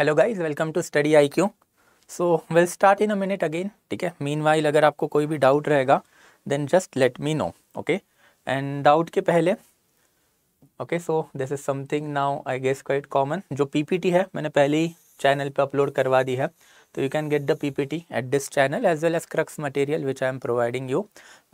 Hello guys welcome to study I Q so will start in a minute again ठीक है mean while अगर आपको कोई भी डाउट रहेगा then just let me know okay and doubt के पहले okay so this is something now I guess quite common जो पीपीटी है मैंने पहले ही चैनल पे अपलोड करवा दी है तो you can get the PPT at this channel as well as crux material which I am providing you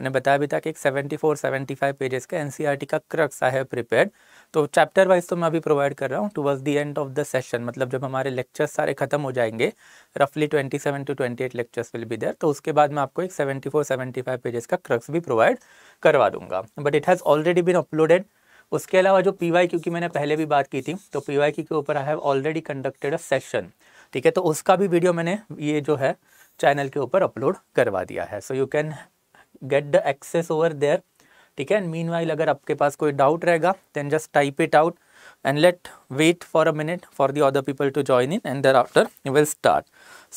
मैंने बताया भी था कि एक seventy four seventy five pages का एन सी आर टी का क्रक्स आई हैव प्रिपेयर तो chapter wise तो मैं अभी प्रोवाइड कर रहा हूँ towards the end of the session मतलब जब हमारे लेक्चर्स सारे खत्म हो जाएंगे रफली twenty seven to twenty eight lectures will be there तो उसके बाद मैं आपको एक seventy four seventy five pages का क्रक्स भी प्रोवाइड करवा दूंगा but it has already been uploaded उसके अलावा जो पी वाई क्योंकि मैंने पहले भी बात की थी तो पी वाई क्यू के ऊपर I have already conducted a session ठीक है तो उसका भी वीडियो मैंने ये जो है चैनल के ऊपर अपलोड करवा दिया है so you can get the access over there ठीक है एंड मीन वाइल अगर आपके पास कोई डाउट रहेगा then just type it out and let wait for a minute for the other people to join in and there after will start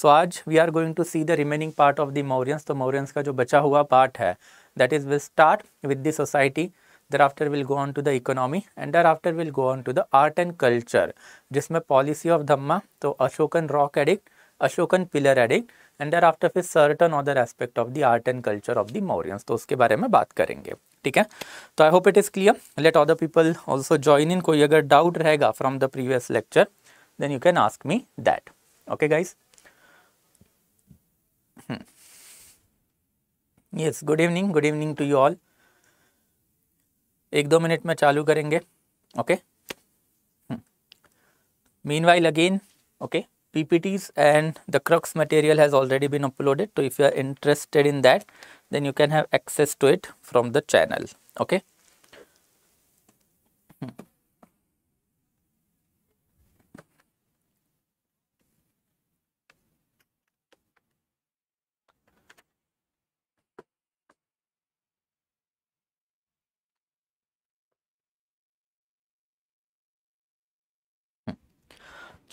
so आज we are going to see the remaining part of the Mauryans तो मौर्यंस का जो बचा हुआ part है that is will start with the society thereafter we'll go on to the economy and thereafter we'll go on to the art and culture जिसमें policy of Dhamma तो Ashokan rock addict Ashokan pillar addict and thereafter फिर certain other aspect of the art and culture of the Mauryans तो उसके बारे में बात करेंगे ठीक है तो I hope it is clear let other people also join in कोई अगर डाउट रहेगा from the previous lecture then you can ask me that okay guys yes good evening good evening to you all एक दो minute में चालू करेंगे okay meanwhile again okay PPTs and the crux material has already been uploaded too if you are interested in that then you can have access to it from the channel okay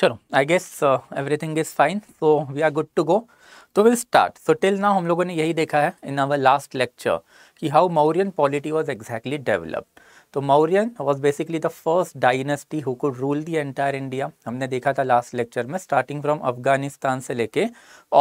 चलो I guess everything is fine so we are good to go तो will start so till now हम लोगों ने यही देखा है in our last lecture कि how Mauryan polity was exactly developed तो Mauryan was basically the first dynasty who could rule the entire India हमने देखा था लास्ट लेक्चर में स्टार्टिंग फ्रॉम अफगानिस्तान से लेके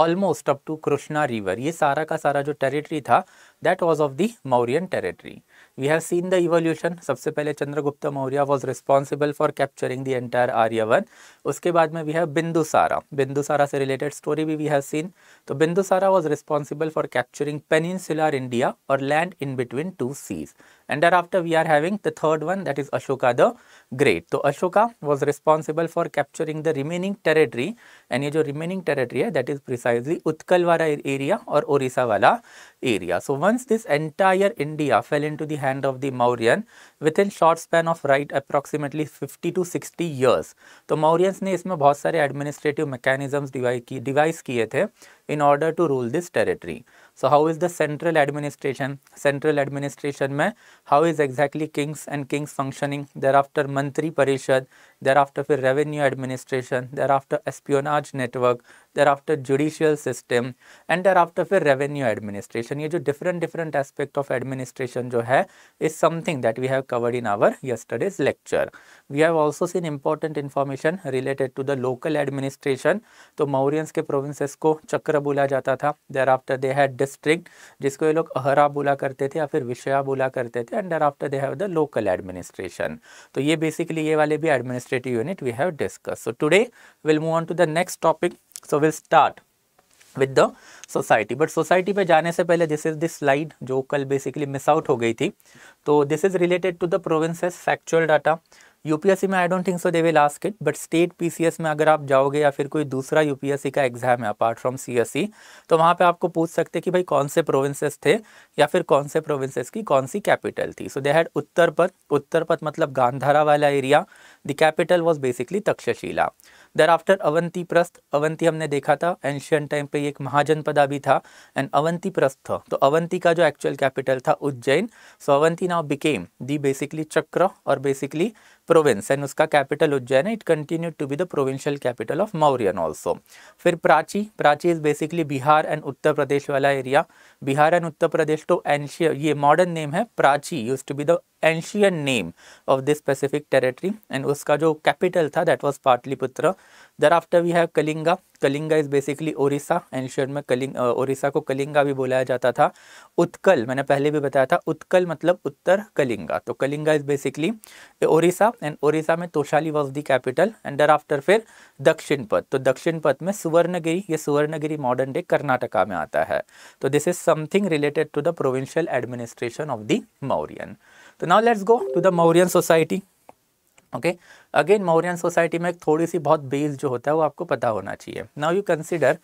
almost up to Krishna river ये सारा का सारा जो टेरिटरी था that was of the Mauryan territory we have seen the evolution सबसे पहले Chandragupta Maurya was responsible for capturing the entire Aryavarta उसके बाद में वी हैव बिंदुसारा बिंदुसारा से रिलेटेड स्टोरी भी वी हैव सीन तो Bindusara was responsible for capturing peninsular India और land in between two seas and thereafter we are having the third one that is Ashoka the Great. So Ashoka was responsible for capturing the remaining territory and ye jo remaining territory hai that is precisely Utkal wala area or Orissa wala area. So once this entire India fell into the hand of the Mauryan within short span of right approximately 50 to 60 years. तो Mauryans ne isme bahut sare administrative mechanisms devise kiye the in order to rule this territory. So how is the central administration? Central administration mein how is exactly kings and kings functioning? Thereafter Mantri Parishad there after फिर revenue administration thereafter espionage network thereafter judicial system and there after फिर revenue administration ये जो different different aspect of administration जो है is something that we have covered in our yesterday's lecture we have also seen important information related to the local administration तो मौरियंस के provinces को चक्र बोला जाता था thereafter they had district जिसको ये लोग अहरा बोला करते थे या फिर विषया बोला करते थे and there thereafter they have the local administration तो ये बेसिकली ये वाले भी administration administrative unit we have discussed. So, today we'll move on to the next topic. So, we'll start with the society but society पे जाने से पहले this is this slide जो कल बेसिकली मिस आउट हो गई थी तो this is related to the provinces factual data UPSC में I don't think so they will ask it but state PCS में अगर आप जाओगे या फिर कोई दूसरा यूपीएससी का एग्जाम है अपार्ट फ्रॉम सीएससी तो वहाँ पे आपको पूछ सकते कि भाई कौन से प्रोविंसेस थे या फिर कौन से प्रोविंसेस की कौन सी कैपिटल थी सो दे हैड उत्तर उत्तर पथ मतलब गांधारा वाला area the capital was basically Taxila thereafter Avanti प्रस्थ अवंती हमने देखा था एंशियन टाइम पे एक महाजनपदा भी था एंड अवंती प्रस्थ तो अवंती का जो एक्चुअल कैपिटल था Ujjain so Avanti now became the basically चक्र और बेसिकली प्रोविंस एंड उसका कैपिटल उज्जैन है it continue to be the provincial capital of Mauryan also फिर Prachi Prachi is basically Bihar and Uttar Pradesh वाला एरिया बिहार एंड उत्तर प्रदेश तो एनशियर ये मॉडर्न नेम है Prachi use to be the ancient name of this specific territory and उसका जो capital था that was Pataliputra there thereafter we have Kalinga Kalinga is basically Orissa ancient में कलिंग ओरिसा को कलिंगा भी बोला जाता था उत्कल मैंने पहले भी बताया था उत्कल मतलब उत्तर कलिंगा तो Kalinga is basically Orissa and Orissa में Tosali was the capital and thereafter फिर दक्षिण पथ तो दक्षिण पथ में सुवर्णगिरी ये सुवर्णगिरी मॉडर्न डे कर्नाटका में आता है तो this is something related to the provincial administration of the Mauryan तो now let's go to the Mauryan society okay again Mauryan society में एक थोड़ी सी बहुत बेस जो होता है वो आपको पता होना चाहिए now you consider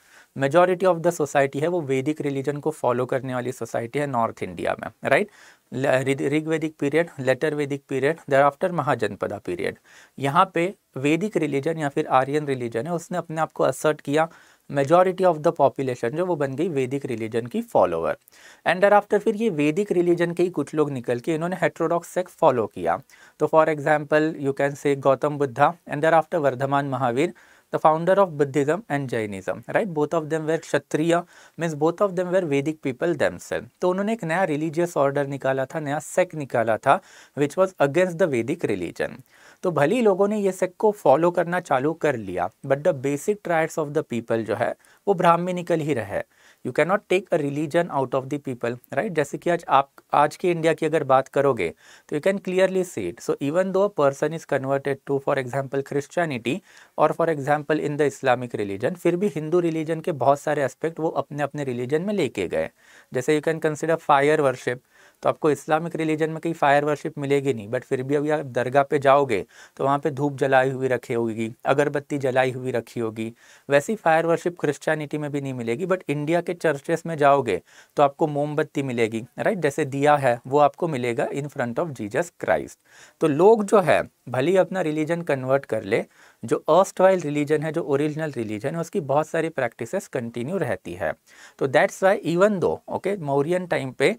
majority of the society है वो वैदिक रिलीजन को फॉलो करने वाली सोसाइटी है नॉर्थ इंडिया में राइट ऋग्वेदिक पीरियड लेटर वैदिक period thereafter Mahajanapada period यहाँ पे वैदिक रिलीजन या फिर आर्यन रिलीजन है उसने अपने आप को असर्ट किया मेजॉरिटी ऑफ द पॉपुलेशन जो वो बन गई वैदिक रिलीजन की फॉलोअर एंड दर आफ्टर फिर ये वैदिक रिलीजन के ही कुछ लोग निकल के इन्होंने हेट्रोडॉक्स सेक्स फॉलो किया तो for example you can say Gautam Buddha and there thereafter Vardhaman Mahavir the founder of Buddhism and Jainism right both of them were Kshatriya means both of them were Vedic people themselves तो उन्होंने एक नया रिलीजियस ऑर्डर निकाला था नया sect निकाला था विच वॉज अगेंस्ट द वैदिक रिलीजन तो भले ही लोगों ने ये सेक को फॉलो करना चालू कर लिया but the basic tribes of the people जो है वो ब्राह्मी निकल ही रहे you can not take a religion out of the people right जैसे कि आज आप आज के इंडिया की अगर बात करोगे तो you can clearly see it so even though person is converted to for example Christianity और for example in the Islamic religion फिर भी हिंदू रिलीजन के बहुत सारे एस्पेक्ट वो अपने अपने रिलीजन में लेके गए जैसे you can consider fire worship तो आपको इस्लामिक रिलीजन में कहीं फायर वर्शिप मिलेगी नहीं बट फिर भी अभी आप दरगाह पे जाओगे तो वहाँ पे धूप जलाई हुई रखी होगी अगरबत्ती जलाई हुई रखी होगी वैसी फायर वर्शिप क्रिश्चियनिटी में भी नहीं मिलेगी बट इंडिया के चर्चेस में जाओगे तो आपको मोमबत्ती मिलेगी राइट जैसे दिया है वो आपको मिलेगा in front of Jesus Christ तो लोग जो है भले अपना रिलीजन कन्वर्ट कर ले जो अर्स्ट वाइल रिलीजन है जो ओरिजिनल रिलीजन है उसकी बहुत सारी प्रैक्टिसेस कंटिन्यू रहती है तो that's why even though okay Mauryan time पे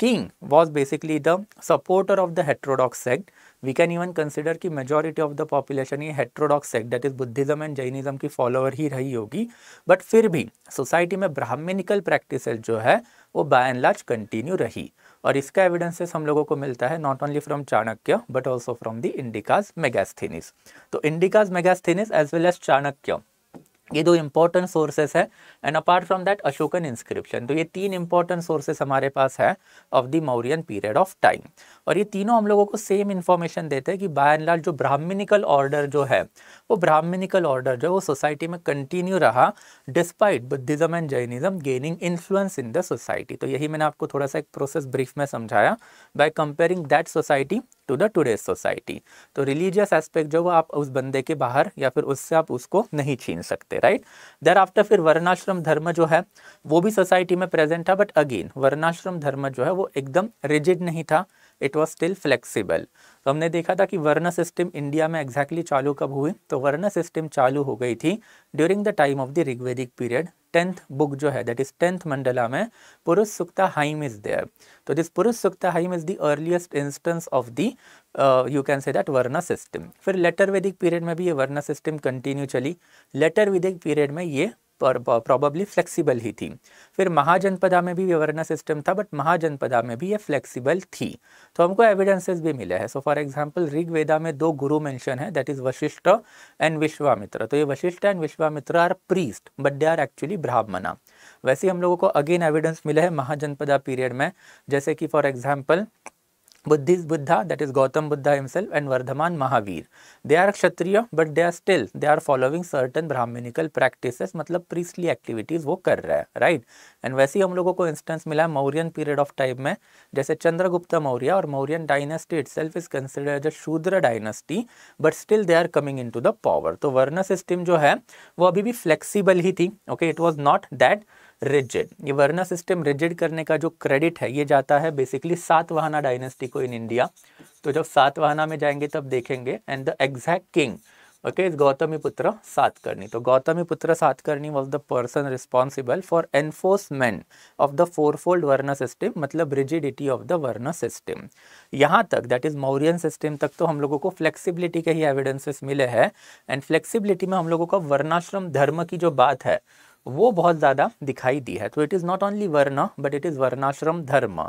king was basically the supporter of the heterodox sect we can even consider कि मेजोरिटी ऑफ द पॉपुलेशन ये heterodox sect that is Buddhism and Jainism की follower ही रही होगी but फिर भी society में ब्राह्मणिकल प्रैक्टिस जो है वो बाय एंड लार्ज कंटिन्यू रही और इसका एविडेंसेस हम लोगों को मिलता है not only from Chanakya but also from the Indica's Megasthenes तो Indica's Megasthenes as well as Chanakya ये दो इम्पॉर्टेंट सोर्सेस है and apart from that Ashokan inscription तो ये तीन इंपॉर्टेंट सोर्सेस हमारे पास है of the Mauryan period of time और ये तीनों हम लोगों को सेम इन्फॉर्मेशन देते हैं कि बाय एंड जो ब्राह्मणिकल ऑर्डर जो है वो ब्राह्मिनिकल ऑर्डर जो है वो सोसाइटी में कंटिन्यू रहा despite Buddhism and Jainism gaining influence in the society तो यही मैंने आपको थोड़ा सा एक प्रोसेस ब्रीफ में समझाया by comparing that society to the today's society तो रिलीजियस एस्पेक्ट जो वो आप उस बंदे के बाहर या फिर उससे आप उसको नहीं छीन सकते सकते राइट देर आफ्टर फिर वर्णाश्रम धर्म जो है वो भी सोसाइटी में प्रेजेंट था बट अगेन वर्णाश्रम धर्म जो है वो एकदम रिजिड नहीं था इट वॉज स्टिल फ्लेक्सीबल तो हमने देखा था कि वर्ण सिस्टम इंडिया में एग्जैक्टली exactly चालू कब हुई तो वर्ण सिस्टम चालू हो गई थी during the time of the Rigvedic period tenth book जो है दैट इज टेंथ मंडला में Purusha Sukta hymn is there तो this Purusha Sukta hymn is the earliest instance of the you can say that varna system फिर लेटर वैदिक पीरियड में भी ये वर्ण सिस्टम कंटिन्यू चली लेटर वैदिक पीरियड में ये और प्रॉबली फ्लेक्सिबल ही थी फिर महाजनपदा में भी वर्ण सिस्टम था बट महाजनपदा में भी ये फ्लेक्सिबल थी तो हमको एविडेंसेस भी मिले हैं सो फॉर एग्जाम्पल ऋग्वेदा में दो गुरु मेंशन है that is Vashishtha and Vishwamitra तो ये Vashishtha and Vishwamitra are priest but they are actually Brahmana वैसे हम लोगों को अगेन एविडेंस मिले हैं महाजनपदा पीरियड में जैसे कि for example Buddhist Buddha, that is Gautam Buddha himself, and Vardhaman Mahavir. They are Kshatriya, but they are still, they are following certain Brahminical practices, मतलब priestly activities वो कर रहे हैं right? And वैसे ही हम लोगों को instance मिला मौर्यन period of time में जैसे चंद्रगुप्त मौर्य और Mauryan dynasty itself is considered as a शूद्र dynasty, but still they are coming into the power. तो वर्ण सिस्टम जो है वो अभी भी flexible ही थी okay? It was not that rigid ये वर्ना सिस्टम रिजिड करने का जो क्रेडिट है ये जाता है बेसिकली सातवाहना डायनेस्टी को इन इंडिया तो जब सातवाहना में जाएंगे तब देखेंगे and the exact king okay is Gautamiputra Satakarni तो Gautamiputra Satakarni was the person responsible for enforcement of the four fold varna system मतलब rigidity of the varna system यहाँ तक दैट इज मौरियन सिस्टम तक तो हम लोगों को फ्लेक्सिबिलिटी के ही एविडेंसेस मिले हैं एंड फ्लेक्सिबिलिटी में हम लोगों का वर्णाश्रम धर्म की जो बात है वो बहुत ज़्यादा दिखाई दी है तो it is not only varna but it is varnashrama dharma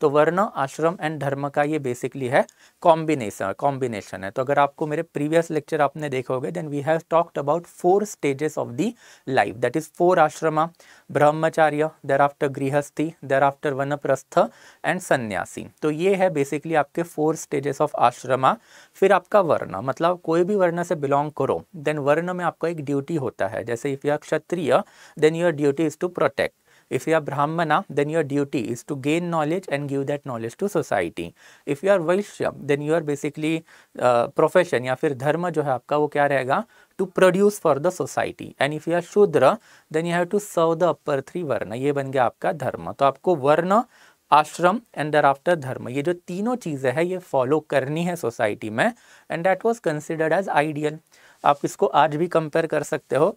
तो वर्ण आश्रम एंड धर्म का ये बेसिकली है कॉम्बिनेशन कॉम्बिनेशन है तो अगर आपको मेरे प्रीवियस लेक्चर आपने देखोगे then we have talked about four stages of the life that is four ashrama brahmacharya thereafter grihasthi there after वनप्रस्थ and सन्यासी तो ये है बेसिकली आपके फोर स्टेजेस ऑफ आश्रमा फिर आपका वर्ण मतलब कोई भी वर्ण से बिलोंग करो देन वर्ण में आपका एक ड्यूटी होता है जैसे if you Kshatriya then your duty is to protect. If you are Brahmana, then your duty is to gain knowledge and give that knowledge to society. If you are Vaishya, then you are basically uh, profession ya fir dharma jo hai aapka wo kya rahega to produce for the society and if you are shudra then you have to serve the upper three varna ye ban gaya aapka dharma to aapko varna ashram and there thereafter dharma ये जो तीनों चीज़ें हैं ये follow करनी है society में and that was considered as ideal आप इसको आज भी कंपेयर कर सकते हो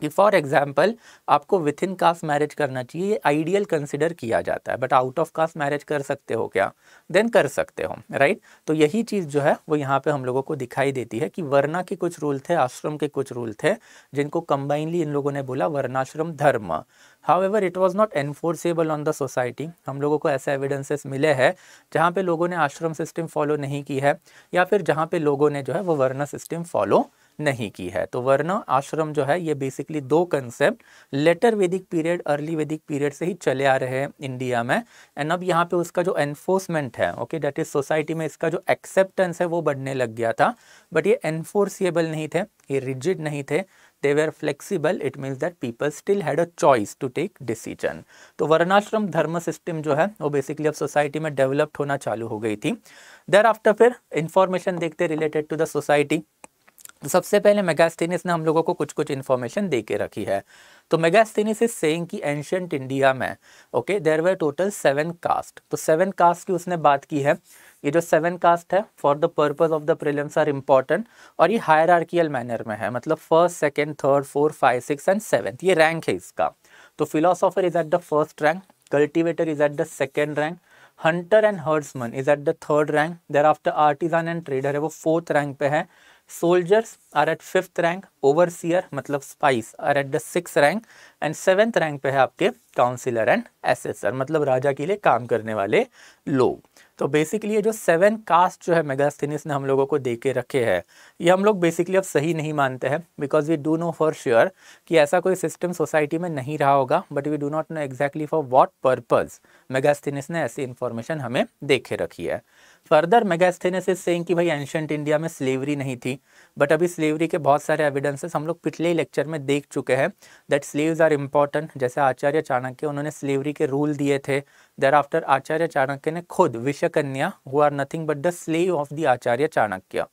कि फॉर एग्जाम्पल आपको विथ इन कास्ट मैरिज करना चाहिए ये आइडियल कंसिडर किया जाता है but out of caste marriage कर सकते हो क्या देन कर सकते हो राइट तो यही चीज़ जो है वो यहाँ पे हम लोगों को दिखाई देती है कि वर्णा के कुछ रूल थे आश्रम के कुछ रूल थे जिनको कंबाइनली इन लोगों ने बोला varnashrama dharma however it was not enforceable on the society हम लोगों को ऐसे एविडेंसेस मिले हैं जहाँ पे लोगों ने आश्रम सिस्टम फॉलो नहीं की है या फिर जहाँ पे लोगों ने जो है वो वर्णा सिस्टम फॉलो नहीं की है तो वर्ण आश्रम जो है ये बेसिकली दो कंसेप्ट लेटर वैदिक पीरियड अर्ली वैदिक पीरियड से ही चले आ रहे हैं इंडिया में एंड अब यहाँ पे उसका जो एनफोर्समेंट है ओके डेट इज सोसाइटी में इसका जो एक्सेप्टेंस है वो बढ़ने लग गया था बट ये एनफोर्सिएबल नहीं थे ये रिजिड नहीं थे they were flexible it means that people still had a choice to take decision तो वर्णाश्रम धर्म सिस्टम जो है वो बेसिकली अब सोसाइटी में डेवलप्ड होना चालू हो गई थी देर आफ्टर फिर इंफॉर्मेशन देखते रिलेटेड टू द सोसाइटी तो सबसे पहले मेगास्टेनिस ने हम लोगों को कुछ कुछ इन्फॉर्मेशन दे के रखी है तो मेगास्टेनिस इज सेइंग कि एंशंट इंडिया में okay there were total seven caste तो सेवन कास्ट की उसने बात की है ये जो सेवन कास्ट है for the purpose of the prelims are important और ये हायरार्कियल मैनर में है मतलब first second third fourth five six and seventh ये रैंक है इसका तो philosopher is at the first rank cultivator is at the second rank Hunter and herdsman is at the third rank thereafter artisan and trader है वो fourth rank पे है soldiers are at fifth rank overseer मतलब spies are at the sixth rank and seventh rank पे है आपके counselor and assessor मतलब राजा के लिए काम करने वाले लोग तो बेसिकली ये जो सेवन कास्ट जो है मेगास्थिनिस ने हम लोगों को दे के रखे हैं ये हम लोग बेसिकली अब सही नहीं मानते हैं because we do know for sure कि ऐसा कोई सिस्टम सोसाइटी में नहीं रहा होगा but we do not know exactly for what purpose Megasthenes ने ऐसी इन्फॉर्मेशन हमें देखे रखी है फर्दर मेगास्थेनस इज सेइंग कि भाई एंशंट इंडिया में स्लेवरी नहीं थी बट अभी स्लेवरी के बहुत सारे एविडेंसेस हम लोग पिछले ही लेक्चर में देख चुके हैं दैट स्लेव्स आर इम्पॉर्टेंट जैसे आचार्य चाणक्य उन्होंने स्लेवरी के रूल दिए थे देर आफ्टर आचार्य चाणक्य ने खुद vishkanya who are nothing but the slave of the Acharya Chanakya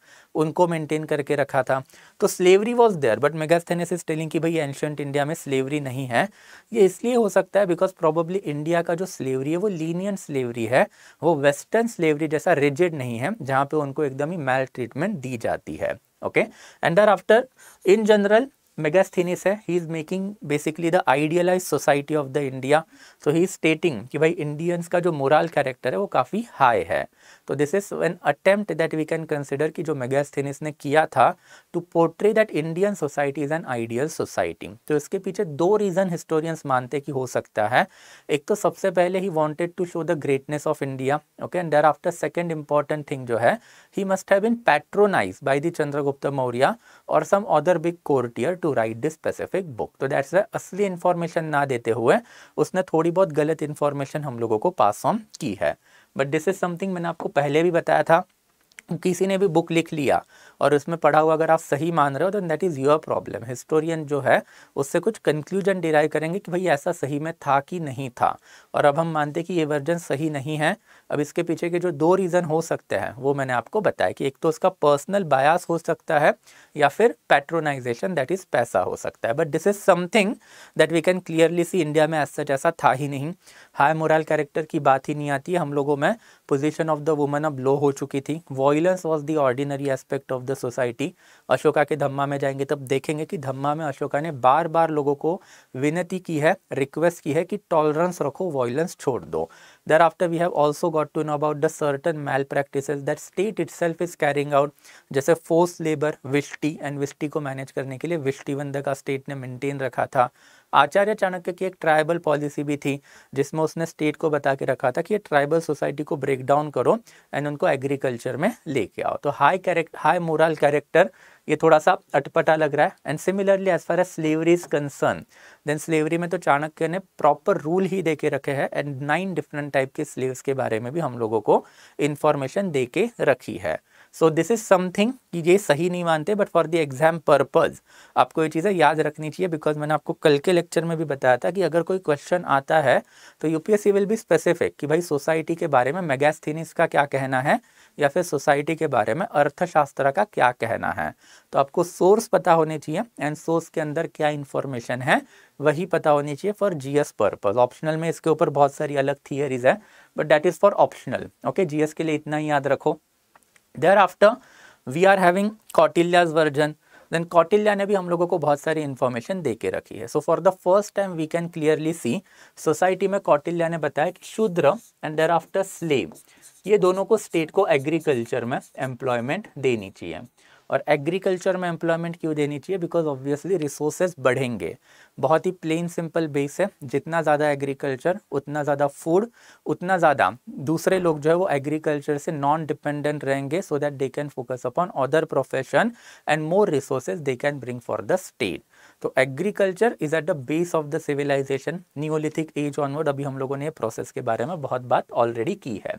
उनको मेंटेन करके रखा था तो slavery was there but Megasthenes is telling कि भाई एंशंट इंडिया में स्लेवरी नहीं है ये इसलिए हो सकता है बिकॉज प्रोबेबली इंडिया का जो स्लेवरी है वो लीनियन स्लेवरी है वो वेस्टर्न स्लेवरी जैसा रिजिड नहीं है जहाँ पे उनको एकदम ही मेल ट्रीटमेंट दी जाती है okay and after in general Megasthenes है he is making basically the idealize society of the India so he is stating कि भाई इंडियंस का जो मोरल कैरेक्टर है वो काफ़ी हाई है तो this is an attempt that we can consider कि जो मेगास्थीनिस ने किया था to portray that Indian society is an ideal society तो इसके पीछे दो रीज़न हिस्टोरियंस मानते कि हो सकता है एक तो सबसे पहले he wanted to show the greatness of India okay and there thereafter second important thing जो है he must have been patronize by the Chandragupta Maurya और some other big courtier to write this specific book तो that's why असली इन्फॉर्मेशन ना देते हुए उसने थोड़ी बहुत गलत इन्फॉर्मेशन हम लोगों को पास ऑन की है बट दिस इज़ समथिंग मैंने आपको पहले भी बताया था किसी ने भी बुक लिख लिया और उसमें पढ़ा हुआ अगर आप सही मान रहे हो तो that is your problem historian जो है उससे कुछ कंक्लूजन डिराइव करेंगे कि भाई ऐसा सही में था कि नहीं था और अब हम मानते कि ये वर्जन सही नहीं है अब इसके पीछे के जो दो रीज़न हो सकते हैं वो मैंने आपको बताया कि एक तो उसका पर्सनल बायास हो सकता है या फिर पैट्रोनाइजेशन दैट इज़ पैसा हो सकता है but this is something that we can clearly see India में ऐसा जैसा था ही नहीं हाई मोरल कैरेक्टर की बात ही नहीं आती हम लोगों में पोजिशन ऑफ द वुमन अब लो हो चुकी थी violence was the ordinary aspect of the society Ashoka के धम्मा में जाएंगे तब देखेंगे कि धम्मा में अशोका ने बार बार लोगों को विनती की है रिक्वेस्ट की है कि टॉलरेंस रखो वॉयलेंस छोड़ दो thereafter we have also got to know about the certain malpractice that state itself is carrying out जैसे force labour vishti and vishti को मैनेज करने के लिए विस्टी विष्टिबंध का स्टेट ने मेनटेन रखा था आचार्य चाणक्य की एक ट्राइबल पॉलिसी भी थी जिसमें उसने स्टेट को बता के रखा था कि ये ट्राइबल सोसाइटी को ब्रेक डाउन करो एंड उनको एग्रीकल्चर में लेके आओ तो high character high moral character ये थोड़ा सा अटपटा लग रहा है and similarly as far as slavery is concern then slavery में तो चाणक्य ने प्रॉपर रूल ही दे के रखे हैं एंड नाइन डिफरेंट टाइप के स्लेव्स के बारे में भी हम लोगों को इन्फॉर्मेशन दे के रखी है सो दिस इज़ समथिंग कि ये सही नहीं मानते but for the exam purpose आपको ये चीज़ें याद रखनी चाहिए बिकॉज मैंने आपको कल के लेक्चर में भी बताया था कि अगर कोई क्वेश्चन आता है तो यूपीएससी विल बी स्पेसिफिक कि भाई सोसाइटी के बारे में मेगास्थीनिस का क्या कहना है या फिर सोसाइटी के बारे में अर्थशास्त्र का क्या कहना है तो आपको सोर्स पता होने चाहिए एंड सोर्स के अंदर क्या इन्फॉर्मेशन है वही पता होनी चाहिए फॉर जीएस पर्पज ऑप्शनल में इसके ऊपर बहुत सारी अलग थियरीज है but that is for optional okay GS के लिए इतना ही याद रखो there we are having Kautilya's version then Kautilya ने भी हम लोगों को बहुत सारी इन्फॉर्मेशन दे के रखी है so for the first time we can clearly see society में कौटिल्य ने बताया कि शूद्र एंड देर आफ्टर स्लेव ये दोनों को स्टेट को एग्रीकल्चर में एम्प्लॉयमेंट देनी चाहिए और एग्रीकल्चर में एम्प्लॉयमेंट क्यों देनी चाहिए बिकॉज ऑब्वियसली रिसोर्सेज बढ़ेंगे बहुत ही प्लेन सिंपल बेस है जितना ज़्यादा एग्रीकल्चर उतना ज़्यादा फूड उतना ज़्यादा दूसरे लोग जो है वो एग्रीकल्चर से नॉन डिपेंडेंट रहेंगे so that they can focus upon other profession and more resources they can bring for the state तो agriculture is at the base of the civilization neolithic age onward अभी हम लोगों ने process के बारे में बहुत बात ऑलरेडी की है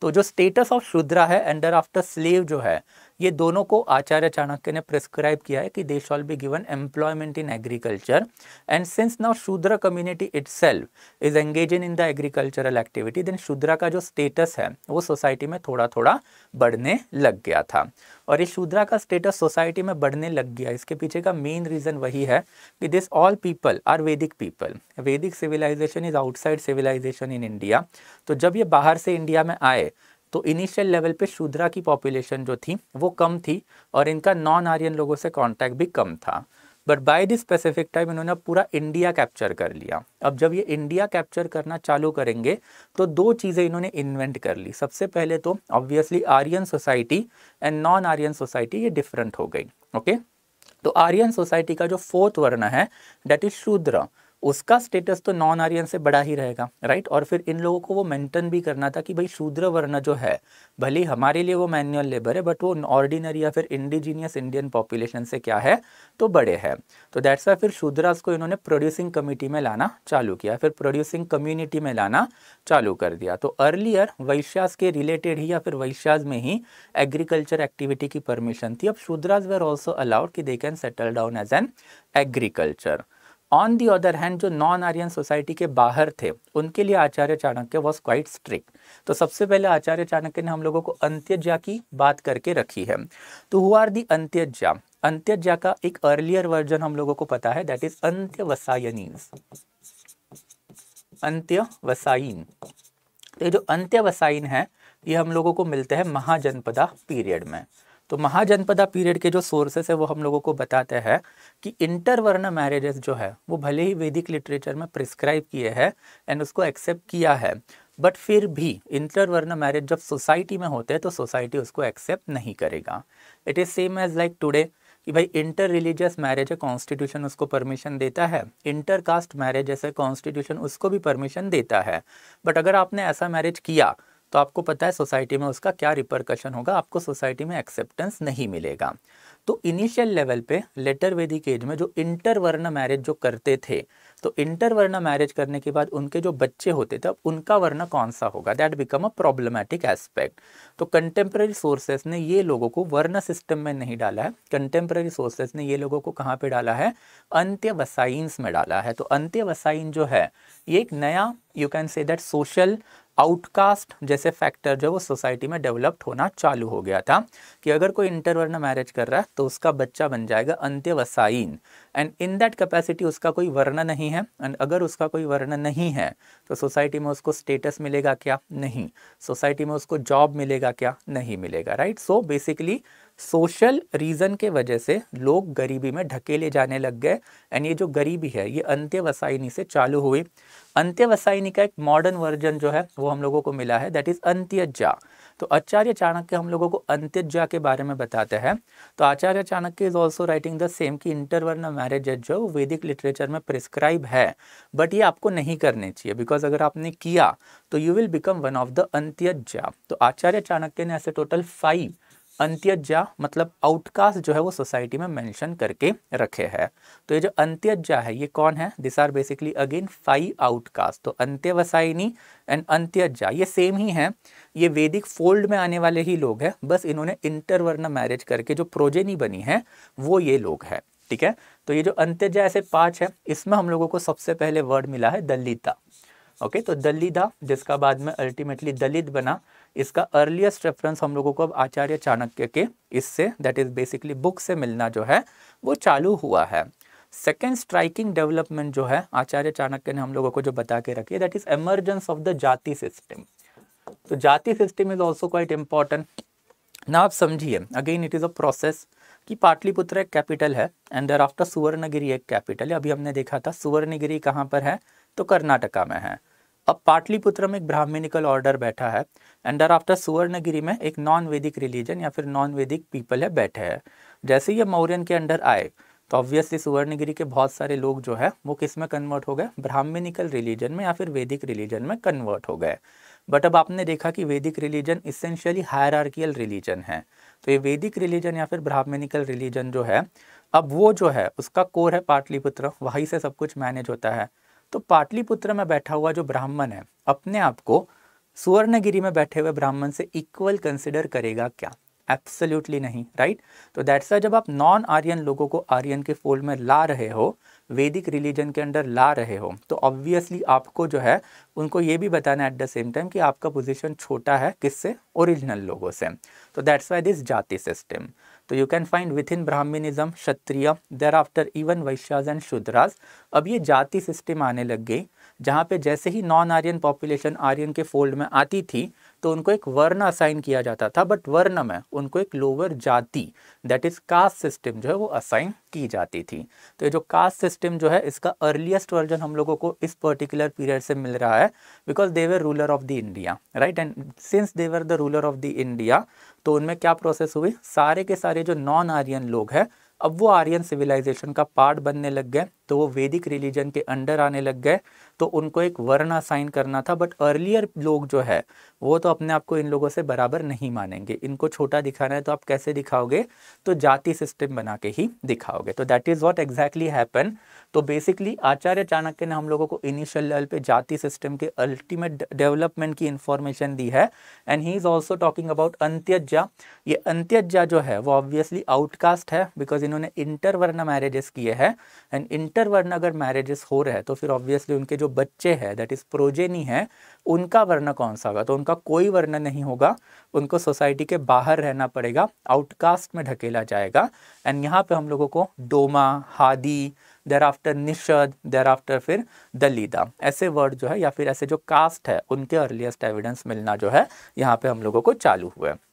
तो जो स्टेटस ऑफ शुद्रा है एंडर आफ्टर स्लेव जो है ये दोनों को आचार्य चाणक्य ने प्रिस्क्राइब किया है कि they shall be given employment in agriculture and since now Shudra community it is engaging in the agricultural activity then Shudra का जो स्टेटस है वो सोसाइटी में थोड़ा थोड़ा बढ़ने लग गया था और इस शूद्रा का स्टेटस सोसाइटी में बढ़ने लग गया इसके पीछे का मेन रीज़न वही है कि this all people are Vedic people Vedic civilization is outside civilization in India तो जब ये बाहर से इंडिया में आए तो इनिशियल लेवल पे शूद्रा की पॉपुलेशन जो थी वो कम थी और इनका नॉन आर्यन लोगों से कांटेक्ट भी कम था but by this specific time इन्होंने पूरा इंडिया कैप्चर कर लिया अब जब ये इंडिया कैप्चर करना चालू करेंगे तो दो चीज़ें इन्होंने इन्वेंट कर ली सबसे पहले तो obviously Aryan society and non Aryan society ये डिफरेंट हो गई ओके okay? तो आर्यन सोसाइटी का जो फोर्थ वर्ण है डेट इज शूद्र उसका स्टेटस तो नॉन आर्यन से बड़ा ही रहेगा राइट और फिर इन लोगों को वो मेंटेन भी करना था कि भाई शूद्र वर्ण जो है भले हमारे लिए वो मैनुअल लेबर है बट वो ऑर्डिनरी या फिर इंडिजीनियस इंडियन पॉपुलेशन से क्या है तो बड़े हैं तो दैट्स वाई फिर शूद्रास को इन्होंने प्रोड्यूसिंग कमिटी में लाना चालू किया फिर प्रोड्यूसिंग कम्युनिटी में लाना चालू कर दिया तो अर्लियर वैश्यास के रिलेटेड ही या फिर वैश्यास में ही एग्रीकल्चर एक्टिविटी की परमिशन थी अब शूद्रास वेर ऑल्सो अलाउड कि they can settle down as an agriculture on the other hand जो नॉन आर्यन सोसाइटी के बाहर थे उनके लिए Acharya Chanakya was quite strict तो सबसे पहले आचार्य चाणक्य ने हम लोगों को अंत्यज्ञा की बात करके रखी है तो हु आर दी अंत्यज्ञा अंत्यज्ञा का एक अर्लियर वर्जन हम लोगों को पता है दैट इज अंत्य वसायनीन अंत्य वसाइन तो ये जो अंत्य वसाइन है ये हम लोगों को मिलते हैं महाजनपदा पीरियड में तो महाजनपदा पीरियड के जो सोर्सेस है वो हम लोगों को बताते हैं कि इंटरवर्ना मैरिजेस जो है वो भले ही वैदिक लिटरेचर में प्रिस्क्राइब किए हैं एंड उसको एक्सेप्ट किया है बट फिर भी इंटरवर्ना मैरिज जब सोसाइटी में होते हैं तो सोसाइटी उसको एक्सेप्ट नहीं करेगा it is same as like today कि भाई इंटर रिलीजियस मैरिज है कॉन्स्टिट्यूशन उसको परमिशन देता है इंटर कास्ट मैरिज जैसे कॉन्स्टिट्यूशन उसको भी परमिशन देता है बट अगर आपने ऐसा मैरिज किया तो आपको पता है सोसाइटी में उसका क्या रिपरकशन होगा आपको सोसाइटी में एक्सेप्टेंस नहीं मिलेगा तो इनिशियल लेवल पे लेटर वेदिक एज में जो इंटरवर्ण मैरिज जो करते थे तो इंटरवर्ण मैरिज करने के बाद उनके जो बच्चे होते थे अब उनका वर्ण कौन सा होगा that become a problematic aspect तो कंटेम्प्रेरी सोर्सेस ने ये लोगों को वर्ण सिस्टम में नहीं डाला है कंटेम्प्रेरी सोर्सेस ने ये लोगों को कहाँ पे डाला है अंत्य वसाइंस में डाला है तो अंत्य वसाइन जो है ये एक नया you can say that social outcast जैसे फैक्टर जो वो सोसाइटी में डेवलप्ड होना चालू हो गया था कि अगर कोई इंटरवर्ण मैरिज कर रहा है तो तो उसका बच्चा बन जाएगा अंत्यवसायीन एंड इन दैट कैपेसिटी उसका कोई वर्णन नहीं है एंड अगर उसका कोई वर्णन नहीं है तो सोसाइटी में उसको स्टेटस मिलेगा क्या नहीं सोसाइटी में उसको जॉब मिलेगा क्या नहीं मिलेगा right so basically social reason के वजह से लोग गरीबी में ढकेले जाने लग गए एंड ये जो गरीबी है ये अंत्यवसायनी से चालू हुई अंत्यवसायनी का एक मॉडर्न वर्जन जो है वो हम लोगों को मिला है दैट इज़ अंत्यजा तो आचार्य चाणक्य हम लोगों को अंत्यजा के बारे में बताते हैं तो Acharya Chanakya is also writing the same की इंटरवर्न मैरिज है जो वैदिक लिटरेचर में प्रिस्क्राइब है बट ये आपको नहीं करने चाहिए बिकॉज अगर आपने किया तो you will become one of the अंत्यज्ञा तो आचार्य चाणक्य ने ऐसे टोटल फाइव अंत्यज्ञा मतलब आउटकास्ट जो है वो सोसाइटी में मेंशन करके रखे हैं तो ये जो अंत्यज्ञा है ये कौन है this are basically again five outcast तो अंत्यवसायनी एंड अंत्यज्ञा ये सेम ही हैं ये वैदिक फोल्ड में आने वाले ही लोग हैं बस इन्होंने इंटरवर्ना मैरिज करके जो प्रोजेनी बनी है वो ये लोग हैं ठीक है तो ये जो अंत्यज ऐसे पांच है इसमें हम लोगों को सबसे पहले वर्ड मिला है दलिता ओके तो दलिदा जिसका बाद में अल्टीमेटली दलित बना इसका अर्लीस्ट रेफरेंस हम लोगों को अब आचार्य चाणक्य के इससे दैट इज़ बेसिकली बुक से मिलना जो है वो चालू हुआ है सेकेंड स्ट्राइकिंग डेवलपमेंट जो है आचार्य चाणक्य ने हम लोगों को जो बता के रखी है that is emergence of the jati system तो jati system is also quite important ना आप समझिए again it is a process कि पाटलिपुत्र एक कैपिटल है एंड देर आफ्टर सुवर्णगिरी एक कैपिटल है अभी हमने देखा था सुवर्णगिरी कहाँ पर है तो कर्नाटका में है अब पाटलिपुत्र में एक ब्राह्मणिकल ऑर्डर बैठा है एंड देर आफ्टर सुवर्णगिरी में एक नॉन वैदिक रिलीजन या फिर नॉन वैदिक पीपल है बैठे हैं जैसे ये मौर्यन के अंडर आए तो ऑब्वियसली सुवर्णगिरी के बहुत सारे लोग जो है वो किस में कन्वर्ट हो गए ब्राह्मणिकल रिलीजन में या फिर वैदिक रिलीजन में कन्वर्ट हो गए बट अब आपने देखा कि वैदिक रिलीजन इसेंशियली हायरार्कियल रिलीजन है तो ये वैदिक रिलीजन या फिर ब्राह्मणिकल रिलीजन जो है अब वो जो है उसका कोर है पाटलिपुत्र वहीं से सब कुछ मैनेज होता है तो पाटलिपुत्र में बैठा हुआ जो ब्राह्मण है अपने आप को सुवर्णगिरी में बैठे हुए ब्राह्मण से इक्वल कंसिडर करेगा क्या एब्सोल्युटली नहीं राइट right? तो दैट्स जब आप नॉन आर्यन लोगों को आर्यन के फोल्ड में ला रहे हो वैदिक रिलीजन के अंडर ला रहे हो तो ऑब्वियसली आपको जो है उनको ये भी बताना एट द सेम टाइम कि आपका पोजीशन छोटा है किससे ओरिजिनल लोगों से तो that's why this jati system तो you can find within Brahminism Kshatriya thereafter even Vaishyas and Shudras अब ये जाति सिस्टम आने लग गई जहाँ पे जैसे ही नॉन आर्यन पॉपुलेशन आर्यन के फोल्ड में आती थी तो उनको एक वर्ण असाइन किया जाता था बट वर्ण में उनको एक लोअर जाति दैट इज़ कास्ट सिस्टम जो है वो असाइन की जाती थी तो ये जो कास्ट सिस्टम जो है इसका अर्लीस्ट वर्जन हम लोगों को इस पर्टिकुलर पीरियड से मिल रहा है because they ruler of the India right and since they were the ruler of the India तो उनमें क्या प्रोसेस हुई सारे के सारे जो नॉन आर्यन लोग हैं अब वो आर्यन सिविलाइजेशन का पार्ट बनने लग गए तो वो वैदिक रिलीजन के अंडर आने लग गए तो उनको एक वर्ण असाइन करना था बट अर्लियर लोग जो है वो तो अपने आप को इन लोगों से बराबर नहीं मानेंगे इनको छोटा दिखाना है तो आप कैसे दिखाओगे तो जाति सिस्टम बना के ही दिखाओगे तो that is what exactly happen तो बेसिकली आचार्य चाणक्य ने हम लोगों को इनिशियल लेवल पे जाति सिस्टम के अल्टीमेट डेवलपमेंट की इन्फॉर्मेशन दी है and he is also talking about अंत्यज्ञा ये अंत्यज्ञा जो है वो ऑब्वियसली आउटकास्ट है बिकॉज इन्होंने इंटरवर्ण मैरिजेस किए हैं एंड इंटर इंटर वर्ण अगर मैरिजेस हो रहे हैं तो फिर ऑब्वियसली उनके जो बच्चे हैं दैट इज़ प्रोजेनी है उनका वर्ण कौन सा होगा तो उनका कोई वर्ण नहीं होगा उनको सोसाइटी के बाहर रहना पड़ेगा आउटकास्ट में ढकेला जाएगा एंड यहाँ पे हम लोगों को डोमा हादी thereafter Nishada there after फिर दलीदा ऐसे वर्ड जो है या फिर ऐसे जो कास्ट है उनके अर्लीस्ट एविडेंस मिलना जो है यहाँ पे हम लोगों को चालू हुआ है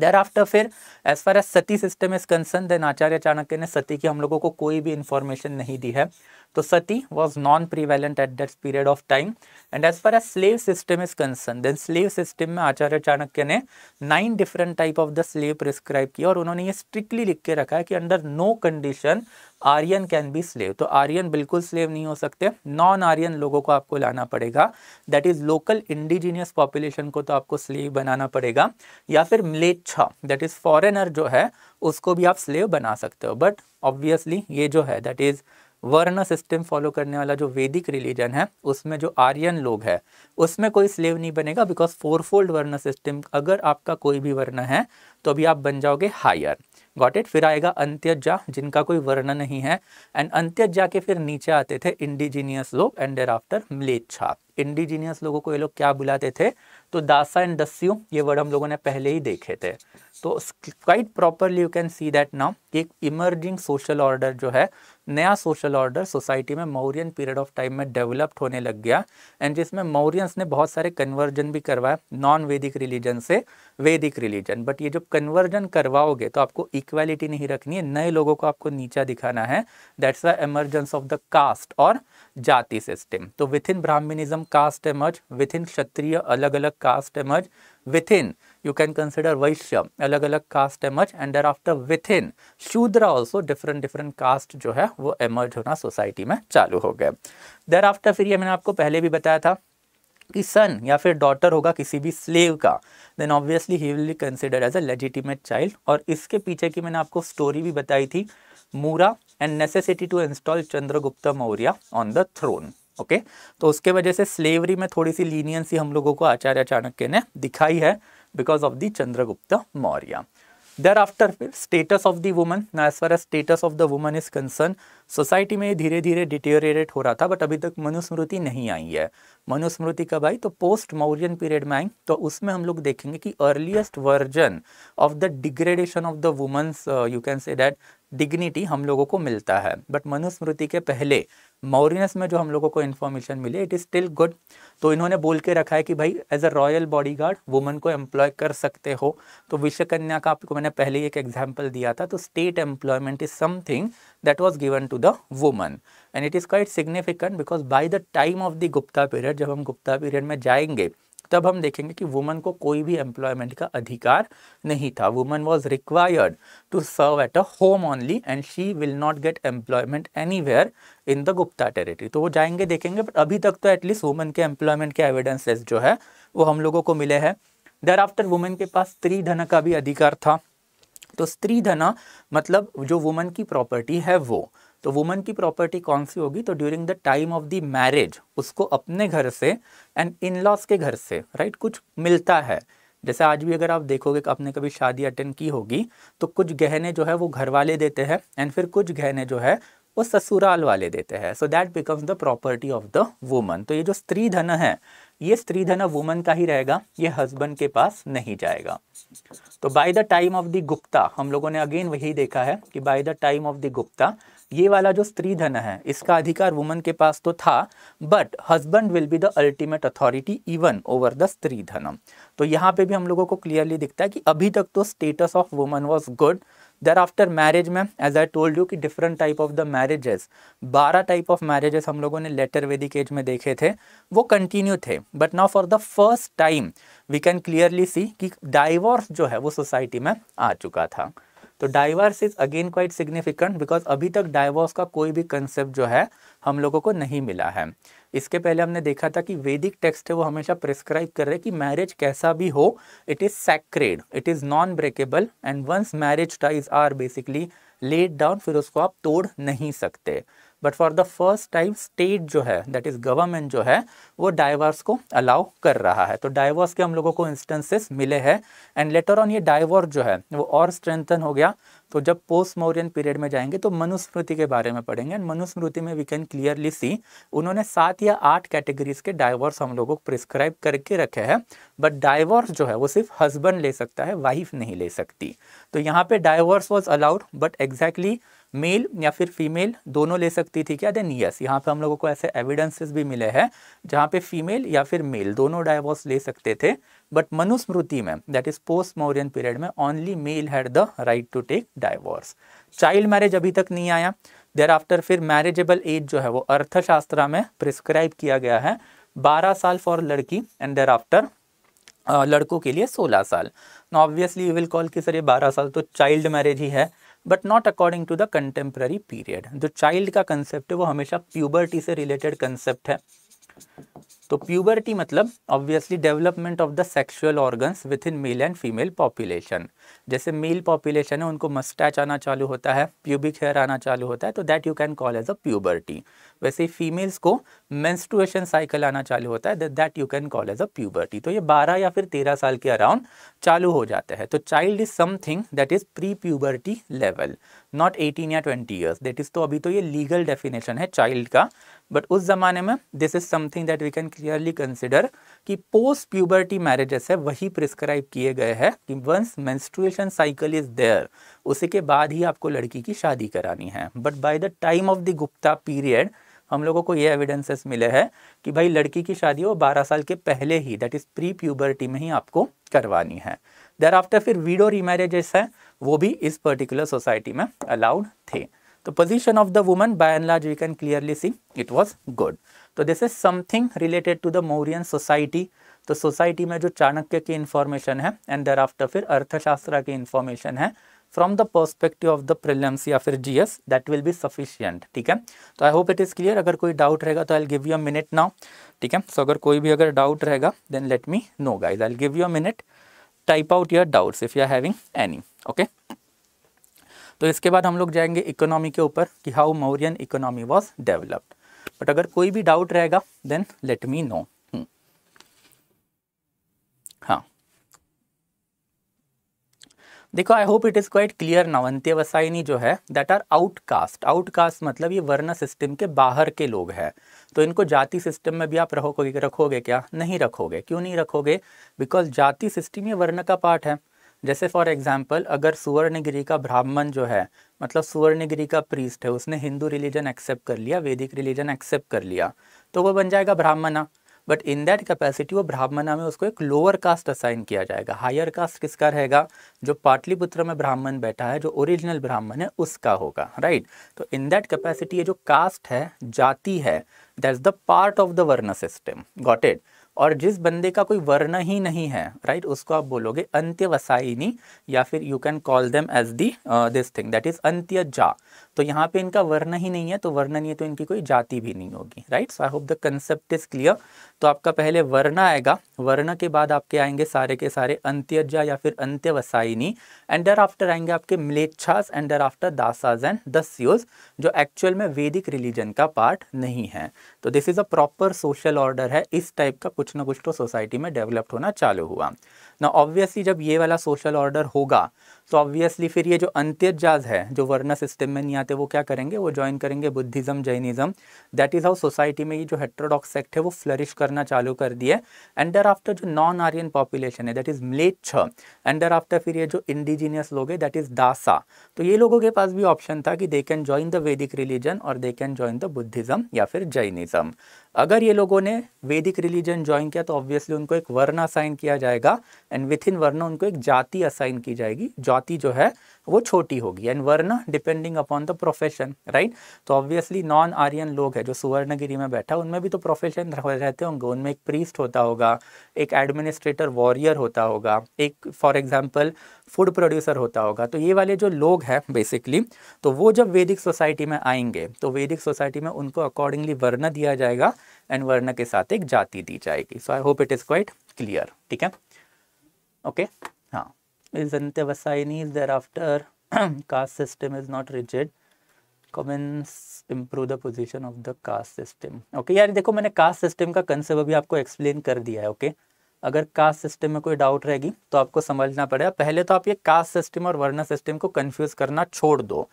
देर आफ्टर फिर as far as sati system is concern then Acharya Chanakya ने सती की हम लोगों को कोई भी इन्फॉर्मेशन नहीं दी है तो sati was non prevalent at that period of time and as far as slave system is concern then slave system में आचार्य चाणक्य ने nine different type of the slave prescribe किया और उन्होंने ये स्ट्रिक्टली लिख के रखा है कि under no condition Aryan can be slave तो आर्यन बिल्कुल स्लेव नहीं हो सकते नॉन आर्यन लोगों को आपको लाना पड़ेगा that is local indigenous population को तो आपको स्लेव बनाना पड़ेगा या फिर मिलेच्छा दैट इज़ फॉरेनर जो है उसको भी आप स्लेव बना सकते हो बट ऑब्वियसली ये जो है that is varna system follow करने वाला जो वैदिक रिलीजन है उसमें जो आर्यन लोग है उसमें कोई स्लेव नहीं बनेगा बिकॉज फोरफोल्ड वर्ण सिस्टम अगर आपका कोई भी वर्ण है तो अभी आप बन जाओगे हायर गॉट इट फिर आएगा अंत्यजा जिनका कोई वर्णन नहीं है एंड अंत्यजा के फिर नीचे आते थे इंडिजीनियस लोग and there thereafter Mlechchha indigenous लोगों को ये लोग क्या बुलाते थे तो दासा एंड दस्यु ये वर्ड हम लोगों ने पहले ही देखे थे तो quite properly you can see that now एक इमर्जिंग सोशल ऑर्डर जो है नया सोशल ऑर्डर सोसाइटी में मौर्यन पीरियड ऑफ टाइम में डेवलप्ड होने लग गया एंड जिसमें मौर्यंस ने बहुत सारे कन्वर्जन भी करवाया नॉन वैदिक रिलीजन से वैदिक रिलीजन बट ये जब कन्वर्जन करवाओगे तो आपको इक्वालिटी नहीं रखनी है नए लोगों को आपको नीचा दिखाना है that's the emergence of the caste और जाति सिस्टम तो within Brahminism caste emerge within Kshatriya अलग अलग caste emerge within you can consider Vaishya अलग अलग caste emerge and there thereafter within Shudra also different different caste जो है वो emerge होना सोसाइटी में चालू हो गए देर आफ्टर फिर ये मैंने आपको पहले भी बताया था कि सन या फिर डॉटर होगा किसी भी स्लेव का then obviously he will consider as a legitimate child और इसके पीछे की मैंने आपको स्टोरी भी बताई थी Mura and necessity to install Chandragupta Maurya on the throne okay तो उसके वजह से स्लेवरी में थोड़ी सी लीनियंसी हम लोगों को आचार्य चाणक्य ने दिखाई है because of the Chandragupta Maurya. Thereafter फिर स्टेटस ऑफ द वुमन ना as far as status of the woman is concern society में धीरे धीरे डिटेरिएट हो रहा था बट अभी तक मनुस्मृति नहीं आई है मनुस्मृति कब आई तो पोस्ट मौर्यन पीरियड में आई तो उसमें हम लोग देखेंगे कि earliest version of the degradation of the womens you can say that dignity हम लोगों को मिलता है बट मनुस्मृति के पहले मोरिनस में जो हम लोगों को इन्फॉर्मेशन मिली इट इज़ स्टिल गुड तो इन्होंने बोल के रखा है कि भाई as a royal body guard woman को एम्प्लॉय कर सकते हो तो विश्वकन्या का आपको मैंने पहले ही एक एग्जाम्पल दिया था तो state employment is something that was given to the woman and it is quite significant because by the time of the Gupta period जब हम गुप्ता पीरियड में जाएंगे तब हम देखेंगे कि वुमन को कोई भी एम्प्लॉयमेंट का अधिकार नहीं था woman was required to serve at a home only and she will not get employment any in the Gupta territory तो वो जाएंगे देखेंगे बट अभी तक तो एटलीस्ट वुमन के एम्प्लॉयमेंट के एविडेंसेस जो है वो हम लोगों को मिले हैं देर आफ्टर वुमेन के पास स्त्री धन का भी अधिकार था तो स्त्री धना मतलब जो वुमन की प्रॉपर्टी है वो तो वुमन की प्रॉपर्टी कौन सी होगी तो during the time of the marriage उसको अपने घर से एंड इन लॉज के घर से राइट right? कुछ मिलता है जैसे आज भी अगर आप देखोगे कि आपने कभी शादी अटेंड की होगी तो कुछ गहने जो है वो घर वाले देते हैं एंड फिर कुछ गहने जो है वो ससुराल वाले देते हैं so that becomes the property of the woman तो ये जो स्त्री धन है ये स्त्री धन वुमन का ही रहेगा ये हस्बैंड के पास नहीं जाएगा तो by the time of the Gupta हम लोगों ने अगेन वही देखा है कि by the time of the Gupta ये वाला जो स्त्री धन है इसका अधिकार वुमन के पास तो था but husband will be the ultimate authority even over the stridhanam तो यहाँ पे भी हम लोगों को क्लियरली दिखता है कि अभी तक तो status of woman was good thereafter marriage में एज आई टोल्ड यू कि different type of the marriages बारह टाइप ऑफ मैरिजेस हम लोगों ने लेटर वेदिक एज में देखे थे वो कंटिन्यू थे but now for the first time we can clearly see कि डाइवोर्स जो है वो सोसाइटी में आ चुका था तो divorce is again quite significant because अभी तक डाइवर्स का कोई भी कंसेप्ट जो है हम लोगों को नहीं मिला है इसके पहले हमने देखा था कि वैदिक टेक्स्ट है वो हमेशा प्रिस्क्राइब कर रहे हैं कि मैरिज कैसा भी हो it is sacred it is non breakable and once marriage ties are basically let down फिर उसको आप तोड़ नहीं सकते but for the first time state जो है दैट इज़ गवर्नमेंट जो है वो डाइवर्स को अलाउ कर रहा है तो डाइवर्स के हम लोगों को इंस्टेंसेस मिले हैं एंड लेटर ऑन ये डाइवर्स जो है वो और स्ट्रेंथन हो गया तो जब पोस्ट मौर्यन पीरियड में जाएंगे तो मनुस्मृति के बारे में पढ़ेंगे एंड मनुस्मृति में वी कैन क्लियरली सी उन्होंने सात या आठ कैटेगरीज के डाइवोर्स हम लोगों को प्रिस्क्राइब करके रखे हैं बट डाइवोर्स जो है वो सिर्फ हस्बैंड ले सकता है वाइफ नहीं ले सकती तो यहाँ पे divorce was allowed but exactly male या फिर फीमेल दोनों ले सकती थी क्या देन यस यहाँ पे हम लोगों को ऐसे एविडेंसेस भी मिले हैं जहाँ पे फीमेल या फिर मेल दोनों डाइवोर्स ले सकते थे बट मनुस्मृति में that is post Mauryan period में only male had the right to take divorce child marriage अभी तक नहीं आया देर आफ्टर फिर मैरिजेबल एज जो है वो अर्थशास्त्र में प्रिस्क्राइब किया गया है बारह साल फॉर लड़की एंड देर आफ्टर लड़कों के लिए सोलह साल ऑब्वियसली यू विल कॉल कि सर ये बारह साल तो चाइल्ड मैरिज ही है but not according to the contemporary period जो चाइल्ड का कंसेप्ट है वो हमेशा प्यूबर्टी से रिलेटेड कंसेप्ट है तो प्यूबर्टी मतलब obviously development of the sexual organs within male and female population जैसे मेल पॉपुलेशन है उनको मस्टैच आना चालू होता है प्यूबिक हेयर आना चालू होता है तो that you can call as a puberty वैसे ही फीमेल्स को मेंस्ट्रुएशन साइकिल आना चालू होता है that you can call as a puberty तो ये बारह या फिर तेरह साल के अराउंड चालू हो जाता है तो child is something that is pre puberty level not eighteen or twenty years that is तो अभी तो ये लीगल डेफिनेशन है चाइल्ड का बट उस ज़माने में this is something that we can clearly consider कि पोस्ट प्यूबर्टी मैरिजेस है वही प्रिस्क्राइब किए गए हैं कि once menstruation cycle is there उसी के बाद ही आपको लड़की की शादी करानी है but by the time of the Gupta period हम लोगों को ये एविडेंसेस मिले हैं कि भाई लड़की की शादी वो 12 साल के पहले ही दैट इज़ प्री प्यूबर्टी में ही आपको करवानी है देर आफ्टर फिर वीडो रीमैरिजेस हैं वो भी इस पर्टिकुलर सोसाइटी में अलाउड थे तो position of the woman by and large we can clearly see it was good तो this is something related to the Mauryan society तो सोसाइटी में जो चाणक्य की इन्फॉर्मेशन है एंड देर आफ्टर फिर अर्थशास्त्र की इन्फॉर्मेशन है from the perspective of the prelims या फिर G S that will be sufficient ठीक है तो I hope it is clear अगर कोई डाउट रहेगा तो I give you a minute now ठीक है सो अगर कोई भी अगर डाउट रहेगा then let me know guys I give you a minute type out your doubts if you are having any okay तो इसके बाद हम लोग जाएंगे इकोनॉमी के ऊपर कि how Mauryan economy was developed but अगर कोई भी डाउट रहेगा देन लेट मी नो हाँ देखो I hope it is quite clear now अंत्यवसायनी जो है दैट आर आउटकास्ट आउटकास्ट मतलब ये वर्ण सिस्टम के बाहर के लोग हैं तो इनको जाति सिस्टम में भी आप रखोगे रखोगे क्या नहीं रखोगे क्यों नहीं रखोगे बिकॉज जाति सिस्टम ये वर्ण का पार्ट है जैसे फॉर एग्जांपल अगर सुवर्णगिरी का ब्राह्मण जो है मतलब सुवर्णगिरी का प्रीस्ट है उसने हिंदू रिलीजन एक्सेप्ट कर लिया वैदिक रिलीजन एक्सेप्ट कर लिया तो वो बन जाएगा ब्राह्मणा बट इन दैट कैपेसिटी वो ब्राह्मणा में उसको एक लोअर कास्ट असाइन किया जाएगा हायर कास्ट किसका रहेगा जो पाटलिपुत्र में ब्राह्मण बैठा है जो ओरिजिनल ब्राह्मण है उसका होगा राइट तो इन दैट कैपेसिटी ये जो कास्ट है जाति है that the part of the varna system got it और जिस बंदे का कोई वर्ण ही नहीं है राइट उसको आप बोलोगे अंत्यवसायिनी या फिर you can call them as the this thing that is अंत्य जा तो यहाँ पे इनका वर्णन ही नहीं है तो वर्णनीय तो इनकी कोई जाति भी नहीं होगी right so I hope the concept is clear तो आपका पहले वर्ण आएगा वर्ण के बाद आपके आएंगे सारे के सारे अंत्यजा या फिर अंत्यवसायनी एंड डर आफ्टर आएंगे आपके Mlechchhas and thereafter Dasas and Dasyus जो एक्चुअल में वैदिक रिलीजन का पार्ट नहीं है तो this is a proper social order है इस टाइप का कुछ ना कुछ तो सोसाइटी में डेवलप्ड होना चालू हुआ ना ऑब्वियसली जब ये वाला सोशल ऑर्डर होगा तो ऑब्वियसली फिर ये जो अंत्यजाज है जो वर्ण सिस्टम में नहीं आते वो क्या करेंगे वो ज्वाइन करेंगे Buddhism Jainism that is how society में ये जो हेट्रोडॉक्स सेक्ट है वो फ्लरिश करना चालू कर दिए एंडर आफ्टर जो नॉन आर्यन पॉपुलेशन है दैट इज़ म्लेच्छ एंडर आफ्टर फिर ये जो इंडिजीनियस लोग है दैट इज़ दासा तो ये लोगों के पास भी ऑप्शन था कि दे कैन ज्वाइन द वैदिक रिलीजन और they can join the Buddhism या फिर जैनिज़्म अगर ये लोगों ने वैदिक रिलीजन ज्वाइन किया तो ऑब्वियसली उनको एक वर्ण असाइन किया जाएगा एंड विथ इन वर्ण उनको एक जाति असाइन की जाएगी जाति जो है वो छोटी होगी and varna depending upon the profession right तो ऑब्वियसली नॉन आर्यन लोग है जो सुवर्णगिरी में बैठा उनमें भी तो प्रोफेशन रहते होंगे उनमें एक प्रीस्ट होता होगा एक एडमिनिस्ट्रेटर वॉरियर होता होगा एक फॉर एग्जाम्पल फूड प्रोड्यूसर होता होगा तो ये वाले जो लोग हैं बेसिकली तो वो जब वैदिक सोसाइटी में आएंगे तो वैदिक सोसाइटी में उनको अकॉर्डिंगली वर्ण दिया जाएगा एंड वर्ण के साथ एक जाति दी जाएगी so I hope it is quite clear ठीक है okay okay? is antiavasainis thereafter caste system is not rigid comments improve the position of the caste system okay okay, यार देखो मैंने caste system का कंसेप्ट अभी आपको एक्सप्लेन कर दिया है ओके okay? अगर कास्ट सिस्टम में कोई डाउट रहेगी तो आपको समझना पड़ेगा पहले तो आप ये कास्ट सिस्टम और वर्णा सिस्टम को कंफ्यूज करना छोड़ दो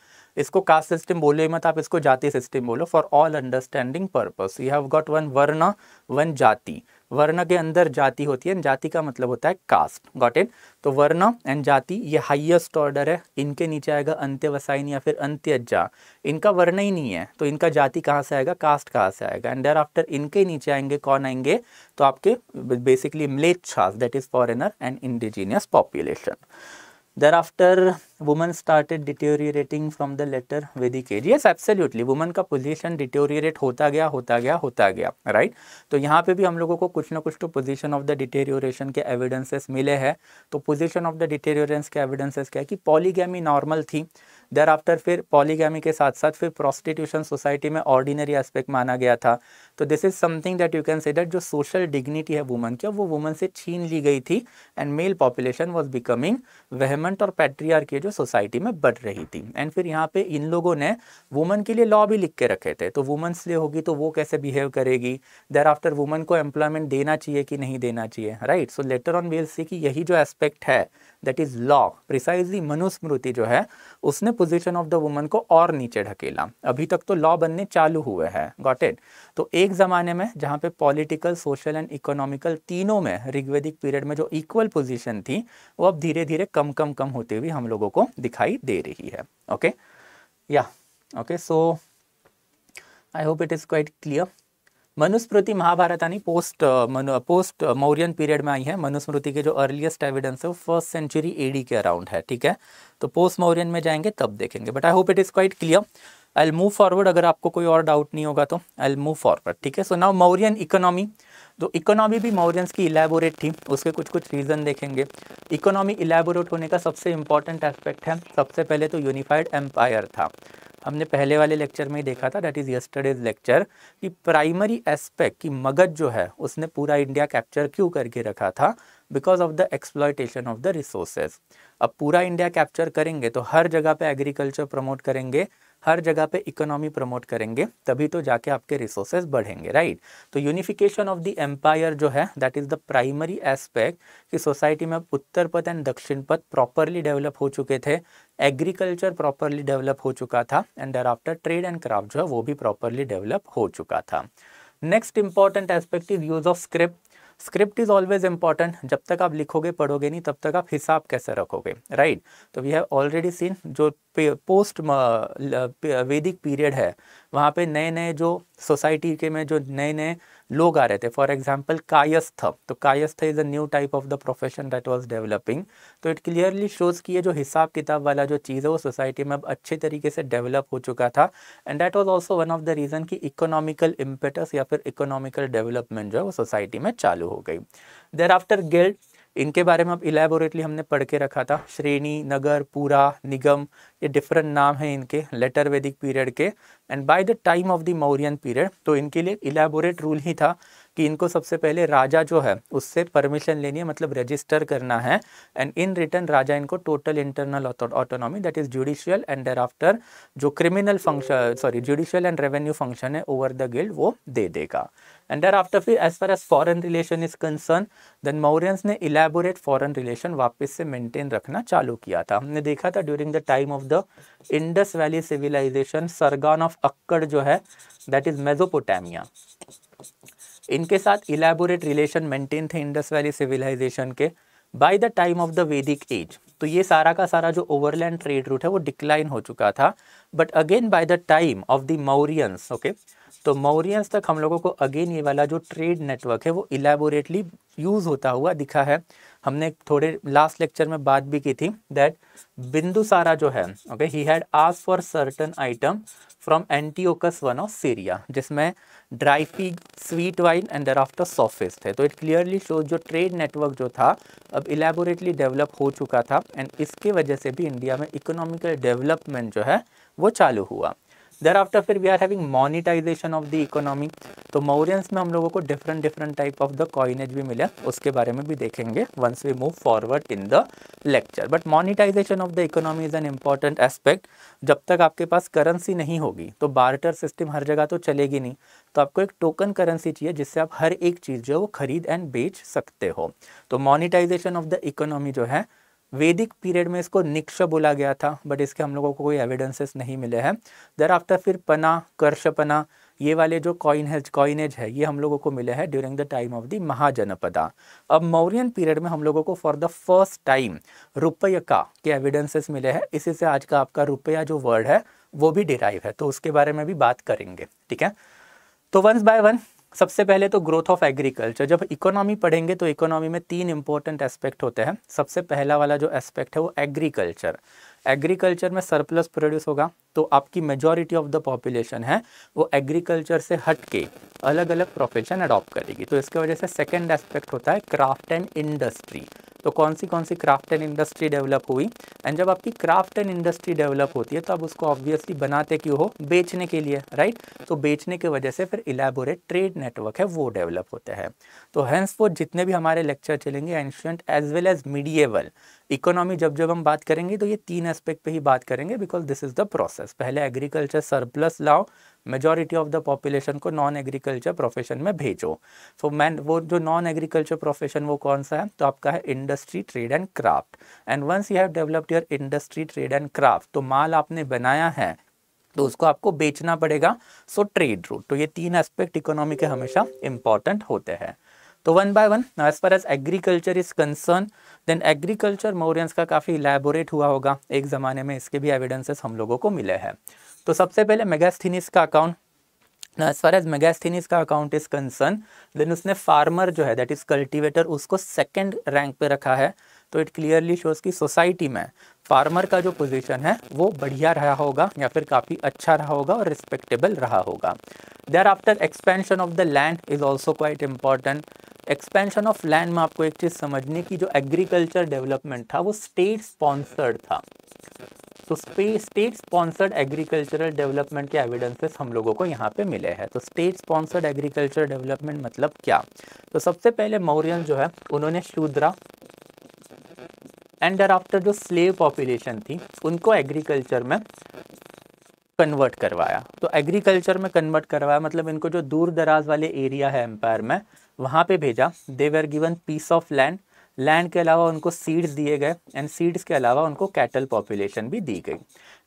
इसको कास्ट सिस्टम बोलो मत आप इसको जाति सिस्टम बोलो for all understanding purpose you have got one varna one jati varna के अंदर जाति होती है जाति का मतलब होता है कास्ट गॉट इट तो वर्ण एंड जाति ये हाईएस्ट ऑर्डर है इनके नीचे आएगा अंत्यवसायन या फिर अंत्यज्जा इनका वर्ण ही नहीं है तो इनका जाति कहाँ से आएगा कास्ट कहाँ से आएगा एंड देर आफ्टर इनके नीचे आएंगे कौन आएंगे तो आपके basically Mlecchas that is foreigner and indigenous population thereafter women started deteriorating from the later vedic age yes absolutely women का position deteriorate होता गया होता गया होता गया right तो यहाँ पे भी हम लोगों को कुछ ना कुछ तो position of the deterioration के evidences मिले हैं तो position of the deterioration के evidences क्या है कि polygamy normal थी देर आफ्टर फिर पॉलीगैमी के साथ साथ फिर प्रोस्टिट्यूशन सोसाइटी में ऑर्डिनरी एस्पेक्ट माना गया था तो this is something that you can say that जो सोशल डिग्निटी है वुमन की वो वुमन से छीन ली गई थी and male population was becoming vehement और पैट्रियार की जो सोसाइटी में बढ़ रही थी एंड फिर यहाँ पे इन लोगों ने वुमन के लिए लॉ भी लिख के रखे थे तो वुमन स्ले होगी तो वो कैसे बिहेव करेगी देर आफ्टर वुमन को एम्प्लॉयमेंट देना चाहिए कि नहीं देना चाहिए right so later on we'll see कि यही जो एस्पेक्ट है that is law precisely Manusmriti जो है उसने पोजिशन ऑफ द वुमन को और नीचे ढकेला अभी तक तो लॉ बनने चालू हुए हैं गॉट इट तो एक ज़माने में जहाँ पे पॉलिटिकल सोशल एंड इकोनॉमिकल तीनों में ऋग्वेदिक पीरियड में जो इक्वल पोजिशन थी वो अब धीरे धीरे कम कम कम होते हुए हम लोगों को दिखाई दे रही है ओके या okay so I hope it is quite clear Manusmriti Mahabharata यानी post Manu post Mauryan period में आई है मनुस्मृति के जो अर्लीस्ट एविडेंस है वो फर्स्ट सेंचुरी एडी के अराउंड है ठीक है तो पोस्ट मौर्यन में जाएंगे तब देखेंगे but I hope it is quite clear I'll move forward अगर आपको कोई और डाउट नहीं होगा तो आई एल मूव फॉरवर्ड ठीक है सो नाउ मौर्यन इकोनॉमी तो इकोनॉमी भी मौर्यंस की इलेबोरेट थी उसके कुछ कुछ रीज़न देखेंगे इकोनॉमी इलेबोरेट होने का सबसे इंपॉर्टेंट एस्पेक्ट है सबसे पहले तो यूनिफाइड एम्पायर था हमने पहले वाले लेक्चर में ही देखा था दैट इज़ यस्टरडेज लेक्चर कि प्राइमरी एस्पेक्ट कि मगध जो है उसने पूरा इंडिया कैप्चर क्यों करके रखा था because of the exploitation of the resources अब पूरा इंडिया कैप्चर करेंगे तो हर जगह पे एग्रीकल्चर प्रमोट करेंगे हर जगह पे इकोनॉमी प्रमोट करेंगे तभी तो जाके आपके रिसोर्सेज बढ़ेंगे राइट तो यूनिफिकेशन ऑफ द एम्पायर जो है that is the primary aspect कि सोसाइटी में अब उत्तर पथ एंड दक्षिण पथ प्रॉपरली डेवलप हो चुके थे एग्रीकल्चर प्रॉपरली डेवलप हो चुका था and there thereafter trade and craft जो है वो भी प्रॉपरली डेवलप हो चुका था next important aspect is use of script script is always important जब तक आप लिखोगे पढ़ोगे नहीं तब तक आप हिसाब कैसे रखोगे राइट right? तो वी हैव ऑलरेडी सीन जो पोस्ट वैदिक पीरियड है वहाँ पे नए नए जो सोसाइटी के में जो नए नए लोग आ रहे थे फॉर एग्जाम्पल कायस्थ तो Kayastha is a new type of the profession that was developing तो इट क्लियरली शोज कि ये जो हिसाब किताब वाला जो चीज़ है वो सोसाइटी में अब अच्छे तरीके से डेवलप हो चुका था and that was also one of the reason कि इकोनॉमिकल इम्पेटस या फिर इकोनॉमिकल डेवलपमेंट जो है वो सोसाइटी में चालू हो गई देर आफ्टर गिल्ड इनके बारे में अब इलेबोरेटली हमने पढ़ के रखा था श्रेणी नगर पूरा निगम ये डिफरेंट नाम है इनके लेटर वैदिक पीरियड के end by the time of the Mauryan period तो इनके लिए इलेबोरेट रूल ही था कि इनको सबसे पहले राजा जो है उससे परमिशन लेनी है मतलब रजिस्टर करना है एंड इन रिटर्न राजा इनको total internal autonomy that is judicial and there after जो criminal function sorry judicial and revenue function है ओवर द गिल्ड वो दे देगा एंड देर आफ्टर फिर as far as foreign relation is concern then Mauryans ने elaborate फॉरन relation वापस से maintain रखना चालू किया था हमने देखा था during the time of the Indus valley civilisation Sargon of Akkad जो है दैट इज मेजोपोटामिया इनके साथ इलेबोरेट रिलेशन मेंटेन थे इंडस वैली सिविलाइजेशन के by the time of the Vedic age तो ये सारा का सारा जो ओवरलैंड ट्रेड रूट है वो डिक्लाइन हो चुका था but again by the time of the Mauryans okay तो मौरियंस तक हम लोगों को अगेन ये वाला जो ट्रेड नेटवर्क है वो इलेबोरेटली यूज़ होता हुआ दिखा है हमने थोड़े लास्ट लेक्चर में बात भी की थी दैट बिंदु सारा जो है okay he had ask for certain item from Antiochus one of Syria जिसमें dry fig sweet wine and there thereafter sophist है तो इट क्लियरली शो जो ट्रेड नेटवर्क जो था अब इलेबोरेटली डेवलप हो चुका था एंड इसके वजह से भी इंडिया में इकोनॉमिकल डेवलपमेंट जो है वो चालू हुआ देर आफ्टर फिर we are having monetisation of the economy तो मौरियंस में हम लोगों को different different type of the coinage भी मिले उसके बारे में भी देखेंगे once we move forward in the lecture but monetisation of the economy is an important aspect जब तक आपके पास करेंसी नहीं होगी तो बार्टर सिस्टम हर जगह तो चलेगी नहीं तो आपको एक टोकन करेंसी चाहिए जिससे आप हर एक चीज़ जो है वो खरीद एंड बेच सकते हो तो मोनिटाइजेशन ऑफ द इकोनॉमी जो है वैदिक पीरियड में इसको निक्ष बोला गया था बट इसके हम लोगों को कोई एविडेंसेस नहीं मिले हैं दर आफ्टर फिर पना कर्षपना ये वाले जो कॉइन है कॉइनेज है ये हम लोगों को मिले हैं during the time of the Mahajanapada अब मौर्यन पीरियड में हम लोगों को फॉर द फर्स्ट टाइम रुपये का के एविडेंसेस मिले हैं इसी से आज का आपका रुपया जो वर्ड है वो भी डिराइव है तो उसके बारे में भी बात करेंगे ठीक है तो वंस बाय वन सबसे पहले तो ग्रोथ ऑफ एग्रीकल्चर जब इकोनॉमी पढ़ेंगे तो इकोनॉमी में तीन इंपॉर्टेंट एस्पेक्ट होते हैं सबसे पहला वाला जो एस्पेक्ट है वो एग्रीकल्चर एग्रीकल्चर में सरप्लस प्रोड्यूस होगा तो आपकी मेजॉरिटी ऑफ द पॉपुलेशन है वो एग्रीकल्चर से हट के अलग अलग प्रोफेशन अडॉप्ट करेगी तो इसकी वजह से सेकेंड एस्पेक्ट होता है क्राफ्ट एंड इंडस्ट्री तो कौन सी कौन सी क्राफ्ट एंड इंडस्ट्री डेवलप हुई एंड जब आपकी क्राफ्ट एंड इंडस्ट्री डेवलप होती है तो आप उसको ऑब्वियसली बनाते क्यों हो बेचने के लिए राइट तो बेचने की वजह से फिर इलेबोरेट ट्रेड नेटवर्क है वो डेवलप होते हैं तो हैंस जितने भी हमारे लेक्चर चलेंगे ancient as well as medieval economy जब जब हम बात करेंगे तो ये तीन एस्पेक्ट पे ही बात करेंगे because this is the process पहले एग्रीकल्चर सरप्लस लाओ मेजॉरिटी ऑफ द पॉपुलेशन को नॉन एग्रीकल्चर प्रोफेशन में भेजो सो so, मैन वो जो नॉन एग्रीकल्चर प्रोफेशन वो कौन सा है तो आपका है industry trade and craft and once you have developed your industry trade and craft तो माल आपने बनाया है तो उसको आपको बेचना पड़ेगा सो ट्रेड रूट तो ये तीन एस्पेक्ट इकोनॉमी के हमेशा इंपॉर्टेंट होते हैं तो one by one as far as agriculture is concern then agriculture Mauryans का काफ़ी इलेबोरेट हुआ होगा एक ज़माने में इसके भी एविडेंसेस हम लोगों को मिले हैं तो सबसे पहले मेगास्थिनिस का account as far as Megasthenes का अकाउंट इज कंसर्न देन उसने फार्मर जो है दैट इज़ कल्टिवेटर उसको सेकेंड रैंक पे रखा है तो इट क्लियरली शोज की सोसाइटी में फार्मर का जो पोजीशन है वो बढ़िया रहा होगा या फिर काफ़ी अच्छा रहा होगा और रिस्पेक्टेबल रहा होगा देर thereafter expansion of the land is also quite important expansion of land में आपको एक चीज़ समझने की जो एग्रीकल्चर डेवलपमेंट था वो स्टेट स्पॉन्सर्ड था तो स्टेट स्पॉन्सर्ड एग्रीकल्चरल डेवलपमेंट के एविडेंसेस हम लोगों को यहाँ पे मिले हैं तो स्टेट स्पॉन्सर्ड एग्रीकल्चर डेवलपमेंट मतलब क्या तो सबसे पहले मौर्यन जो है उन्होंने शूद्रा एंड आफ्टर जो स्लेव पॉपुलेशन थी उनको एग्रीकल्चर में कन्वर्ट करवाया तो एग्रीकल्चर में कन्वर्ट करवाया मतलब इनको जो दूर दराज वाले एरिया है एम्पायर में वहाँ पे भेजा they were given piece of land land के अलावा उनको सीड्स दिए गए एंड सीड्स के अलावा उनको कैटल पॉपुलेशन भी दी गई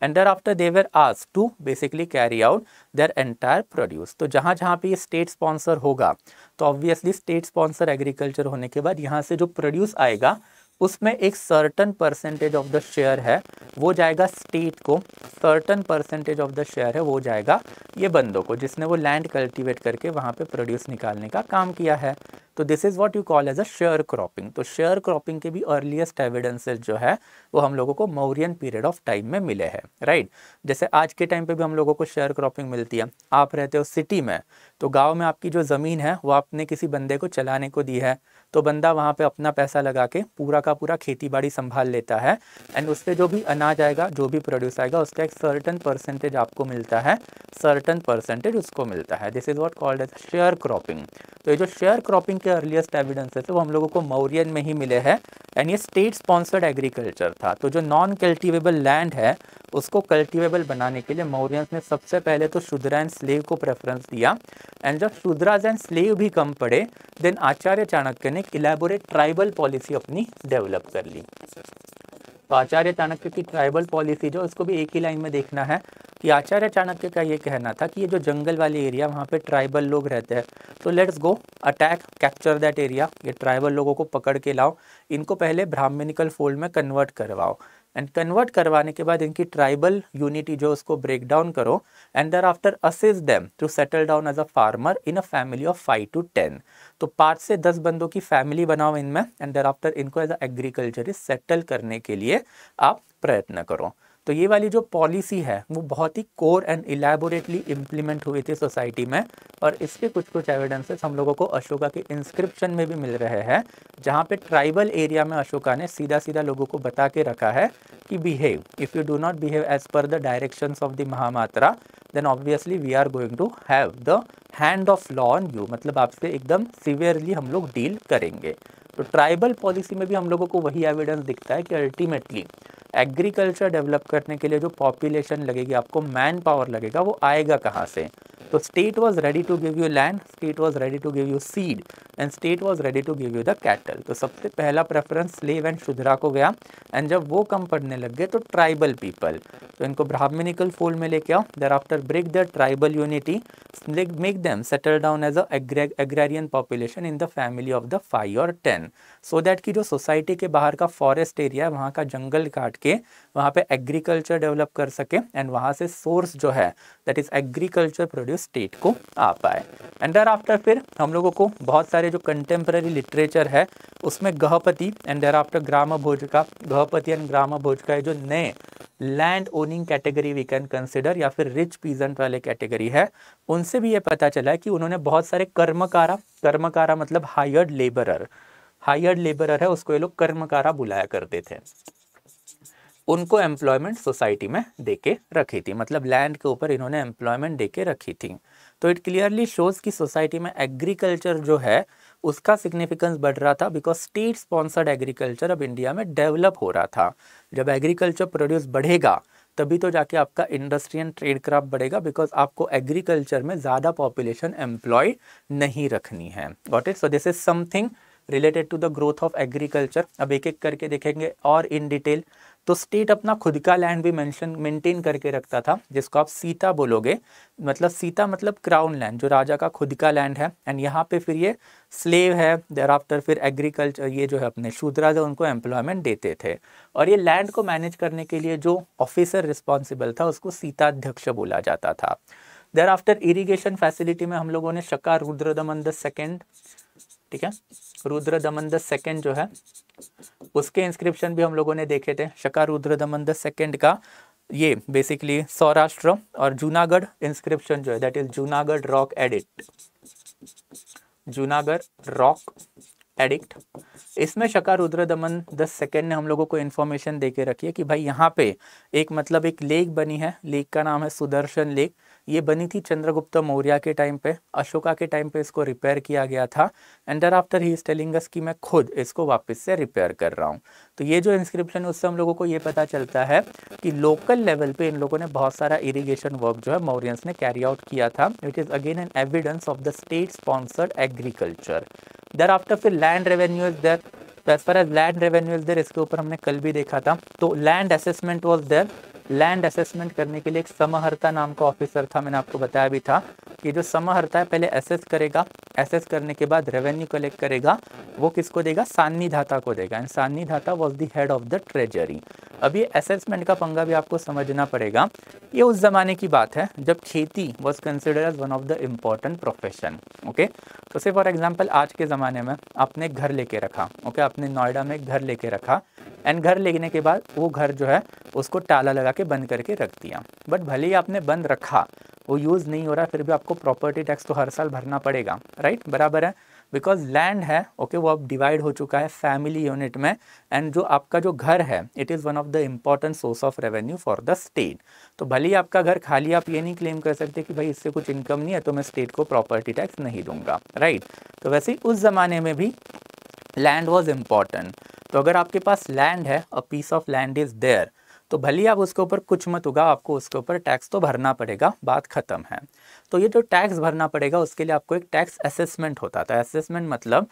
एंड दर आफ्टर देवर आज to basically carry out their entire produce तो जहाँ जहाँ पे ये स्टेट स्पॉन्सर होगा तो ऑब्वियसली स्टेट स्पॉन्सर एग्रीकल्चर होने के बाद यहाँ से जो प्रोड्यूस आएगा उसमें एक certain percentage of the share है वो जाएगा स्टेट को certain percentage of the share है वो जाएगा ये बंदों को जिसने वो लैंड कल्टीवेट करके वहाँ पे प्रोड्यूस निकालने का काम किया है तो this is what you call as a share cropping तो शेयर क्रॉपिंग के भी अर्लीस्ट एविडेंसेज जो है वो हम लोगों को मौर्यन पीरियड ऑफ टाइम में मिले हैं राइट जैसे आज के टाइम पे भी हम लोगों को शेयर क्रॉपिंग मिलती है आप रहते हो सिटी में तो गाँव में आपकी जो ज़मीन है वो आपने किसी बंदे को चलाने को दी है तो बंदा वहाँ पे अपना पैसा लगा के पूरा का पूरा खेती बाड़ी संभाल लेता है एंड उससे जो भी अनाज आएगा जो भी प्रोड्यूस आएगा उसका एक सर्टन परसेंटेज आपको मिलता है सर्टन परसेंटेज उसको मिलता है this is what called as share cropping तो ये जो शेयर क्रॉपिंग के अर्लीस्ट एविडेंसेस है वो हम लोगों को मौरियन में ही मिले हैं एंड ये स्टेट स्पॉन्सर्ड एग्रीकल्चर था तो जो नॉन कल्टिवेबल लैंड है उसको कल्टिवेबल बनाने के लिए मौर्यंस ने सबसे पहले तो शुद्रा एंड स्लेव को प्रेफरेंस दिया एंड जब शुद्राज एंड स्लेव भी कम पड़े देन आचार्य चाणक्य ने एक इलेबोरेट ट्राइबल पॉलिसी अपनी डेवलप कर ली तो आचार्य चाणक्य की ट्राइबल पॉलिसी जो उसको भी एक ही लाइन में देखना है कि आचार्य चाणक्य का ये कहना था कि ये जो जंगल वाले एरिया वहाँ पे ट्राइबल लोग रहते हैं तो let's go attack capture that area ये ट्राइबल लोगों को पकड़ के लाओ इनको पहले ब्राह्मणिकल फोल्ड में कन्वर्ट करवाओ एंड कन्वर्ट करवाने के बाद इनकी ट्राइबल यूनिटी जो उसको ब्रेक डाउन करो and there thereafter assist them to settle down as a farmer in a family of five to ten तो पाँच से दस बंदों की फैमिली बनाओ इनमें एंड देर आफ्टर इनको एज अ एग्रीकल्चरिस्ट सेटल करने के लिए आप प्रयत्न करो तो ये वाली जो पॉलिसी है वो बहुत ही कोर एंड इलेबोरेटली इम्प्लीमेंट हुई थी सोसाइटी में और इसके कुछ कुछ एविडेंसेस हम लोगों को अशोका के इंस्क्रिप्शन में भी मिल रहे हैं जहाँ पे ट्राइबल एरिया में अशोका ने सीधा सीधा लोगों को बता के रखा है कि behave if you do not behave as per the direction of the Mahamatra then obviously we are going to have the hand of law on you मतलब आपसे एकदम सिवियरली हम लोग डील करेंगे तो ट्राइबल पॉलिसी में भी हम लोगों को वही एविडेंस दिखता है कि अल्टीमेटली एग्रीकल्चर डेवलप करने के लिए जो पॉपुलेशन लगेगी आपको मैन पावर लगेगा वो आएगा कहाँ से तो state was ready to give you land state was ready to give you seed and state was ready to give you the cattle तो सबसे पहला प्रेफरेंस स्लेव एंड शुद्रा को गया एंड जब वो कम पड़ने लग गए तो ट्राइबल पीपल तो इनको ब्राह्मिनिकल फोल्ड में लेके आओ thereafter break the tribal unity make them settle down as agrarian agrarian population in the family of the five और टेन प्लान सो दैट कि जो सोसाइटी के बाहर का फॉरेस्ट एरिया है वहाँ का जंगल काट के वहाँ पे एग्रीकल्चर डेवलप कर सके एंड वहाँ से सोर्स जो है that is agriculture produce state को आ पाए एंड देर आफ्टर फिर हम लोगों को बहुत सारे जो कंटेम्प्रेरी लिटरेचर है उसमें गहपति एंड देर आफ्टर ग्राम भोज का गहपति एंड ग्राम भोज का जो नए land owning category we can consider या फिर रिच पीजेंट वाले कैटेगरी है उनसे भी ये पता चला है कि उन्होंने बहुत सारे कर्मकारा कर्मकारा मतलब हायर्ड लेबरर हायर लेबरर है उसको ये लोग कर्मकारा बुलाया करते थे उनको एम्प्लॉयमेंट सोसाइटी में देके रखी थी मतलब लैंड के ऊपर इन्होंने एम्प्लॉयमेंट दे के रखी थी तो इट क्लियरली शोज़ कि सोसाइटी में एग्रीकल्चर जो है उसका सिग्निफिकेंस बढ़ रहा था बिकॉज स्टेट स्पॉन्सर्ड एग्रीकल्चर अब इंडिया में डेवलप हो रहा था जब एग्रीकल्चर प्रोड्यूस बढ़ेगा तभी तो जाके आपका इंडस्ट्री एंड ट्रेड क्राफ्ट बढ़ेगा बिकॉज आपको एग्रीकल्चर में ज़्यादा पॉपुलेशन एम्प्लॉय नहीं रखनी है what it so this is something related to the growth of agriculture अब एक एक करके देखेंगे और इन डिटेल तो स्टेट अपना खुद का लैंड भी मेंशन मेंटेन करके रखता था जिसको आप सीता बोलोगे मतलब सीता मतलब क्राउन लैंड जो राजा का खुद का लैंड है एंड यहाँ पे फिर ये स्लेव है देर आफ्टर फिर एग्रीकल्चर ये जो है अपने शूद्रा जो उनको एम्प्लॉयमेंट देते थे और ये लैंड को मैनेज करने के लिए जो ऑफिसर रिस्पॉन्सिबल था उसको सीताध्यक्ष बोला जाता था देर आफ्टर इरीगेशन फैसिलिटी में हम लोगों ने शक्का रुद्र दमन द सेकेंड ठीक है रुद्र दमन द सेकेंड जो है उसके इंस्क्रिप्शन भी हम लोगों ने देखे थे शका रुद्र दमन द सेकेंड का ये बेसिकली सौराष्ट्र और जूनागढ़ इंस्क्रिप्शन जो है that is Junagadh rock edict Junagadh rock edict इसमें शका रुद्र दमन द सेकेंड ने हम लोगों को इन्फॉर्मेशन दे के रखी है कि भाई यहाँ पे एक मतलब एक लेक बनी है लेक का नाम है सुदर्शन लेक ये बनी थी चंद्रगुप्त मौर्य के टाइम पे अशोका के टाइम पे इसको रिपेयर किया गया था एंड दर आफ्टर ही स्टेलिंगस की कि मैं खुद इसको वापस से रिपेयर कर रहा हूँ तो ये जो इंस्क्रिप्शन है उससे हम लोगों को ये पता चलता है कि लोकल लेवल पे इन लोगों ने बहुत सारा इरीगेशन वर्क जो है मौर्यंस ने कैरी आउट किया था it is again an evidence of the state sponsored agriculture there after फिर लैंड रेवेन्यू इज देर तो as far as land revenue is there इसके ऊपर हमने कल भी देखा था तो land assessment was there land assessment करने के लिए एक समहर्ता नाम का ऑफिसर था मैंने आपको बताया भी था कि जो समहर्ता है पहले एसेस करेगा एसेस करने के बाद रेवेन्यू कलेक्ट करेगा वो किसको देगा सान्नी धाता को देगा and Sannidhata was the head of the treasury अब ये असेसमेंट का पंगा भी आपको समझना पड़ेगा ये उस ज़माने की बात है जब खेती was consider as one of the important profession okay तो से फॉर एग्जाम्पल आज के ज़माने में आपने घर लेके रखा ओके okay? आपने नोएडा में घर लेके रखा एंड घर लेने के बाद वो घर जो है उसको टाला लगा के बंद करके रख दिया बट भले ही आपने बंद रखा वो यूज़ नहीं हो रहा फिर भी आपको प्रॉपर्टी टैक्स तो हर साल भरना पड़ेगा राइट बराबर है बिकॉज लैंड है ओके okay, वो अब डिवाइड हो चुका है फैमिली यूनिट में एंड जो आपका जो घर है it is one of the important source of revenue for the state तो भले ही आपका घर खाली आप ये नहीं क्लेम कर सकते कि भाई इससे कुछ इनकम नहीं है तो मैं स्टेट को प्रॉपर्टी टैक्स नहीं दूंगा राइट right? तो वैसे ही उस ज़माने में भी लैंड वॉज इम्पॉर्टेंट तो अगर आपके पास लैंड है a piece of land is there तो भले ही आप उसके ऊपर कुछ मत उगा आपको उसके ऊपर टैक्स तो भरना पड़ेगा बात ख़त्म है तो ये जो टैक्स भरना पड़ेगा उसके लिए आपको एक टैक्स असेसमेंट होता था असेसमेंट मतलब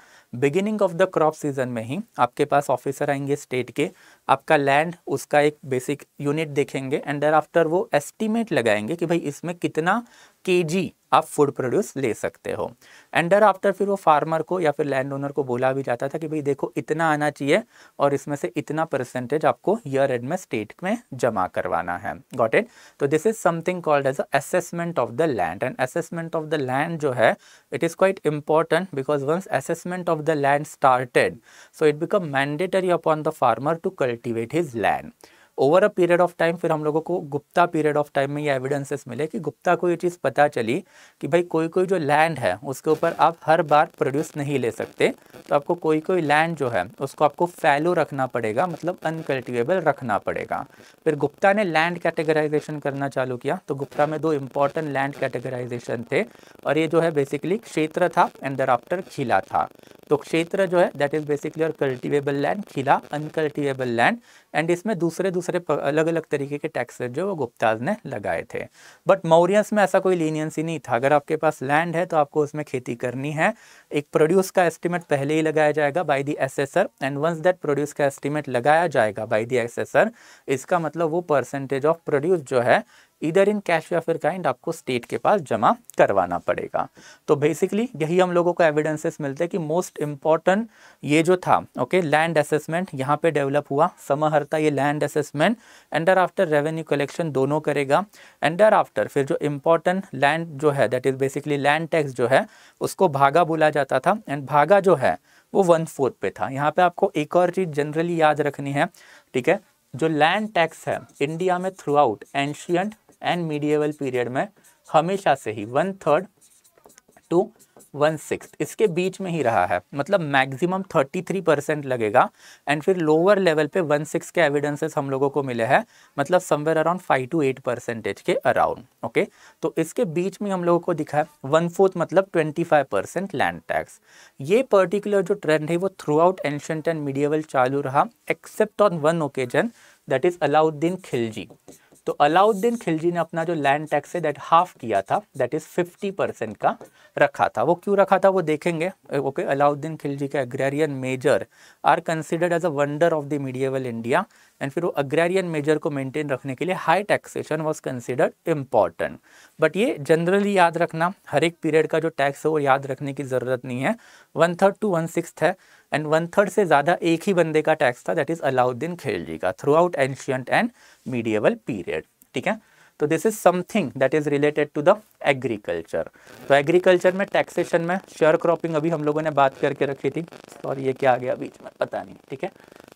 beginning of the crop season में ही आपके पास ऑफिसर आएंगे स्टेट के आपका लैंड उसका एक बेसिक यूनिट देखेंगे एंड देर आफ्टर वो एस्टिमेट लगाएंगे कि भाई इसमें कितना के जी आप फूड प्रोड्यूस ले सकते हो एंडर आफ्टर फिर वो फार्मर को या फिर लैंड ओनर को बोला भी जाता था कि भाई देखो इतना आना चाहिए और इसमें से इतना परसेंटेज आपको ईयर एंड में स्टेट में जमा करवाना है गॉट इट तो this is something called as assessment of the land and assessment of the land जो है it is quite important because once assessment of the land started so it become mandatory upon the farmer to cultivate his land over a period of time फिर हम लोगों को Gupta period of time में ये evidences मिले कि गुप्ता को ये चीज़ पता चली कि भाई कोई कोई जो लैंड है उसके ऊपर आप हर बार प्रोड्यूस नहीं ले सकते तो आपको कोई कोई लैंड जो है उसको आपको फैलो रखना पड़ेगा मतलब अनकल्टिवेबल रखना पड़ेगा फिर गुप्ता ने लैंड कैटेगराइजेशन करना चालू किया तो गुप्ता में दो इंपॉर्टेंट लैंड कैटेगराइजेशन थे और ये जो है बेसिकली क्षेत्र था एंड दर आफ्टर खिला था तो क्षेत्र जो है दैट इज बेसिकली और कल्टिवेबल लैंड खिला अनकल्टिवेबल लैंड एंड इसमें दूसरे दूसरे अलग अलग तरीके के टैक्सेस जो वो गुप्ताज ने लगाए थे बट मौर्यस में ऐसा कोई लीनियंसी नहीं था अगर आपके पास लैंड है तो आपको उसमें खेती करनी है एक प्रोड्यूस का एस्टिमेट पहले ही लगाया जाएगा by the assessor and once that produce का एस्टिमेट लगाया जाएगा बाई दी एसेसर इसका मतलब वो परसेंटेज ऑफ प्रोड्यूस जो है इधर इन कैश या फिर काइंड आपको स्टेट के पास जमा करवाना पड़ेगा तो बेसिकली यही हम लोगों को एविडेंसेस मिलते हैं कि मोस्ट इम्पॉर्टेंट ये जो था ओके लैंड असेसमेंट यहाँ पे डेवलप हुआ समहरता ये land assessment and thereafter revenue collection दोनों करेगा एंडर आफ्टर फिर जो इम्पॉर्टेंट लैंड जो है that is basically land tax जो है उसको भागा बोला जाता था एंड भागा जो है वो वन फोर्थ पे था यहाँ पे आपको एक और चीज़ जनरली याद रखनी है ठीक है जो लैंड टैक्स है इंडिया में throughout ancient and medieval period में हमेशा से ही one third to one six इसके बीच में ही रहा है मतलब मैक्सिमम थर्टी थ्री परसेंट लगेगा एंड फिर लोअर लेवल पे वन सिक्स के एविडेंसेस हम लोगों को मिले हैं मतलब somewhere around five to eight percentage के अराउंड ओके तो इसके बीच में हम लोगों को दिखा है वन फोर्थ मतलब twenty five percent land tax ये पर्टिकुलर जो ट्रेंड है वो throughout ancient and medieval चालू रहा except on one occasion that is Alauddin Khilji तो अलाउद्दीन खिलजी ने अपना जो लैंड टैक्स है दैट हाफ किया था दैट इज 50 परसेंट का रखा था वो क्यों रखा था वो देखेंगे ओके अलाउद्दीन खिलजी के agrarian measure are considered as a wonder of the medieval India and फिर वो अग्रेरियन मेजर को मेंटेन रखने के लिए high taxation was considered important but ये जनरली याद रखना हर एक पीरियड का जो टैक्स है वो याद रखने की ज़रूरत नहीं है one third to one six है एंड वन थर्ड से ज़्यादा एक ही बंदे का टैक्स था दैट इज़ अलाउद्दीन खिलजी का throughout ancient and medieval period ठीक है तो this is something that is related to the agriculture तो एग्रीकल्चर में टैक्सेशन में शेयर क्रॉपिंग अभी हम लोगों ने बात करके रखी थी और ये क्या आ गया बीच में पता नहीं ठीक है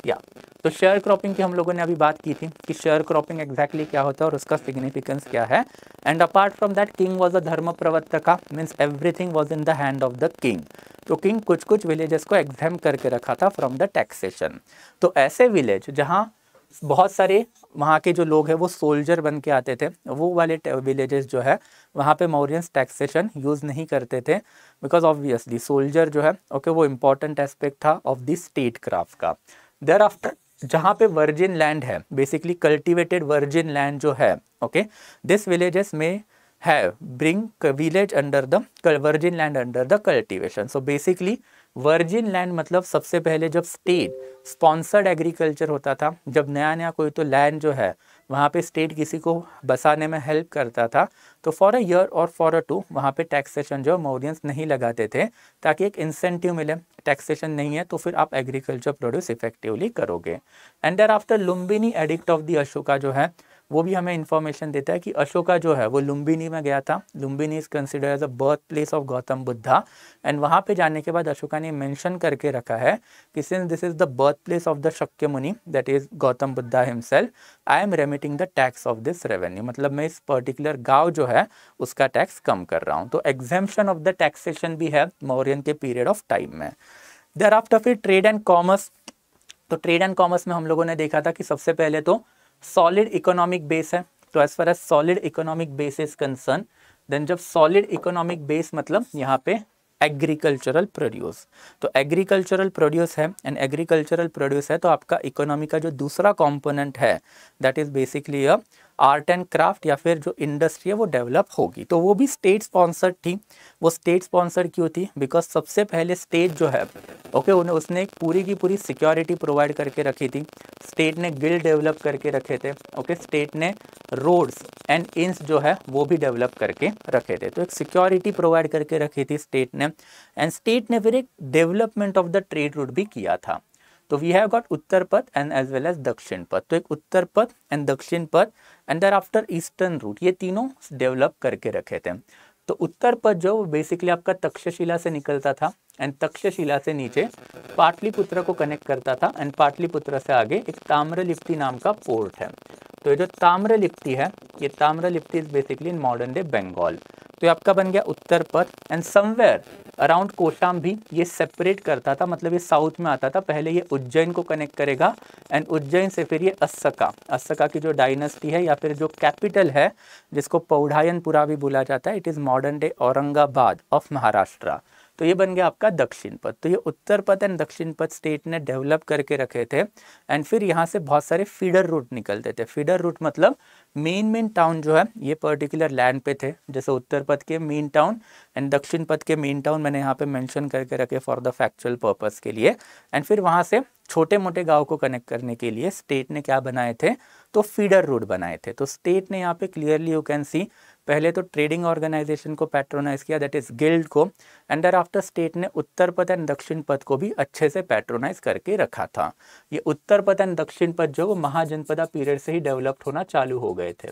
या तो शेयर क्रॉपिंग की हम लोगों ने अभी बात की थी कि शेयर क्रॉपिंग एग्जैक्टली क्या होता है और उसका सिग्निफिकेंस क्या है and apart from that king was a dharma pravartaka means everything was in the hand of the king तो किंग कुछ कुछ विलेजेस को एग्जाम करके रखा था फ्रॉम द टैक्सेशन तो ऐसे विलेज जहाँ बहुत सारे वहाँ के जो लोग हैं वो सोल्जर बन के आते थे वो वाले विलेजेस जो है वहाँ पे मौर्यंस टैक्सेशन यूज़ नहीं करते थे बिकॉज ऑब्वियसली सोल्जर जो है ओके okay, वो इम्पॉर्टेंट एस्पेक्ट था ऑफ द स्टेट क्राफ्ट का देर आफ्टर जहाँ पे वर्जिन लैंड है बेसिकली कल्टिवेटेड वर्जिन लैंड जो है ओके दिस विलेजेस में है bring village under the virgin land under the cultivation so basically virgin land मतलब सबसे पहले जब स्टेट स्पॉन्सर्ड एग्रीकल्चर होता था जब नया नया कोई तो लैंड जो है वहाँ पे स्टेट किसी को बसाने में हेल्प करता था तो फॉर अ ईयर और फॉर अ टू वहाँ पे टैक्सेशन जो है मोरियंस नहीं लगाते थे ताकि एक इंसेंटिव मिले टैक्सेशन नहीं है तो फिर आप एग्रीकल्चर प्रोड्यूस इफेक्टिवली करोगे and there after Lumbini edict of the Ashoka जो है वो भी हमें इन्फॉर्मेशन देता है कि अशोका जो है वो लुम्बिनी में गया था Lumbini is consider as a birth place of Gautam Buddha and वहाँ पे जाने के बाद अशोका ने मेंशन करके रखा है कि since this is the birth place of the Shakyamuni that is Gautam Buddha himself I am remitting the tax of this revenue मतलब मैं इस पर्टिकुलर गाँव जो है उसका टैक्स कम कर रहा हूँ तो एग्जेम्पन ऑफ द टैक्सेशन भी है मौर्यन के पीरियड ऑफ टाइम में देर आफ्टर फिर ट्रेड एंड कॉमर्स तो ट्रेड एंड कॉमर्स में हम लोगों ने देखा था कि सबसे पहले तो सॉलिड इकोनॉमिक बेस है तो as far as solid economic base is concern then जब सॉलिड इकोनॉमिक बेस मतलब यहाँ पे एग्रीकल्चरल प्रोड्यूस तो एग्रीकल्चरल प्रोड्यूस है एंड एग्रीकल्चरल प्रोड्यूस है तो आपका इकोनॉमी का जो दूसरा कॉम्पोनेंट है that is basically a art and craft या फिर जो इंडस्ट्री है वो डेवलप होगी तो वो भी स्टेट स्पॉन्सर्ड थी वो स्टेट स्पॉन्सर्ड क्यों थी बिकॉज सबसे पहले स्टेट जो है ओके okay, उन्हें उसने एक पूरी की पूरी सिक्योरिटी प्रोवाइड करके रखी थी स्टेट ने गिल डेवलप करके रखे थे ओके okay, स्टेट ने रोड्स एंड इंस जो है वो भी डेवलप करके रखे थे तो एक सिक्योरिटी प्रोवाइड करके रखी थी स्टेट ने एंड स्टेट ने फिर एक development of the trade route भी किया था तो वी हैव गॉट उत्तर पथ एंड एज वेल एज दक्षिण पथ तो एक उत्तर पथ and Dakshinapath and there thereafter eastern route ये तीनों डेवलप करके रखे थे तो उत्तर पथ जो बेसिकली आपका तक्षशिला से निकलता था एंड तक्षशिला से नीचे पाटलिपुत्र को कनेक्ट करता था एंड पाटलिपुत्र से आगे एक ताम्रलिप्ति नाम का पोर्ट है तो ये जो ताम्रलिप्ति है ये Tamralipti is basically in modern day Bengal तो ये आपका बन गया उत्तर पथ एंड समवेयर अराउंड कोशाम भी ये सेपरेट करता था मतलब ये साउथ में आता था पहले ये उज्जैन को कनेक्ट करेगा एंड उज्जैन से फिर ये अस्सका अस्सका की जो डायनेस्टी है या फिर जो कैपिटल है जिसको पौढ़ायनपुरा भी बोला जाता है it is modern day Aurangabad of Maharashtra तो ये बन गया आपका दक्षिण पथ तो ये उत्तर पथ एंड दक्षिण पथ स्टेट ने डेवलप करके रखे थे एंड फिर यहाँ से बहुत सारे फीडर रूट निकलते थे फीडर रूट मतलब मेन मेन टाउन जो है ये पर्टिकुलर लैंड पे थे जैसे उत्तर पथ के मेन टाउन एंड दक्षिण पथ के मेन टाउन मैंने यहाँ पे मेंशन करके रखे फॉर द फैक्चुअल पर्पज़ के लिए एंड फिर वहाँ से छोटे मोटे गांव को कनेक्ट करने के लिए स्टेट ने क्या बनाए थे तो फीडर रूट बनाए थे तो स्टेट ने यहाँ पे क्लियरली यू कैन सी पहले तो ट्रेडिंग ऑर्गेनाइजेशन को पैट्रोनाइज किया दैट इज गिल्ड को एंड आफ्टर स्टेट ने उत्तर पद एंड दक्षिण पद को भी अच्छे से पैट्रोनाइज करके रखा था ये उत्तर पद एंड दक्षिण पद जो महाजनपदा पीरियड से ही डेवलप्ड होना चालू हो गए थे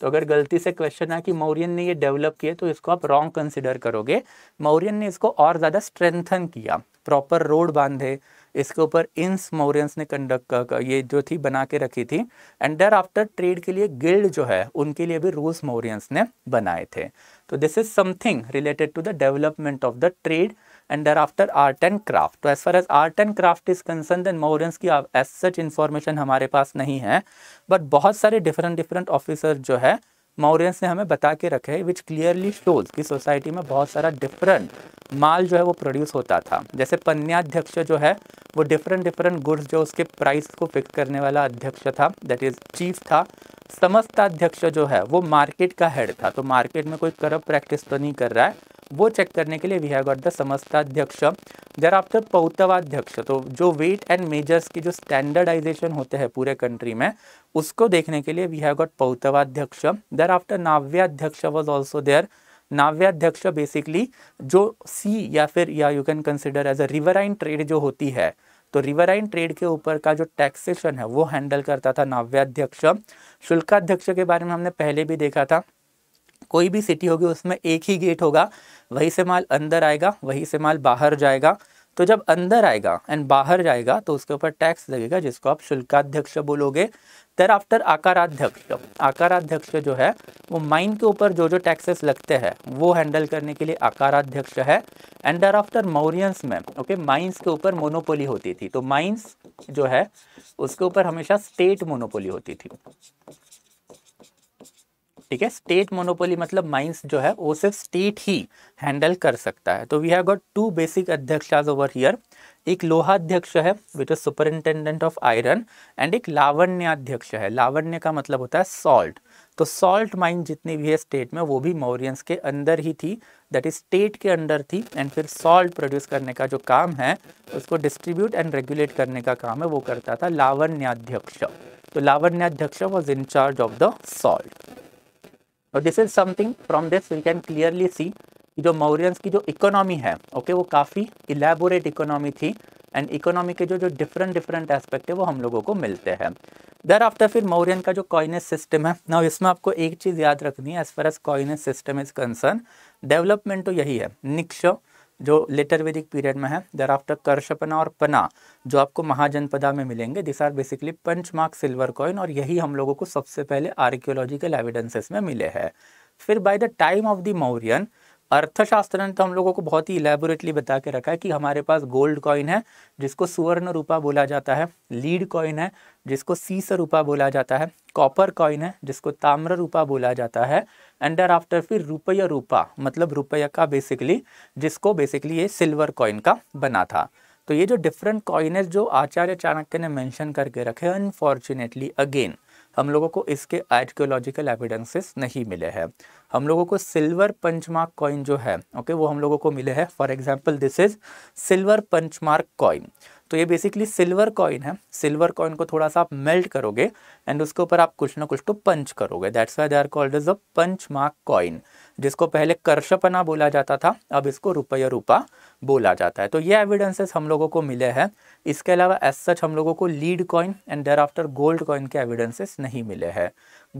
तो अगर गलती से क्वेश्चन आया कि मौर्यन ने ये डेवलप किए तो इसको आप रॉन्ग कंसिडर करोगे मौर्यन ने इसको और ज़्यादा स्ट्रेंथन किया प्रॉपर रोड बांधे इसके ऊपर इंस मौरियंस ने कंडक्ट ये जो थी बना के रखी थी एंड देर आफ्टर ट्रेड के लिए गिल्ड जो है उनके लिए भी रूल्स मौरियंस ने बनाए थे तो this is something related to the development of the trade and there thereafter art and craft तो as far as art and craft is concern then Mauryans की एज सच इन्फॉर्मेशन हमारे पास नहीं है बट बहुत सारे डिफरेंट डिफरेंट ऑफिसर जो है मौर्यस ने हमें बता के रखे है विच क्लियरली शोज कि सोसाइटी में बहुत सारा डिफरेंट माल जो है वो प्रोड्यूस होता था जैसे पन्याध्यक्ष जो है वो डिफरेंट डिफरेंट गुड्स जो उसके प्राइस को फिक्स करने वाला अध्यक्ष था दैट इज़ चीफ था समस्त अध्यक्ष जो है वो मार्केट का हेड था तो मार्केट में कोई करप प्रैक्टिस तो नहीं कर रहा है वो चेक करने के लिए we have got the Samsthadhyaksha thereafter Pautavadhyaksha तो जो वेट एंड मेजर्स की जो स्टैंडर्डाइजेशन होते हैं पूरे कंट्री में उसको देखने के लिए we have got Pautavadhyaksha thereafter Navadhyaksha was also there Navadhyaksha basically जो सी या फिर या you can consider as a riverine trade जो होती है तो रिवराइन ट्रेड के ऊपर का जो टैक्सेशन है वो हैंडल करता था नाव्याध्यक्ष शुल्काध्यक्ष के बारे में हमने पहले भी देखा था कोई भी सिटी होगी उसमें एक ही गेट होगा वहीं से माल अंदर आएगा वहीं से माल बाहर जाएगा तो जब अंदर आएगा एंड बाहर जाएगा तो उसके ऊपर टैक्स लगेगा जिसको आप शुल्काध्यक्ष बोलोगे देर आफ्टर आकाराध्यक्ष आकाराध्यक्ष जो है वो माइन के ऊपर जो जो टैक्सेस लगते हैं वो हैंडल करने के लिए आकाराध्यक्ष है एंड देर आफ्टर मौरियंस में ओके okay, माइंस के ऊपर मोनोपोली होती थी तो माइंस जो है उसके ऊपर हमेशा स्टेट मोनोपोली होती थी ठीक है स्टेट मोनोपोली मतलब माइंस जो है वो सिर्फ स्टेट ही हैंडल कर सकता है तो we have got two basic adhyaksha over here एक लोहा अध्यक्ष है which is superintendent of iron and एक लावण्य अध्यक्ष है लावण्य का मतलब होता है सॉल्ट तो सॉल्ट माइन जितनी भी है स्टेट में वो भी मौर्यंस के अंदर ही थी दैट इज स्टेट के अंडर थी एंड फिर सॉल्ट प्रोड्यूस करने का जो काम है उसको डिस्ट्रीब्यूट एंड रेगुलेट करने का काम है वो करता था लावण्याध्यक्ष तो Lavanyadhyaksha was charge of the salt और this is something from this we can clearly see कि जो मौर्यंस की जो इकोनॉमी है ओके okay, वो काफ़ी इलेबोरेट इकोनॉमी थी एंड इकोनॉमी के जो जो डिफरेंट डिफरेंट एस्पेक्ट है वो हम लोगों को मिलते हैं दर आफ्टर फिर मौर्यन का जो कॉइनेस सिस्टम है ना इसमें आपको एक चीज़ याद रखनी है as far as coinage system is concern development तो यही है निक्शो जो लेटर वैदिक पीरियड में है दर आफ्टर कर्षपना और पना जो आपको महाजनपदा में मिलेंगे this are basically punch mark silver coin और यही हम लोगों को सबसे पहले आर्कियोलॉजिकल एविडेंसेस में मिले हैं फिर by the time of the Mauryan Arthashastra ने तो हम लोगों को बहुत ही इलेबोरेटली बता के रखा है कि हमारे पास गोल्ड कॉइन है जिसको सुवर्ण रूपा बोला जाता है लीड कॉइन है जिसको सीस रूपा बोला जाता है कॉपर कॉइन है जिसको ताम्र रूपा बोला जाता है एंड आफ्टर फिर रुपया रूपा मतलब रुपया का बेसिकली जिसको बेसिकली ये सिल्वर कॉइन का बना था तो ये जो डिफरेंट कॉइनेस जो आचार्य चाणक्य ने मैंशन करके रखे अनफॉर्चुनेटली अगेन हम लोगों को इसके आर्कियोलॉजिकल एविडेंसेस नहीं मिले हैं हम लोगों को सिल्वर पंचमार्क कॉइन जो है ओके okay, वो हम लोगों को मिले हैं for example this is silver punch mark coin तो ये बेसिकली सिल्वर कॉइन है सिल्वर कॉइन को थोड़ा सा आप मेल्ट करोगे एंड उसके ऊपर आप कुछ ना कुछ तो पंच करोगे that's why they are called is a punch mark coin जिसको पहले कर्षपना बोला जाता था अब इसको रुपये रूपा बोला जाता है तो ये एविडेंसेस हम लोगों को मिले हैं इसके अलावा एज सच हम लोगों को lead coin and there thereafter gold coin के एविडेंसेस नहीं मिले हैं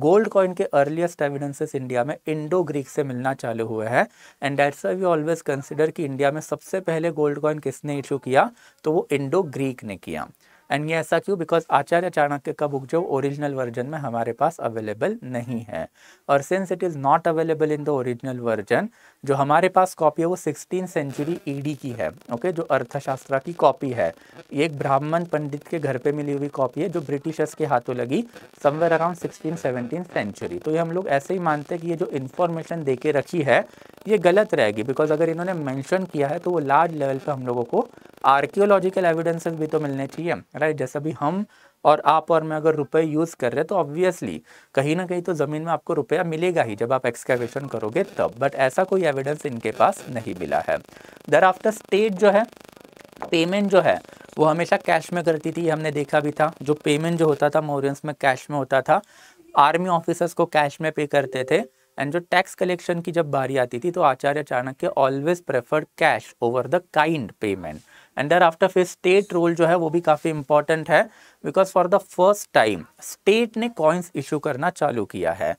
गोल्ड कॉइन के अर्लीस्ट एविडेंसेस इंडिया में इंडो ग्रीक से मिलना चालू हुए हैं and dates we always consider कि इंडिया में सबसे पहले गोल्ड कॉइन किसने इशू किया तो वो इंडो ग्रीक ने किया एंड ये ऐसा क्यों बिकॉज आचार्य चाणक्य का बुक जो ओरिजिनल वर्जन में हमारे पास अवेलेबल नहीं है और since it is not available in the original version जो हमारे पास कॉपी है वो सिक्सटीन सेंचुरी ईडी की है ओके okay? जो अर्थशास्त्र की कॉपी है ये एक ब्राह्मण पंडित के घर पे मिली हुई कॉपी है जो ब्रिटिशर्स के हाथों लगी somewhere around sixteen seventeen century तो ये हम लोग ऐसे ही मानते हैं कि ये जो इन्फॉर्मेशन दे रखी है ये गलत रहेगी बिकॉज अगर इन्होंने मैंशन किया है तो वो लार्ज लेवल पर हम लोगों को आर्कियोलॉजिकल एविडेंसेस भी तो मिलने चाहिए राइट जैसे भी हम और आप और मैं अगर रुपए यूज़ कर रहे हैं तो ऑब्वियसली कहीं ना कहीं तो ज़मीन में आपको रुपया मिलेगा ही जब आप एक्सकेवेशन करोगे तब बट ऐसा कोई एविडेंस इनके पास नहीं मिला है दर आफ्टर स्टेट जो है पेमेंट जो है वो हमेशा कैश में करती थी हमने देखा भी था जो पेमेंट जो होता था मोरियंस में कैश में होता था आर्मी ऑफिसर्स को कैश में पे करते थे एंड जो टैक्स कलेक्शन की जब बारी आती थी तो Acharya Chanakya always prefer cash over the kind payment and there after फिर स्टेट रूल जो है वो भी काफ़ी इंपॉर्टेंट है because for the first time state ने कॉइन्स इशू करना चालू किया है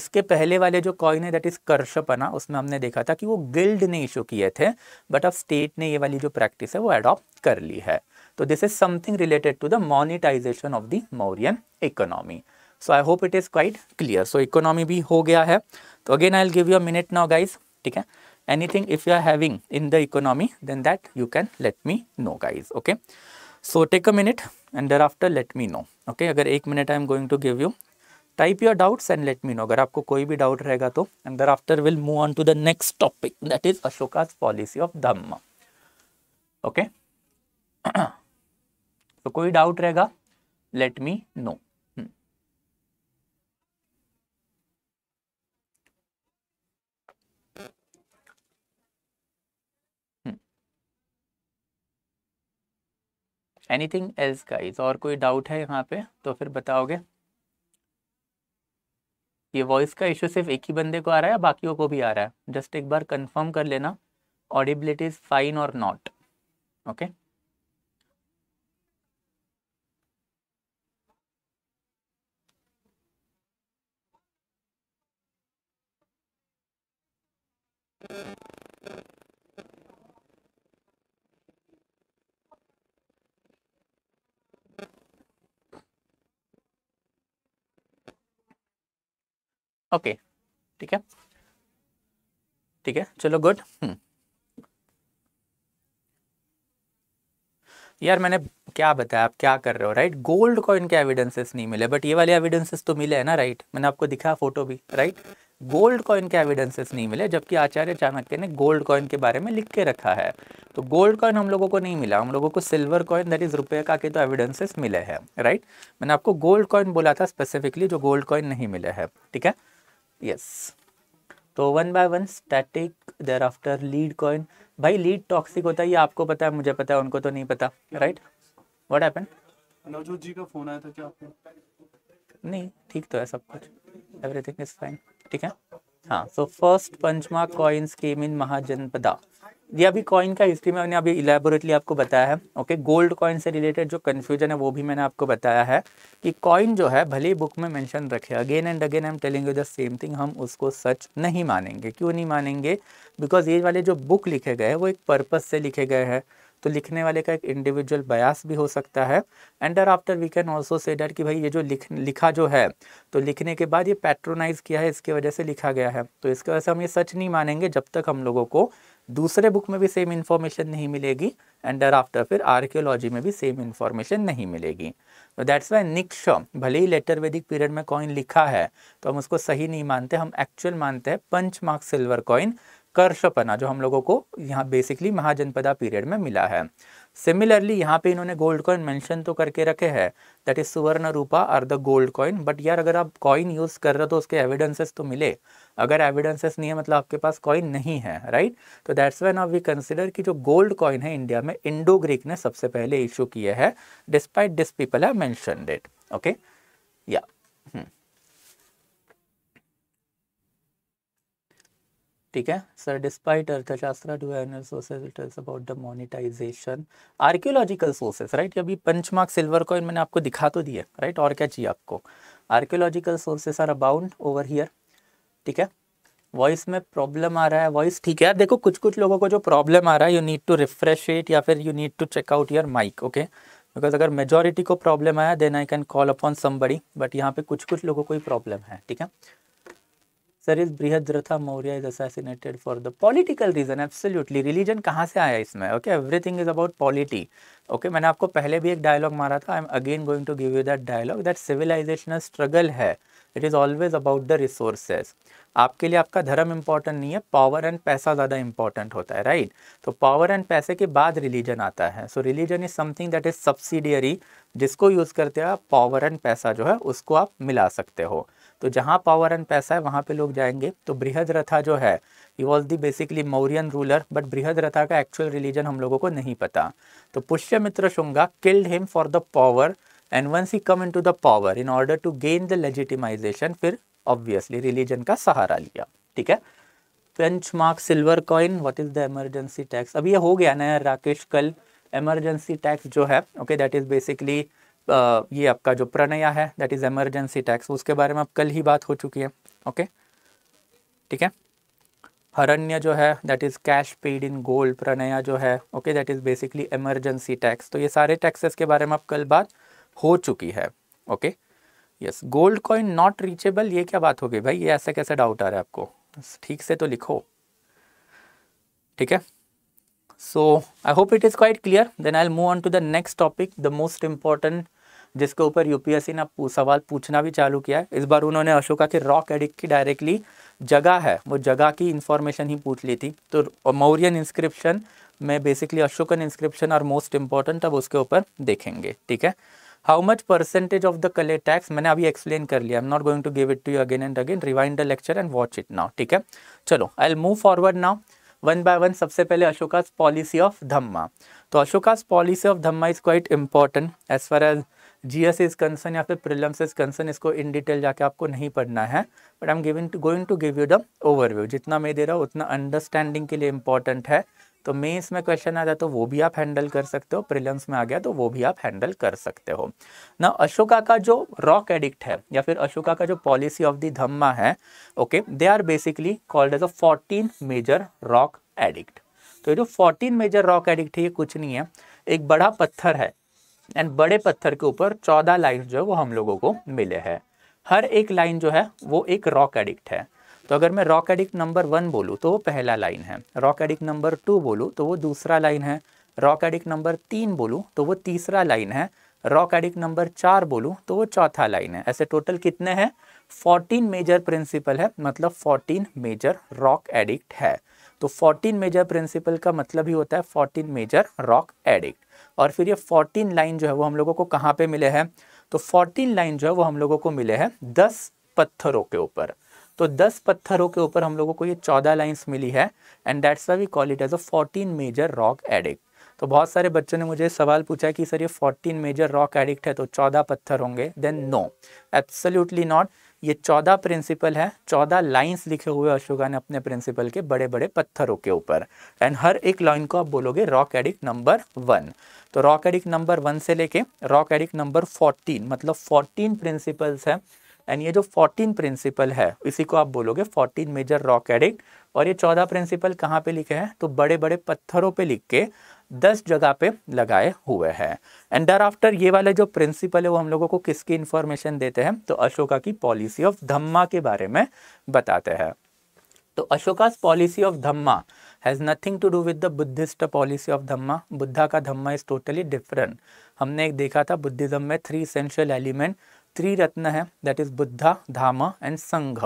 इसके पहले वाले जो कॉइन है दैट इज़ कर्शपना उसमें हमने देखा था कि वो गिल्ड ने इशू किए थे बट अब स्टेट ने ये वाली जो प्रैक्टिस है वो अडॉप्ट कर ली है तो this is something related to the monetisation of the Mauryan economy so I hope it is quite clear so economy भी हो गया है तो again I will give you a minute now guys ठीक है anything if you are having in the economy then that you can let me know guys okay so take a minute and thereafter let me know okay agar एक minute I am going to give you type your doubts and let me know agar aapko koi bhi doubt rahega to and thereafter we'll move on to the next topic that is Ashoka's policy of Dhamma okay so koi doubt rahega let me know anything else का और कोई doubt है यहाँ पे तो फिर बताओगे ये वॉइस का इशू सिर्फ एक ही बंदे को आ रहा है या बाकियों को भी आ रहा है जस्ट एक बार कंफर्म कर लेना ऑडिबिलिटी इज फाइन और not okay Thank you. Okay ठीक है ठीक है चलो गुड hmm. यार मैंने क्या बताया आप क्या कर रहे हो राइट गोल्ड कॉइन के एविडेंसेस नहीं मिले बट ये वाले एविडेंसेस तो मिले हैं ना राइट मैंने आपको दिखा फोटो भी राइट गोल्ड कॉइन के एविडेंसेस नहीं मिले जबकि आचार्य चाणक्य ने गोल्ड कॉइन के बारे में लिख के रखा है तो गोल्ड कॉइन हम लोगों को नहीं मिला हम लोगों को सिल्वर कॉइन दैट इज रुपये का के तो एविडेंसेस मिले हैं राइट मैंने आपको गोल्ड कॉइन बोला था स्पेसिफिकली जो गोल्ड कॉइन नहीं मिले हैं ठीक है थीके? यस तो one by one static there after lead coin भाई लीड टॉक्सिक होता है ये आपको पता है मुझे पता है उनको तो नहीं पता right what happen Navjot ji का फोन आया था क्या आपको नहीं ठीक तो है सब कुछ एवरीथिंग इज फाइन ठीक है हाँ सो फर्स्ट पंचमा कॉइन स्कीम इन महाजनपदा ये अभी कॉइन का हिस्ट्री में मैंने अभी इलेबोरेटली आपको बताया है ओके गोल्ड कॉइन से रिलेटेड जो कन्फ्यूजन है वो भी मैंने आपको बताया है कि कॉइन जो है भले ही बुक में मेंशन रखे again and again I am telling you the same thing हम उसको सच नहीं मानेंगे क्यों नहीं मानेंगे बिकॉज ये वाले जो बुक लिखे गए हैं वो एक पर्पज़ से लिखे गए हैं तो लिखने वाले का एक इंडिविजुअल बयास भी हो सकता है एंड डर after we can also say डर कि भाई ये जो लिख लिखा जो है तो लिखने के बाद ये पैट्रोनाइज किया है इसकी वजह से लिखा गया है तो इसकी वजह से हम ये सच नहीं मानेंगे जब तक हम लोगों को दूसरे बुक में भी सेम इन्फॉर्मेशन नहीं मिलेगी एंड डर आफ्टर फिर आर्कियोलॉजी में भी सेम इन्फॉर्मेशन नहीं मिलेगी तो दैट्स वाई निक्ष भले ही लेटर वैदिक पीरियड में कॉइन लिखा है तो हम उसको सही नहीं मानते हम एक्चुअल मानते हैं punch mark silver coin karshapana जो हम लोगों को यहाँ बेसिकली महाजनपदा पीरियड में मिला है सिमिलरली यहाँ पे इन्होंने गोल्ड कॉइन मेंशन तो करके रखे हैं that is suvarna rupa are the gold coin but यार अगर आप कॉइन यूज़ कर रहे हो तो उसके एविडेंसेस तो मिले अगर एविडेंसेस नहीं है मतलब आपके पास कॉइन नहीं है राइट तो that's when now we consider कि जो गोल्ड कॉइन है इंडिया में इंडो ग्रीक ने सबसे पहले इशू किया है डिस्पाइट दिस पीपल है मैंशन डेट ओके या ठीक है sir despite Arthashastra to annual sources it is about the monetisation archaeological sources right अभी पंचमार्क सिल्वर कॉइन मैंने आपको दिखा तो दिया राइट और क्या चाहिए आपको archaeological sources are abound over here ठीक है वॉइस में प्रॉब्लम आ रहा है वॉइस ठीक है देखो कुछ कुछ लोगों को जो प्रॉब्लम आ रहा है you need to refresh it या फिर you need to check out your mic okay because अगर मेजोरिटी को प्रॉब्लम आया then I can call upon somebody but यहाँ पे कुछ कुछ लोगों को ही प्रॉब्लम है ठीक है sir is Brihadratha Maurya is assassinated for the political reason absolutely religion कहाँ से आया इसमें okay everything is about polity okay मैंने आपको पहले भी एक डायलॉग मारा था I am again going to give you that dialogue that civilisational struggle है it is always about the resources आपके लिए आपका धर्म इंपॉर्टेंट नहीं है पावर एंड पैसा ज़्यादा इंपॉर्टेंट होता है राइट right? तो पावर एंड पैसे के बाद रिलीजन आता है so religion is something that is subsidiary जिसको यूज़ करते हैं पावर एंड पैसा जो है उसको आप मिला सकते हो तो जहाँ पावर एंड पैसा है वहाँ पे लोग जाएंगे तो बृहद रथा जो है ही was the basically Mauryan ruler but Brihadratha का एक्चुअल रिलीजन हम लोगों को नहीं पता तो Pushyamitra Shunga killed him for the power and once he come in to the power in order to gain the legitimisation फिर ऑब्वियसली रिलीजन का सहारा लिया ठीक है punch mark silver coin what is the emergency tax अब ये हो गया ना राकेश कल एमरजेंसी टैक्स जो है ओके दैट इज बेसिकली ये आपका जो प्रणया है दैट इज़ एमरजेंसी टैक्स उसके बारे में आप कल ही बात हो चुकी है ओके ठीक है हरण्य जो है that is cash paid in gold pranaya जो है okay that is basically emergency tax तो ये सारे टैक्सेस के बारे में अब कल बात हो चुकी है okay yes gold coin not reachable ये क्या बात होगी भाई ये ऐसे कैसे डाउट आ रहा है आपको ठीक से तो लिखो ठीक है so i hope it is quite clear then i'll move on to the next topic the most important जिसके ऊपर यूपीएससी ने सवाल पूछना भी चालू किया है इस बार उन्होंने अशोका के रॉक एडिक्ट की डायरेक्टली जगह है वो जगह की इंफॉर्मेशन ही पूछ ली थी तो मौर्यन इंस्क्रिप्शन में बेसिकली अशोकन इंस्क्रिप्शन और मोस्ट इंपॉर्टेंट अब उसके ऊपर देखेंगे ठीक है how much percentage of the कले टैक्स मैंने अभी एक्सप्लेन कर लिया I am not going to give it to you again and again rewind the lecture and watch it now ठीक है चलो I'll move forward now one by one सबसे पहले अशोकाज पॉलिसी ऑफ धम्मा तो Ashoka's policy of dhamma is quite important as far as GS is concern या फिर prelims is concern इसको in detail जाके आपको नहीं पढ़ना है but I am giving to going to give you the overview जितना मैं दे रहा हूँ उतना अंडरस्टैंडिंग के लिए इंपॉर्टेंट है तो मेंस में क्वेश्चन आ है तो वो भी आप हैंडल कर सकते हो प्रिलम्स में आ गया तो वो भी आप हैंडल कर सकते हो ना अशोका का जो रॉक एडिक्ट है या फिर अशोका का जो पॉलिसी ऑफ द धम्मा है okay they are basically called as a fourteen major rock edict तो ये जो फोर्टीन मेजर रॉक एडिक्ट है ये कुछ नहीं है एक बड़ा पत्थर है एंड बड़े पत्थर के ऊपर चौदह लाइन जो है वो हम लोगों को मिले हैं हर एक लाइन जो है वो एक रॉक एडिक्ट है तो अगर मैं रॉक एडिक्ट नंबर वन बोलूँ तो वो पहला लाइन है रॉक एडिक्ट नंबर टू बोलूँ तो वो दूसरा लाइन है रॉक एडिक्ट नंबर तीन बोलूँ तो वो तीसरा लाइन है रॉक एडिक्ट नंबर चार बोलूँ तो वो चौथा लाइन है ऐसे टोटल कितने हैं फोर्टीन मेजर प्रिंसिपल है मतलब फोर्टीन मेजर रॉक एडिक्ट है तो फोर्टीन मेजर प्रिंसिपल का मतलब ही होता है फोर्टीन मेजर रॉक एडिक्ट और फिर ये फोर्टीन लाइन जो है वो हम लोगों को कहाँ पे मिले हैं तो फोर्टीन लाइन जो है वो हम लोगों को मिले हैं दस पत्थरों के ऊपर तो दस पत्थरों के ऊपर हम लोगों को ये चौदह लाइन्स मिली है and that's we call it as a fourteen major rock edict तो बहुत सारे बच्चों ने मुझे सवाल पूछा कि सर ये फोर्टीन मेजर रॉक एडिक्ट है तो चौदह पत्थर होंगे देन नो एब्सोल्यूटली नॉट ये चौदह प्रिंसिपल है चौदह लाइंस लिखे हुए अशोका ने अपने प्रिंसिपल के बड़े बड़े पत्थरों के ऊपर एंड हर एक लाइन को आप बोलोगे रॉक एडिक नंबर वन तो रॉक एडिक नंबर वन से लेके रॉक एडिक नंबर फोर्टीन मतलब फोर्टीन प्रिंसिपल्स हैं एंड ये जो 14 प्रिंसिपल है इसी को आप बोलोगे 14 मेजर रॉक एडिक्ट और ये 14 प्रिंसिपल कहाँ पे लिखे हैं तो बड़े बड़े पत्थरों पे लिख के 10 जगह पे लगाए हुए हैं एंड डर आफ्टर ये वाले जो प्रिंसिपल है वो हम लोगों को किसकी इन्फॉर्मेशन देते हैं तो अशोका की पॉलिसी ऑफ धम्मा के बारे में बताते हैं तो Ashoka policy of dhamma has nothing to do with the Buddhist policy of dhamma Buddha का धम्मा इज़ टोटली डिफरेंट हमने एक देखा था बुद्धिज़्म में थ्री सेंशल एलिमेंट त्रिरत्न है that is Buddha dhamma and sangha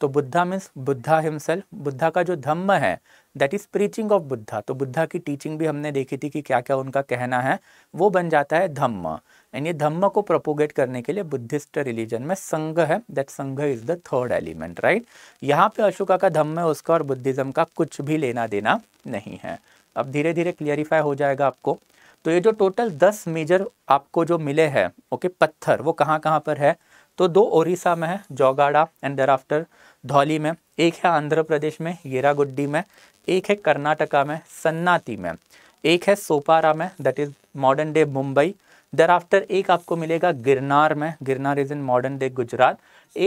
तो बुद्धा मीन्स बुद्धा हिमसेल्फ बुद्धा का जो धम्म है that is preaching of Buddha तो बुद्धा की टीचिंग भी हमने देखी थी कि क्या क्या उनका कहना है वो बन जाता है धम्म एंड ये धम्म को प्रोपोगेट करने के लिए बुद्धिस्ट रिलीजन में संघ है that sangha is the third element right यहाँ पे अशोका का धम्म है उसका और बुद्धिज्म का कुछ भी लेना देना नहीं है अब धीरे धीरे क्लियरिफाई हो जाएगा आपको तो ये जो टोटल दस मेजर आपको जो मिले हैं ओके पत्थर वो कहाँ कहाँ पर है तो दो ओरिसा में है Jaugada and there after Dhauli में एक है आंध्र प्रदेश में येरागुड्डी में एक है कर्नाटका में सन्नाती में एक है सोपारा में that is modern day Mumbai there after एक आपको मिलेगा गिरनार में Girnar is in modern day Gujarat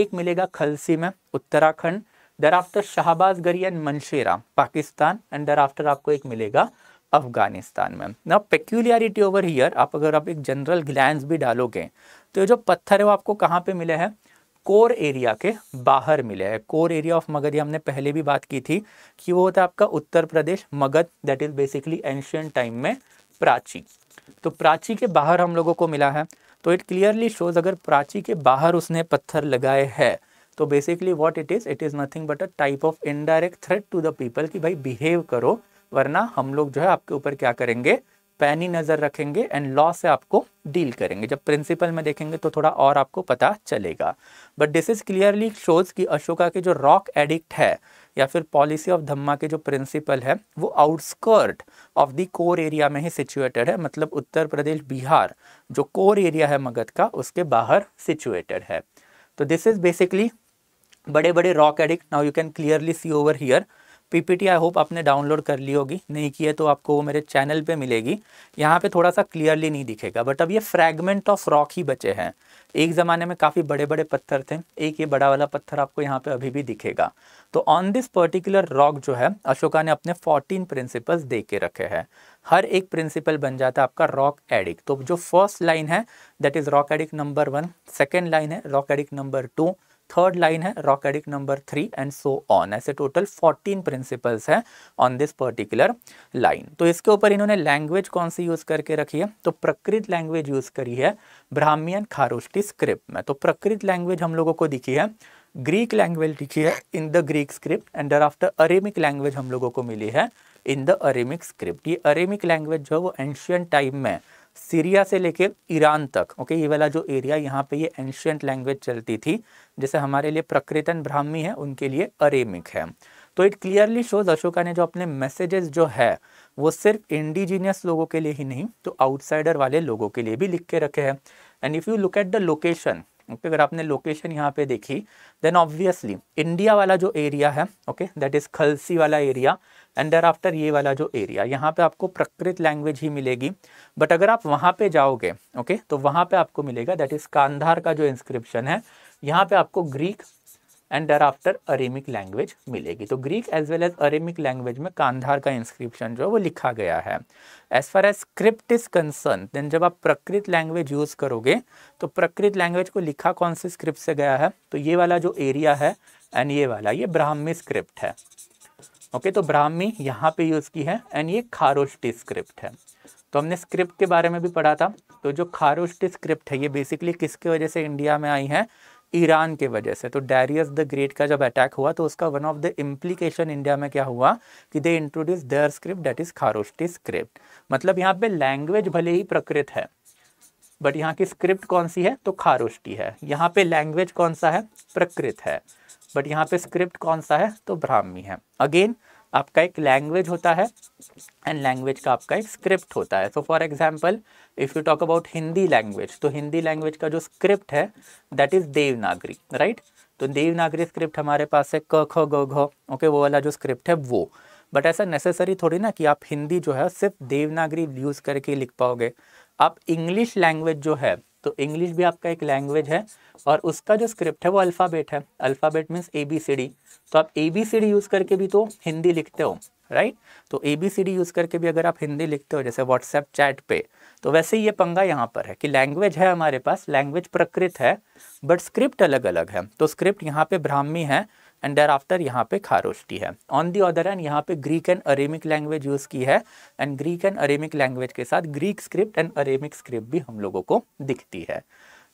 एक मिलेगा खलसी में Uttarakhand there after Shahbaz and Mansehra Pakistan and there after आपको एक मिलेगा अफगानिस्तान में ना पेक्यूलियरिटी ओवर हीयर आप अगर आप एक जनरल ग्लैंड भी डालोगे तो ये जो पत्थर है वो आपको कहाँ पे मिले हैं कोर एरिया के बाहर मिले हैं कोर एरिया ऑफ मगध हमने पहले भी बात की थी कि वो होता है आपका Uttar Pradesh Magadha that is basically ancient time में प्राची तो प्राची के बाहर हम लोगों को मिला है तो इट क्लियरली शोज अगर प्राची के बाहर उसने पत्थर लगाए हैं तो basically what it is it is nothing but a type of indirect threat to the people कि भाई बिहेव करो वरना हम लोग जो है आपके ऊपर क्या करेंगे पैनी नज़र रखेंगे एंड लॉ से आपको डील करेंगे जब प्रिंसिपल में देखेंगे तो थोड़ा और आपको पता चलेगा but this is clearly shows कि अशोका के जो रॉक एडिक्ट है या फिर पॉलिसी ऑफ धम्मा के जो प्रिंसिपल है वो outskirt of the core area में ही सिचुएटेड है मतलब उत्तर प्रदेश बिहार जो कोर एरिया है मगध का उसके बाहर सिचुएटेड है तो दिस इज़ बेसिकली बड़े बड़े rock edict now you can clearly see over here PPT I hope आपने डाउनलोड कर ली होगी नहीं किया तो आपको वो मेरे चैनल पे मिलेगी यहाँ पे थोड़ा सा क्लियरली नहीं दिखेगा बट अब ये फ्रैगमेंट ऑफ रॉक ही बचे हैं एक ज़माने में काफ़ी बड़े बड़े पत्थर थे एक ये बड़ा वाला पत्थर आपको यहाँ पे अभी भी दिखेगा तो ऑन दिस पर्टिकुलर रॉक जो है अशोका ने अपने फोर्टीन प्रिंसिपल्स दे के रखे हैं हर एक प्रिंसिपल बन जाता है आपका रॉक एडिक तो जो फर्स्ट लाइन है that is rock edict number one second line है rock edict number two third line है rock edict number three and so on ऐसे टोटल फोर्टीन प्रिंसिपल्स हैं ऑन दिस पर्टिकुलर लाइन तो इसके ऊपर इन्होंने लैंग्वेज कौन सी यूज़ करके रखी है तो प्रकृत लैंग्वेज यूज़ करी है ब्राह्मियन खारोष्टी स्क्रिप्ट में तो प्रकृत लैंग्वेज हम लोगों को दिखी है ग्रीक लैंग्वेज लिखी है in the Greek script and after Aramaic language हम लोगों को मिली है इन द अरेमिक स्क्रिप्ट ये अरेमिक लैंग्वेज जो है वो एंशियन टाइम में सीरिया से लेकर ईरान तक ओके ये वाला जो एरिया यहाँ पे ये एंशियंट लैंग्वेज चलती थी जैसे हमारे लिए प्रकृतन ब्राह्मी है उनके लिए अरेमिक है तो इट क्लियरली शोज अशोका ने जो अपने मैसेजेस जो है वो सिर्फ इंडिजीनियस लोगों के लिए ही नहीं तो आउटसाइडर वाले लोगों के लिए भी लिख के रखे हैं and if you look at the location okay अगर आपने लोकेशन यहाँ पे देखी देन ऑब्वियसली इंडिया वाला जो एरिया है ओके दैट इज खलसी वाला एरिया एंड देर आफ्टर ये वाला जो एरिया यहाँ पे आपको प्रकृत लैंग्वेज ही मिलेगी बट अगर आप वहाँ पे जाओगे ओके okay, तो वहाँ पे आपको मिलेगा दैट इज कांधार का जो इंस्क्रिप्शन है यहाँ पे आपको Greek and there after Aramaic language मिलेगी तो Greek as well as Aramaic language में कांधार का इंस्क्रिप्शन जो है वो लिखा गया है as far as script is concern then जब आप प्रकृत लैंग्वेज यूज़ करोगे तो प्रकृत लैंग्वेज को लिखा कौन से स्क्रिप्ट से गया है तो ये वाला जो एरिया है एंड ये वाला ये ब्राह्मी स्क्रिप्ट है ओके okay, तो ब्राह्मी यहाँ पे यूज़ की है एंड ये खारोष्टी स्क्रिप्ट है तो हमने स्क्रिप्ट के बारे में भी पढ़ा था तो जो खारोष्टी स्क्रिप्ट है ये बेसिकली किसके वजह से इंडिया में आई है ईरान के वजह से तो डेरियस द ग्रेट का जब अटैक हुआ तो उसका one of the implication India में क्या हुआ कि they introduce their script that is Kharosthi script मतलब यहाँ पे लैंग्वेज भले ही प्रकृत है बट यहाँ की स्क्रिप्ट कौन सी है तो खारोष्टी है यहाँ पे लैंग्वेज कौन सा है प्रकृत है बट यहाँ पे स्क्रिप्ट कौन सा है तो ब्राह्मी है अगेन आपका एक लैंग्वेज होता है एंड लैंग्वेज का आपका एक स्क्रिप्ट होता है so for example if you talk about Hindi language तो हिंदी लैंग्वेज का जो स्क्रिप्ट है दैट इज़ देवनागरी राइट तो देवनागरी स्क्रिप्ट हमारे पास है क ख ग घ ओके वो वाला जो स्क्रिप्ट है वो बट ऐसा नेसेसरी थोड़ी ना कि आप हिंदी जो है सिर्फ देवनागरी यूज़ करके लिख पाओगे आप इंग्लिश लैंग्वेज जो है तो इंग्लिश भी आपका एक लैंग्वेज है और उसका जो स्क्रिप्ट है वो अल्फ़ाबेट है alphabet means A B C D तो आप A B C D use करके भी तो हिंदी लिखते हो राइट तो A B C D use करके भी अगर आप हिंदी लिखते हो जैसे व्हाट्सएप चैट पे तो वैसे ही ये पंगा यहाँ पर है कि लैंग्वेज है हमारे पास लैंग्वेज प्रकृत है बट स्क्रिप्ट अलग अलग है तो स्क्रिप्ट यहाँ पे ब्राह्मी है एंड देर आफ्टर यहाँ पे खारोष्टी है ऑन दी अदर एंड यहाँ पे Greek and Aramaic language use की है and Greek and Aramaic language के साथ Greek script and Aramaic script भी हम लोगों को दिखती है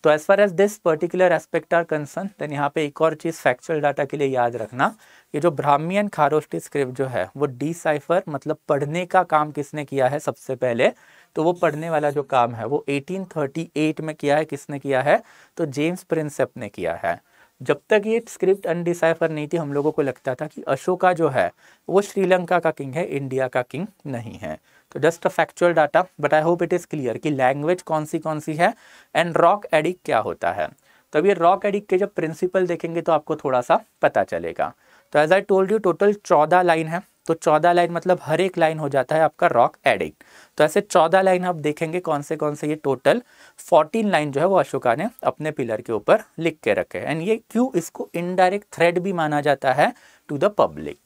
तो as far as this particular aspect are concern then यहाँ पे एक और चीज़ फैक्चुअल डाटा के लिए याद रखना ये जो ब्राह्मी एंड खारोष्टी स्क्रिप्ट जो है वो डी साइफर मतलब पढ़ने का काम किसने किया है सबसे पहले तो वो पढ़ने वाला जो काम है वो 1838 में किया है किसने किया है तो जेम्स प्रिंसेप ने किया है जब तक ये स्क्रिप्ट अनडिसाइफर नहीं थी हम लोगों को लगता था कि अशोका जो है वो श्रीलंका का किंग है इंडिया का किंग नहीं है तो just factual data but I hope it is clear कि लैंग्वेज कौन सी कौन सी है एंड रॉक एडिक क्या होता है तो ये रॉक एडिक के जब प्रिंसिपल देखेंगे तो आपको थोड़ा सा पता चलेगा तो as I told you total चौदह लाइन है तो चौदह लाइन मतलब हर एक लाइन हो जाता है आपका रॉक एडिक तो ऐसे चौदह लाइन आप देखेंगे कौन से कौन से ये टोटल फोर्टीन लाइन जो है वो अशोका ने अपने पिलर के ऊपर लिख के रखे एंड ये क्यों इसको इनडायरेक्ट थ्रेड भी माना जाता है टू द पब्लिक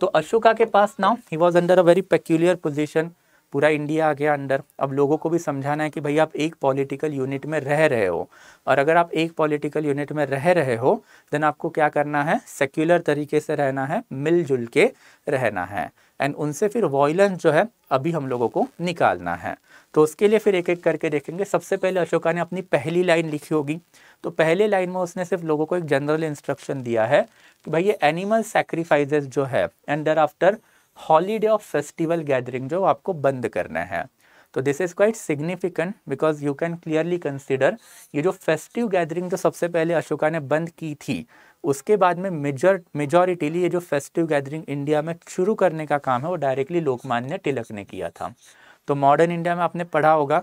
तो अशोका के पास now he was under a very peculiar position पूरा इंडिया आ गया अंडर अब लोगों को भी समझाना है कि भाई आप एक पॉलिटिकल यूनिट में रह रहे हो और अगर आप एक पॉलिटिकल यूनिट में रह रहे हो देन आपको क्या करना है सेक्युलर तरीके से रहना है मिलजुल के रहना है एंड उनसे फिर वॉयलेंस जो है अभी हम लोगों को निकालना है तो उसके लिए फिर एक एक करके देखेंगे सबसे पहले अशोका ने अपनी पहली लाइन लिखी होगी तो पहले लाइन में उसने सिर्फ लोगों को एक जनरल इंस्ट्रक्शन दिया है कि भाई ये एनिमल सेक्रीफाइजेस जो है and after holiday of festival gathering जो आपको बंद करना है तो this is quite significant because you can clearly consider ये जो फेस्टिव गैदरिंग जो सबसे पहले अशोका ने बंद की थी उसके बाद में मेजर मेजोरिटीली ये जो फेस्टिव गैदरिंग इंडिया में शुरू करने का काम है वो डायरेक्टली लोकमान्य तिलक ने किया था तो मॉडर्न इंडिया में आपने पढ़ा होगा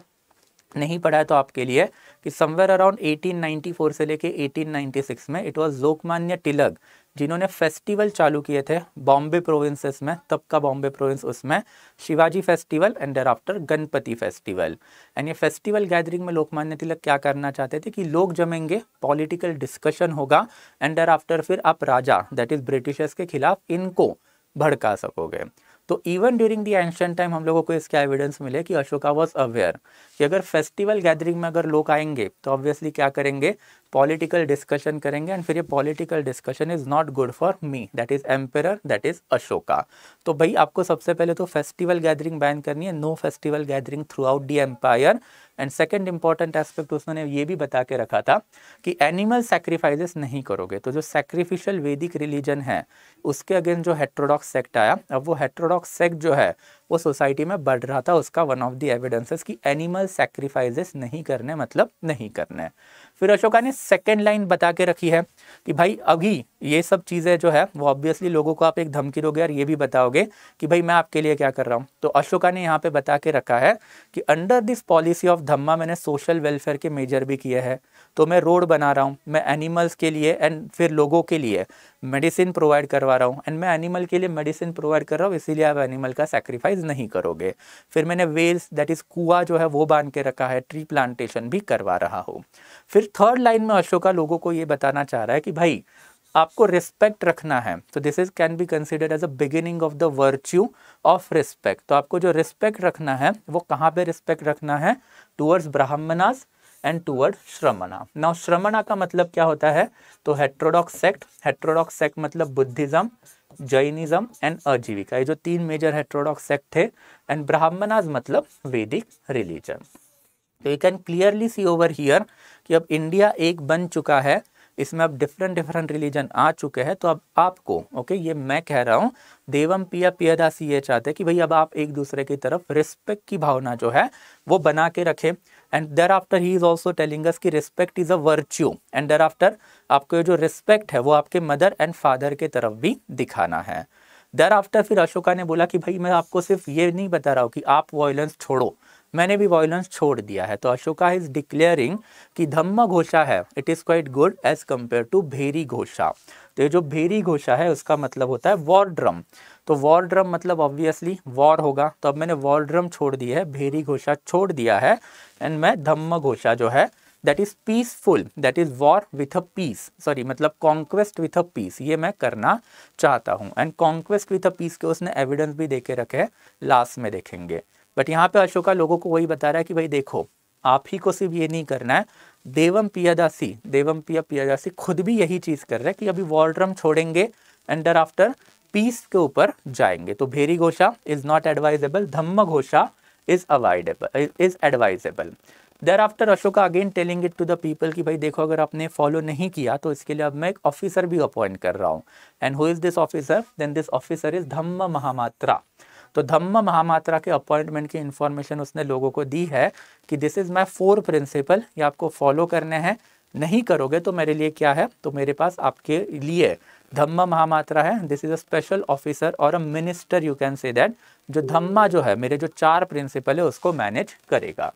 नहीं पढ़ा है तो आपके लिए कि समवेयर अराउंड 1894 से लेके 1896 में इट वाज लोकमान्य तिलक जिन्होंने फेस्टिवल चालू किए थे बॉम्बे प्रोविंसेस में तब का बॉम्बे प्रोविंस उसमें Shivaji festival and there thereafter Ganpati festival and ये फेस्टिवल गैदरिंग में लोकमान्य तिलक क्या करना चाहते थे कि लोग जमेंगे पॉलिटिकल डिस्कशन होगा एंड देर आफ्टर फिर आप राजा दैट इज़ ब्रिटिशर्स के खिलाफ इनको भड़का सकोगे तो even during the ancient time हम लोगों को इसका एविडेंस मिले कि अशोका वॉज अवेयर कि अगर फेस्टिवल गैदरिंग में अगर लोग आएंगे तो ऑब्वियसली क्या करेंगे पॉलिटिकल डिस्कशन करेंगे एंड फिर ये political discussion is not good for me that is emperor that is Ashoka तो भाई आपको सबसे पहले तो फेस्टिवल गैदरिंग बैन करनी है no festival gathering throughout the empire and second important aspect उसने ये भी बता के रखा था कि एनिमल सेक्रीफाइजेस नहीं करोगे तो जो सेक्रीफिशियल वैदिक रिलीजन है उसके अगेंस्ट जो हेट्रोडॉक्स सेक्ट आया अब वो हेट्रोडॉक्स सेक्ट जो है वो सोसाइटी में बढ़ रहा था उसका वन ऑफ द एविडेंसेस कि एनिमल सेक्रीफाइजेस नहीं करने मतलब नहीं करने फिर अशोका ने सेकेंड लाइन बता के रखी है कि भाई अभी ये सब चीज़ें जो है वो ऑब्वियसली लोगों को आप एक धमकी दोगे और ये भी बताओगे कि भाई मैं आपके लिए क्या कर रहा हूँ तो अशोका ने यहाँ पे बता के रखा है कि under this policy of dhamma मैंने सोशल वेलफेयर के मेजर भी किए हैं तो मैं रोड बना रहा हूँ मैं एनिमल्स के लिए एंड फिर लोगों के लिए मेडिसिन प्रोवाइड करवा रहा हूँ एंड मैं एनिमल के लिए मेडिसिन प्रोवाइड कर रहा हूँ इसीलिए आप एनिमल का सेक्रीफाइस यूटिलाइज नहीं करोगे फिर मैंने वेल्स दैट इज कुआ जो है वो बांध के रखा है ट्री प्लांटेशन भी करवा रहा हो फिर थर्ड लाइन में अशोका लोगों को ये बताना चाह रहा है कि भाई आपको रिस्पेक्ट रखना है तो this is can be considered as a beginning of the virtue of respect तो आपको जो रिस्पेक्ट रखना है वो कहाँ पे रिस्पेक्ट रखना है towards Brahmanas and toward Shramana now Shramana का मतलब क्या होता है तो हेट्रोडॉक्स सेक्ट हेट्रोडॉक्स सेक्ट मतलब बुद्धिज्म जैनिज्म एंड अजीविका ये जो तीन मेजर हेट्रोडॉक्स सेक्ट थे एंड ब्राह्मणाज मतलब वैदिक रिलीजन तो you can clearly see over here कि अब इंडिया एक बन चुका है इसमें अब डिफरेंट डिफरेंट रिलीजन आ चुके हैं तो अब आपको ओके ये मैं कह रहा हूँ देवम पिया पियादासी ये चाहते हैं कि भाई अब आप एक दूसरे की तरफ रिस्पेक्ट की भावना जो है वो बना के रखें and there thereafter he is also telling us कि respect is a virtue and there after आपको जो रिस्पेक्ट है वो आपके मदर एंड फादर के तरफ भी दिखाना है देर आफ्टर फिर अशोका ने बोला कि भाई मैं आपको सिर्फ ये नहीं बता रहा हूँ कि आप वायलेंस छोड़ो मैंने भी वायलेंस छोड़ दिया है तो अशोका इज डिक्लेयरिंग कि धम्म घोषा है it is quite good as compare to bheri ghosha तो ये जो भेरी घोषा है उसका मतलब होता है वॉर ड्रम तो वॉर ड्रम मतलब ऑब्वियसली वॉर होगा तो अब मैंने वॉर ड्रम छोड़ दी है भेरी घोषा छोड़ दिया है एंड मैं धम्म घोषा जो है that is peaceful that is war with a peace sorry मतलब कॉन्क्वेस्ट विथ अ पीस ये मैं करना चाहता हूँ and conquest with a peace के उसने एविडेंस भी दे के रखे लास्ट में देखेंगे बट यहाँ पे अशोका लोगों को वही बता रहा है कि भाई देखो आप ही को सिर्फ ये नहीं करना है देवम पियादासी देवम पिया पियादासी खुद भी यही चीज़ कर रहे हैं कि अभी वॉर छोड़ेंगे एंड आफ्टर पीस के ऊपर जाएंगे तो bheri ghosha is not advisable dhamma ghosha is avoidable is advisable thereafter Ashoka again telling it to the people कि भाई देखो अगर आपने फॉलो नहीं किया तो इसके लिए अब मैं एक ऑफिसर भी अपॉइंट कर रहा हूँ and who is this officer then this officer is dhamma mahamatra तो धम्म महामात्रा के अपॉइंटमेंट की इन्फॉर्मेशन उसने लोगों को दी है कि this is my four principle ये आपको फॉलो करने हैं नहीं करोगे तो मेरे लिए क्या है तो मेरे पास आपके लिए धम्मा महामात्रा है this is a special officer और a minister you can say that जो धम्मा जो है मेरे जो चार प्रिंसिपल है उसको मैनेज करेगा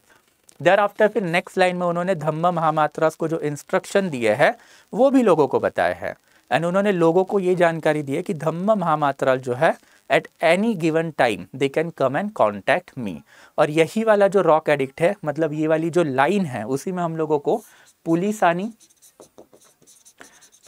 देर आफ्टर फिर नेक्स्ट लाइन में उन्होंने धम्मा महामात्रा को जो इंस्ट्रक्शन दिए है वो भी लोगों को बताया है एंड उन्होंने लोगों को ये जानकारी दी है कि धम्म महामात्रा जो है at any given time they can come and contact me और यही वाला जो रॉक एडिक्ट है मतलब ये वाली जो लाइन है उसी में हम लोगों को आनी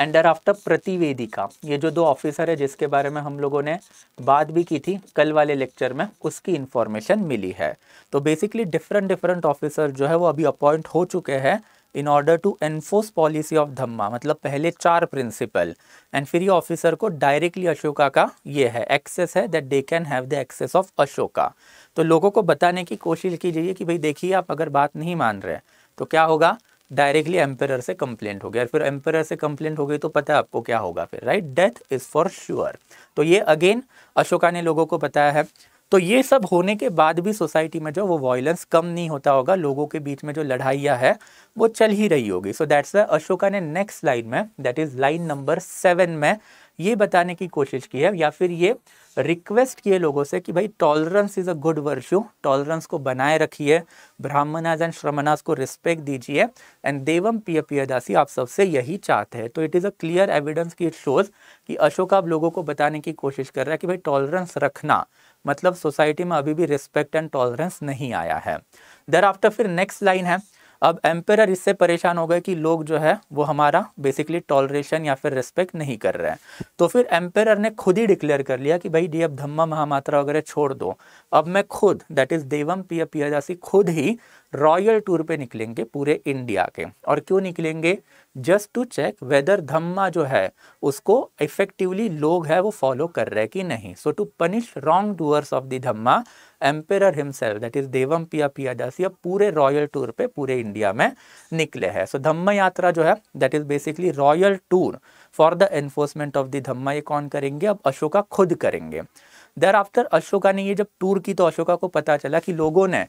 एंड आफ्टर प्रतिवेदिका ये जो दो ऑफिसर है जिसके बारे में हम लोगों ने बात भी की थी कल वाले लेक्चर में उसकी इन्फॉर्मेशन मिली है तो बेसिकली डिफरेंट डिफरेंट ऑफिसर जो है वो अभी अपॉइंट हो चुके हैं in order to enforce policy of dhamma मतलब पहले चार प्रिंसिपल एंड फिर ये ऑफिसर को डायरेक्टली अशोका का ये है एक्सेस है that they can have the access of Ashoka तो लोगों को बताने की कोशिश की जाइए कि भाई देखिए आप अगर बात नहीं मान रहे तो क्या होगा डायरेक्टली एम्पेयर से कंप्लेंट हो गया फिर एम्पेयर से कंप्लेंट हो गई तो पता है आपको क्या होगा फिर right death is for sure तो ये अगेन अशोका ने लोगों को बताया है तो ये सब होने के बाद भी सोसाइटी में जो वो वॉयलेंस कम नहीं होता होगा लोगों के बीच में जो लड़ाइयाँ है वो चल ही रही होगी सो दैट्स अशोका ने नेक्स्ट लाइन में that is line number seven में ये बताने की कोशिश की है या फिर ये रिक्वेस्ट किए लोगों से कि भाई tolerance is a good virtue tolerance को बनाए रखिए ब्राह्मणाज एंड श्रमणाज को रिस्पेक्ट दीजिए एंड देवम पिय पियदासी आप सबसे यही चाहते हैं तो it is a clear evidence की इट शोज़ कि अशोक आप लोगों को बताने की कोशिश कर रहा है कि भाई टॉलरेंस रखना मतलब सोसाइटी में अभी भी रिस्पेक्ट एंड टॉलरेंस नहीं आया है दर आफ्टर फिर नेक्स्ट लाइन है अब एम्पेर इससे परेशान हो गए कि लोग जो है वो हमारा बेसिकली टॉलरेशन या फिर रिस्पेक्ट नहीं कर रहे हैं तो फिर एम्पेर ने खुद ही डिक्लेयर कर लिया कि भाई डी अब धम्मा महामात्रा वगैरह छोड़ दो अब मैं खुद दैट इज़ देवम पिया पियाजासी खुद ही रॉयल टूर पे निकलेंगे पूरे इंडिया के और क्यों निकलेंगे just to check whether dhamma जो है उसको इफेक्टिवली लोग है वो फॉलो कर रहे हैं कि नहीं so to punish wrong doers of the dhamma emperor himself that is Devam Piya Piyadasi अब पूरे रॉयल टूर पे पूरे इंडिया में निकले हैं सो धम्म यात्रा जो है that is basically royal tour for the enforcement of the dhamma ये कौन करेंगे अब अशोका खुद करेंगे देर आफ्टर अशोका ने ये जब टूर की तो अशोका को पता चला कि लोगों ने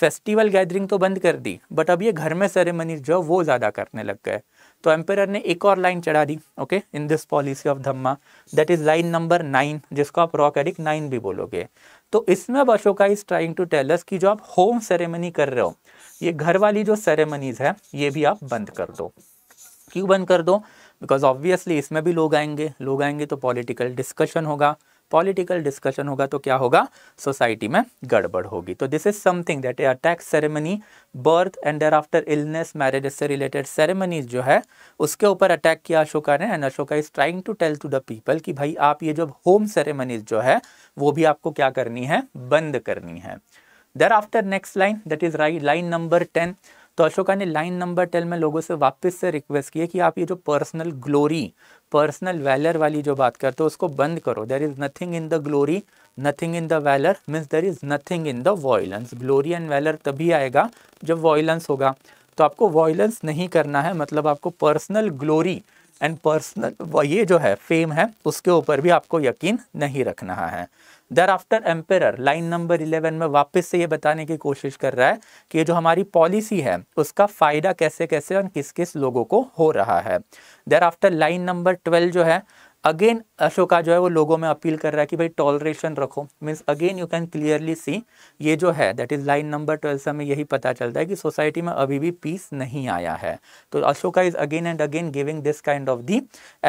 फेस्टिवल गैदरिंग तो बंद कर दी बट अब ये घर में सेरेमनी जो वो ज़्यादा करने लग गए तो एम्पेयर ने एक और लाइन चढ़ा दी okay in this policy of dhamma that is line number nine जिसको आप रॉक एडिक नाइन भी बोलोगे तो इसमें Ashoka is trying to tell us कि जो आप होम सेरेमनी कर रहे हो ये घर वाली जो सेरेमनीज है ये भी आप बंद कर दो क्यों बंद कर दो बिकॉज ऑब्वियसली इसमें भी लोग आएंगे लोग आएंगे तो पॉलिटिकल डिस्कशन होगा पॉलिटिकल डिस्कशन होगा तो क्या होगा सोसाइटी में गड़बड़ होगी तो this is something that a tax ceremony birth and there thereafter illness marriage से रिलेटेड सेरेमनीज जो है उसके ऊपर अटैक किया अशोका ने and Ashoka is trying to tell to the people कि भाई आप ये जो होम सेरेमनीज जो है वो भी आपको क्या करनी है बंद करनी है there after next line that is right line number ten तो अशोका ने लाइन नंबर टेल में लोगों से वापस से रिक्वेस्ट किया कि आप ये जो पर्सनल ग्लोरी पर्सनल वैलर वाली जो बात करते हो उसको बंद करो there is nothing in the glory nothing in the valour means there is nothing in the violence glory and valour तभी आएगा जब वॉयलेंस होगा तो आपको वॉयलेंस नहीं करना है मतलब आपको पर्सनल ग्लोरी एंड पर्सनल ये जो है फेम है उसके ऊपर भी आपको यकीन नहीं रखना है thereafter emperor line number eleven में वापस से ये बताने की कोशिश कर रहा है कि जो हमारी पॉलिसी है उसका फ़ायदा कैसे कैसे और किस किस लोगों को हो रहा है thereafter line number twelve जो है अगेन अशोका जो है वो लोगों में अपील कर रहा है कि भाई टॉलरेशन रखो means again you can clearly see ये जो है that is line number twelve से हमें यही पता चलता है कि सोसाइटी में अभी भी पीस नहीं आया है तो Ashoka is again and again giving this kind of the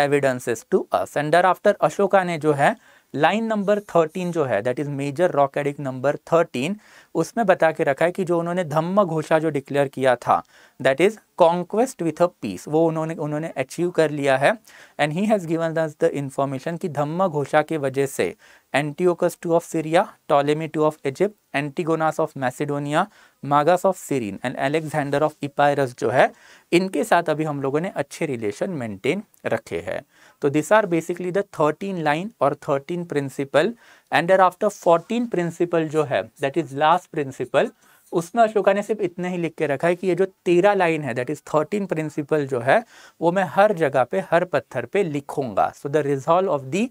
evidences to us and after Ashoka ने जो है लाइन नंबर थर्टीन जो है that is major rock edict number thirteen उसमें बता के रखा है कि जो उन्होंने धम्म घोषा जो डिक्लेयर किया था that is conquest with a peace वो उन्होंने उन्होंने अचीव कर लिया है and he has given thus the information कि धम्म घोषा के वजह से Antiochus two of Syria Ptolemy two of Egypt Antigonus of Macedonia Magas of Cyrene and Alexander of Epirus जो है इनके साथ अभी हम लोगों ने अच्छे रिलेशन मेंटेन रखे हैं तो this are basically the thirteen line और thirteen principle and there thereafter fourteen principle जो है दैट इज लास्ट प्रिंसिपल उसमें अशोका ने सिर्फ इतना ही लिख के रखा है कि ये जो तेरह लाइन है दैट इज थर्टीन प्रिंसिपल जो है वो मैं हर जगह पे हर पत्थर पे लिखूंगा so the resolve of the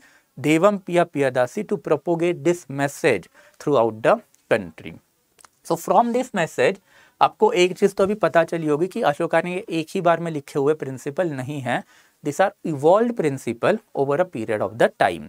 Devam Piya Piyadasi to propagate this message throughout the country so from this message आपको एक चीज़ तो अभी पता चली होगी कि अशोका ने एक ही बार में लिखे हुए प्रिंसिपल नहीं है this are evolve principle over a period of the time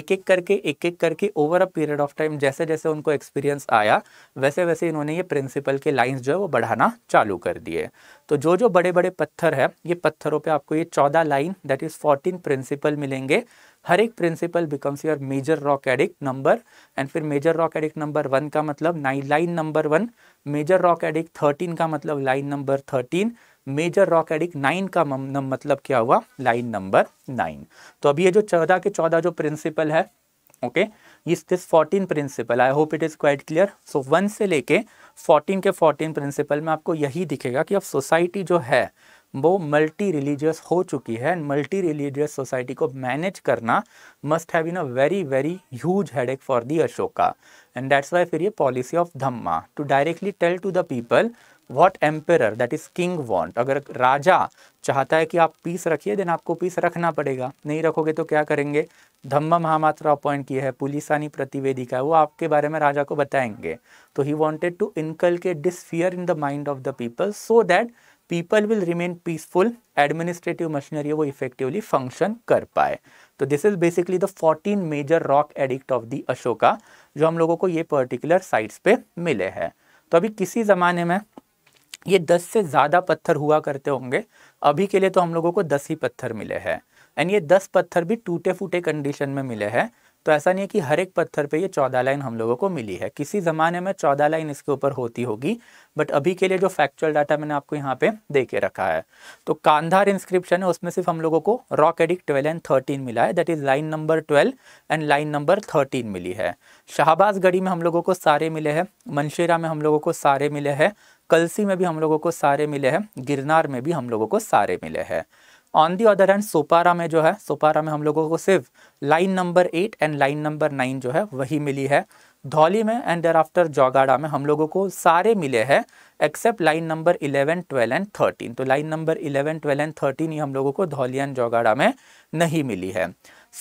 एक एक करके एक एक करके over a period of time जैसे जैसे उनको एक्सपीरियंस आया वैसे वैसे इन्होंने ये प्रिंसिपल के लाइंस जो है वो बढ़ाना चालू कर दिए तो जो जो बड़े बड़े पत्थर है ये पत्थरों पे आपको ये चौदह line that is fourteen principle मिलेंगे हर एक principle becomes your major rock edict number and फिर major rock edict number one का मतलब nine line number one major rock edict thirteen का मतलब line number thirteen major rock edict nine का मतलब क्या हुआ लाइन नंबर नाइन तो अभी ये जो चौदह के चौदह जो प्रिंसिपल है ओके इस this fourteen principle I hope it is quite clear so one से लेके फोर्टीन के फोर्टीन प्रिंसिपल में आपको यही दिखेगा कि अब सोसाइटी जो है वो मल्टी रिलीजियस हो चुकी है एंड मल्टी रिलीजियस सोसाइटी को मैनेज करना must have in a very very huge headache for the Ashoka and that's why फिर ये policy of dhamma to directly tell to the people what emperor that is king want अगर राजा चाहता है कि आप पीस रखिए देन आपको पीस रखना पड़ेगा नहीं रखोगे तो क्या करेंगे धम्मा महामात्रा अपॉइंट किया है पुलिसानी प्रतिवेदी का वो आपके बारे में राजा को बताएंगे तो ही wanted to inculcate this fear in the mind of the people so that people will remain peaceful administrative machinery वो इफेक्टिवली फंक्शन कर पाए तो this is basically the 14 major rock edict of the Ashoka जो हम लोगों को ये particular sites पे मिले हैं तो अभी किसी ज़माने में ये 10 से ज़्यादा पत्थर हुआ करते होंगे अभी के लिए तो हम लोगों को 10 ही पत्थर मिले हैं एंड ये 10 पत्थर भी टूटे फूटे कंडीशन में मिले हैं तो ऐसा नहीं है कि हर एक पत्थर पे ये चौदह लाइन हम लोगों को मिली है किसी ज़माने में चौदह लाइन इसके ऊपर होती होगी बट अभी के लिए जो फैक्चुअल डाटा मैंने आपको यहाँ पे दे के रखा है तो कांधार इंस्क्रिप्शन है उसमें सिर्फ हम लोगों को rock edict twelve and thirteen मिला है that is line number twelve and line number thirteen मिली है शाहबाज गढ़ी में हम लोगों को सारे मिले हैं मनशेरा में हम लोगों को सारे मिले हैं कलसी में भी हम लोगों को सारे मिले हैं गिरनार में भी हम लोगों को सारे मिले हैं on the other hand Sopara में जो है सोपारा में हम लोगों को सिर्फ line number eight and line number nine जो है वही मिली है धौली में एंड देर आफ्टर जोगाड़ा में हम लोगों को सारे मिले हैं except line number eleven twelve and thirteen तो line number eleven twelve and thirteen ही हम लोगों को धौली एंड जोगाड़ा में नहीं मिली है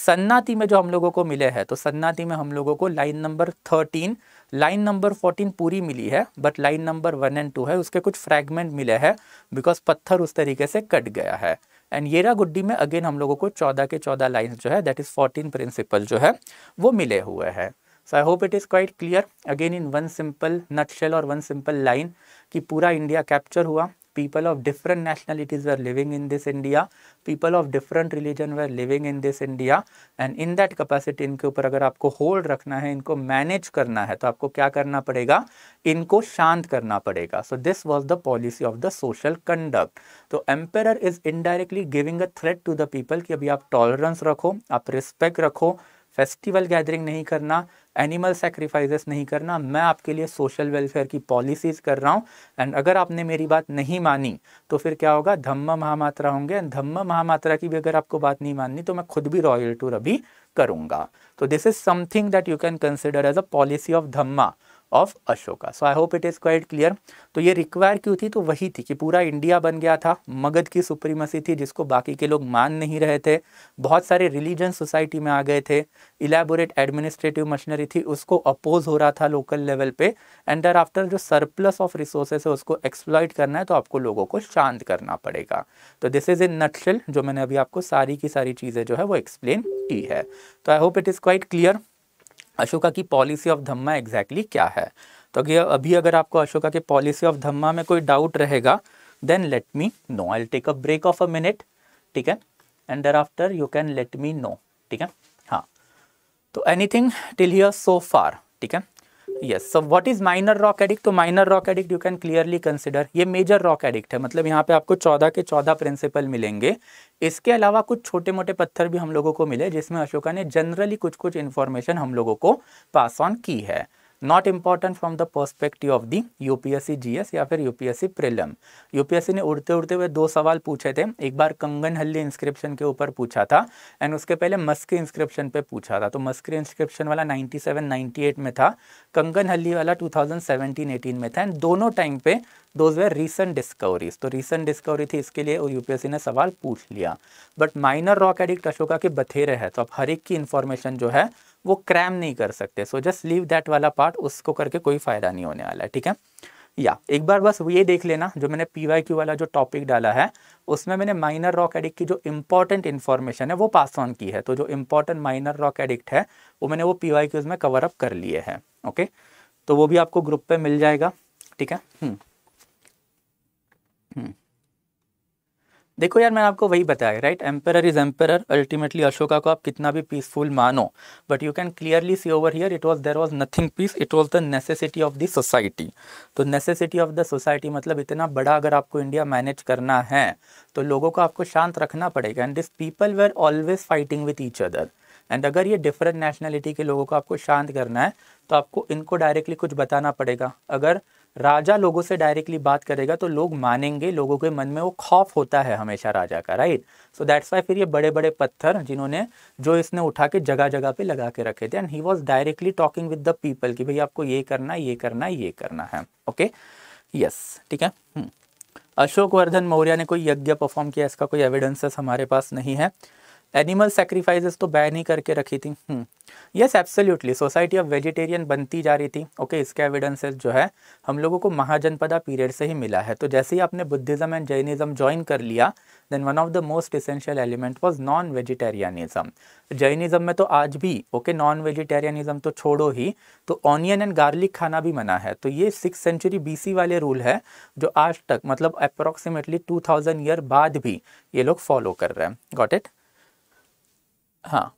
सन्नाती में जो हम लोगों को मिले हैं तो सन्नाती में हम लोगों को line number thirteen line number fourteen पूरी मिली है but line number one and two है उसके कुछ फ्रैगमेंट मिले हैं बिकॉज पत्थर उस तरीके से कट गया है एंड येरा गुड्डी में अगेन हम लोगों को चौदह के चौदह लाइन्स जो है दैट इज़ फोर्टीन प्रिंसिपल जो है वो मिले हुए हैं so I hope it is quite clear again in one simple nutshell और वन सिंपल लाइन कि पूरा इंडिया कैप्चर हुआ people of different nationalities were living in this India, people of different religion were living in this India and in that capacity इनके ऊपर अगर आपको hold रखना है इनको मैनेज करना है तो आपको क्या करना पड़ेगा इनको शांत करना पड़ेगा so this was the policy of the social conduct तो emperor is indirectly giving a threat to the people कि अभी आप टॉलरेंस रखो आप रिस्पेक्ट रखो फेस्टिवल गैदरिंग नहीं करना एनिमल सेक्रीफाइसेस नहीं करना मैं आपके लिए सोशल वेलफेयर की पॉलिसीज़ कर रहा हूँ एंड अगर आपने मेरी बात नहीं मानी तो फिर क्या होगा धम्म महामात्रा होंगे एंड धम्म महामात्रा की भी अगर आपको बात नहीं माननी तो मैं खुद भी रॉयल टूर अभी करूँगा तो this is something that you can consider as a policy of dhamma of Ashoka so I hope it is quite clear तो ये रिक्वायर क्यों थी तो वही थी कि पूरा इंडिया बन गया था मगध की सुप्रीमसी थी जिसको बाकी के लोग मान नहीं रहे थे बहुत सारे रिलीजन सोसाइटी में आ गए थे इलेबोरेट एडमिनिस्ट्रेटिव मशीनरी थी उसको अपोज हो रहा था लोकल लेवल पे एंड दर आफ्टर जो सरप्लस ऑफ रिसोर्सेस है उसको एक्सप्लॉयट करना है तो आपको लोगों को शांत करना पड़ेगा तो दिस इज़ इन नटशेल जो मैंने अभी आपको सारी की सारी चीज़ें जो है वो एक्सप्लेन की है तो I hope it is quite clear Ashoka की पॉलिसी ऑफ धम्मा एग्जैक्टली क्या है तो अभी अगर आपको अशोका के पॉलिसी ऑफ धम्मा में कोई डाउट रहेगा then let me know I take a break of a minute ठीक है and there thereafter you can let me know ठीक है हाँ तो anything till here so far ठीक है yes so what is minor rock edict तो minor rock edict you can clearly consider ये मेजर रॉक एडिक्ट है मतलब यहाँ पे आपको चौदह के चौदह प्रिंसिपल मिलेंगे इसके अलावा कुछ छोटे मोटे पत्थर भी हम लोगों को मिले जिसमें अशोका ने जनरली कुछ कुछ इन्फॉर्मेशन हम लोगों को पास ऑन की है not important from the perspective of the UPSC GS या फिर यूपीएससी प्रिलम यूपीएससी ने उड़ते उड़ते हुए दो सवाल पूछे थे एक बार कंगन हल्ली इंस्क्रिप्शन के ऊपर पूछा था एंड उसके पहले मस्क इंस्क्रिप्शन पे पूछा था तो मस्क इंस्क्रिप्शन वाला 97 98 में था कंगन हल्ली वाला 2017 18 में था एंड दोनों टाइम पे दोज वेर रीसेंट डिस्कवरीज तो रीसेंट डिस्कवरी थी इसके लिए यूपीएससी ने सवाल पूछ लिया but minor rock edict Ashoka के बथेरे है तो अब हर एक की इन्फॉर्मेशन जो है वो क्रैम नहीं कर सकते सो जस्ट लीव दैट वाला पार्ट उसको करके कोई फ़ायदा नहीं होने वाला है ठीक है या एक बार बस ये देख लेना जो मैंने पी क्यू वाला जो टॉपिक डाला है उसमें मैंने माइनर रॉक एडिक्ट की जो इंपॉर्टेंट इन्फॉर्मेशन है वो पास ऑन की है तो जो इंपॉर्टेंट माइनर रॉक एडिक्ट है वो मैंने वो पी वाई क्यूज में कवर अप कर लिए हैं ओके तो वो भी आपको ग्रुप पे मिल जाएगा ठीक है हम्म। देखो यार मैंने आपको वही बताया right empire is empire ultimately Ashoka को आप कितना भी पीसफुल मानो but you can clearly see over here it was there was nothing peace it was the necessity of the society तो नेसेसिटी ऑफ द सोसाइटी मतलब इतना बड़ा अगर आपको इंडिया मैनेज करना है तो लोगों को आपको शांत रखना पड़ेगा and this people were always fighting with each other and अगर ये डिफरेंट नेशनैलिटी के लोगों को आपको शांत करना है तो आपको इनको डायरेक्टली कुछ बताना पड़ेगा अगर राजा लोगों से डायरेक्टली बात करेगा तो लोग मानेंगे लोगों के मन में वो खौफ होता है हमेशा राजा का राइट सो दैट्स वाई फिर ये बड़े बड़े पत्थर जिन्होंने जो इसने उठा के जगह जगह पे लगा के रखे थे and he was directly talking with the people कि भाई आपको ये करना ये करना ये करना है ओके यस ठीक है हम्म। अशोकवर्धन मौर्य ने कोई यज्ञ परफॉर्म किया इसका कोई एविडेंसेस हमारे पास नहीं है एनिमल सेक्रीफाइसेस तो बैन ही करके रखी थी yes absolutely society of vegetarian बनती जा रही थी ओके okay, इसके एविडेंसेस जो है हम लोगों को महाजनपदा पीरियड से ही मिला है तो जैसे ही आपने बुद्धिज्म एंड जैनिज्म ज्वाइन कर लिया then one of the most essential element was non vegetarianism Jainism में तो आज भी ओके नॉन वेजिटेरियनिज्म तो छोड़ो ही तो ऑनियन एंड गार्लिक खाना भी मना है तो ये सिक्स सेंचुरी बी वाले रूल है जो आज तक मतलब अप्रोक्सीमेटली टू थाउजेंड ईयर बाद भी ये लोग फॉलो कर रहे हैं गॉट इट हाँ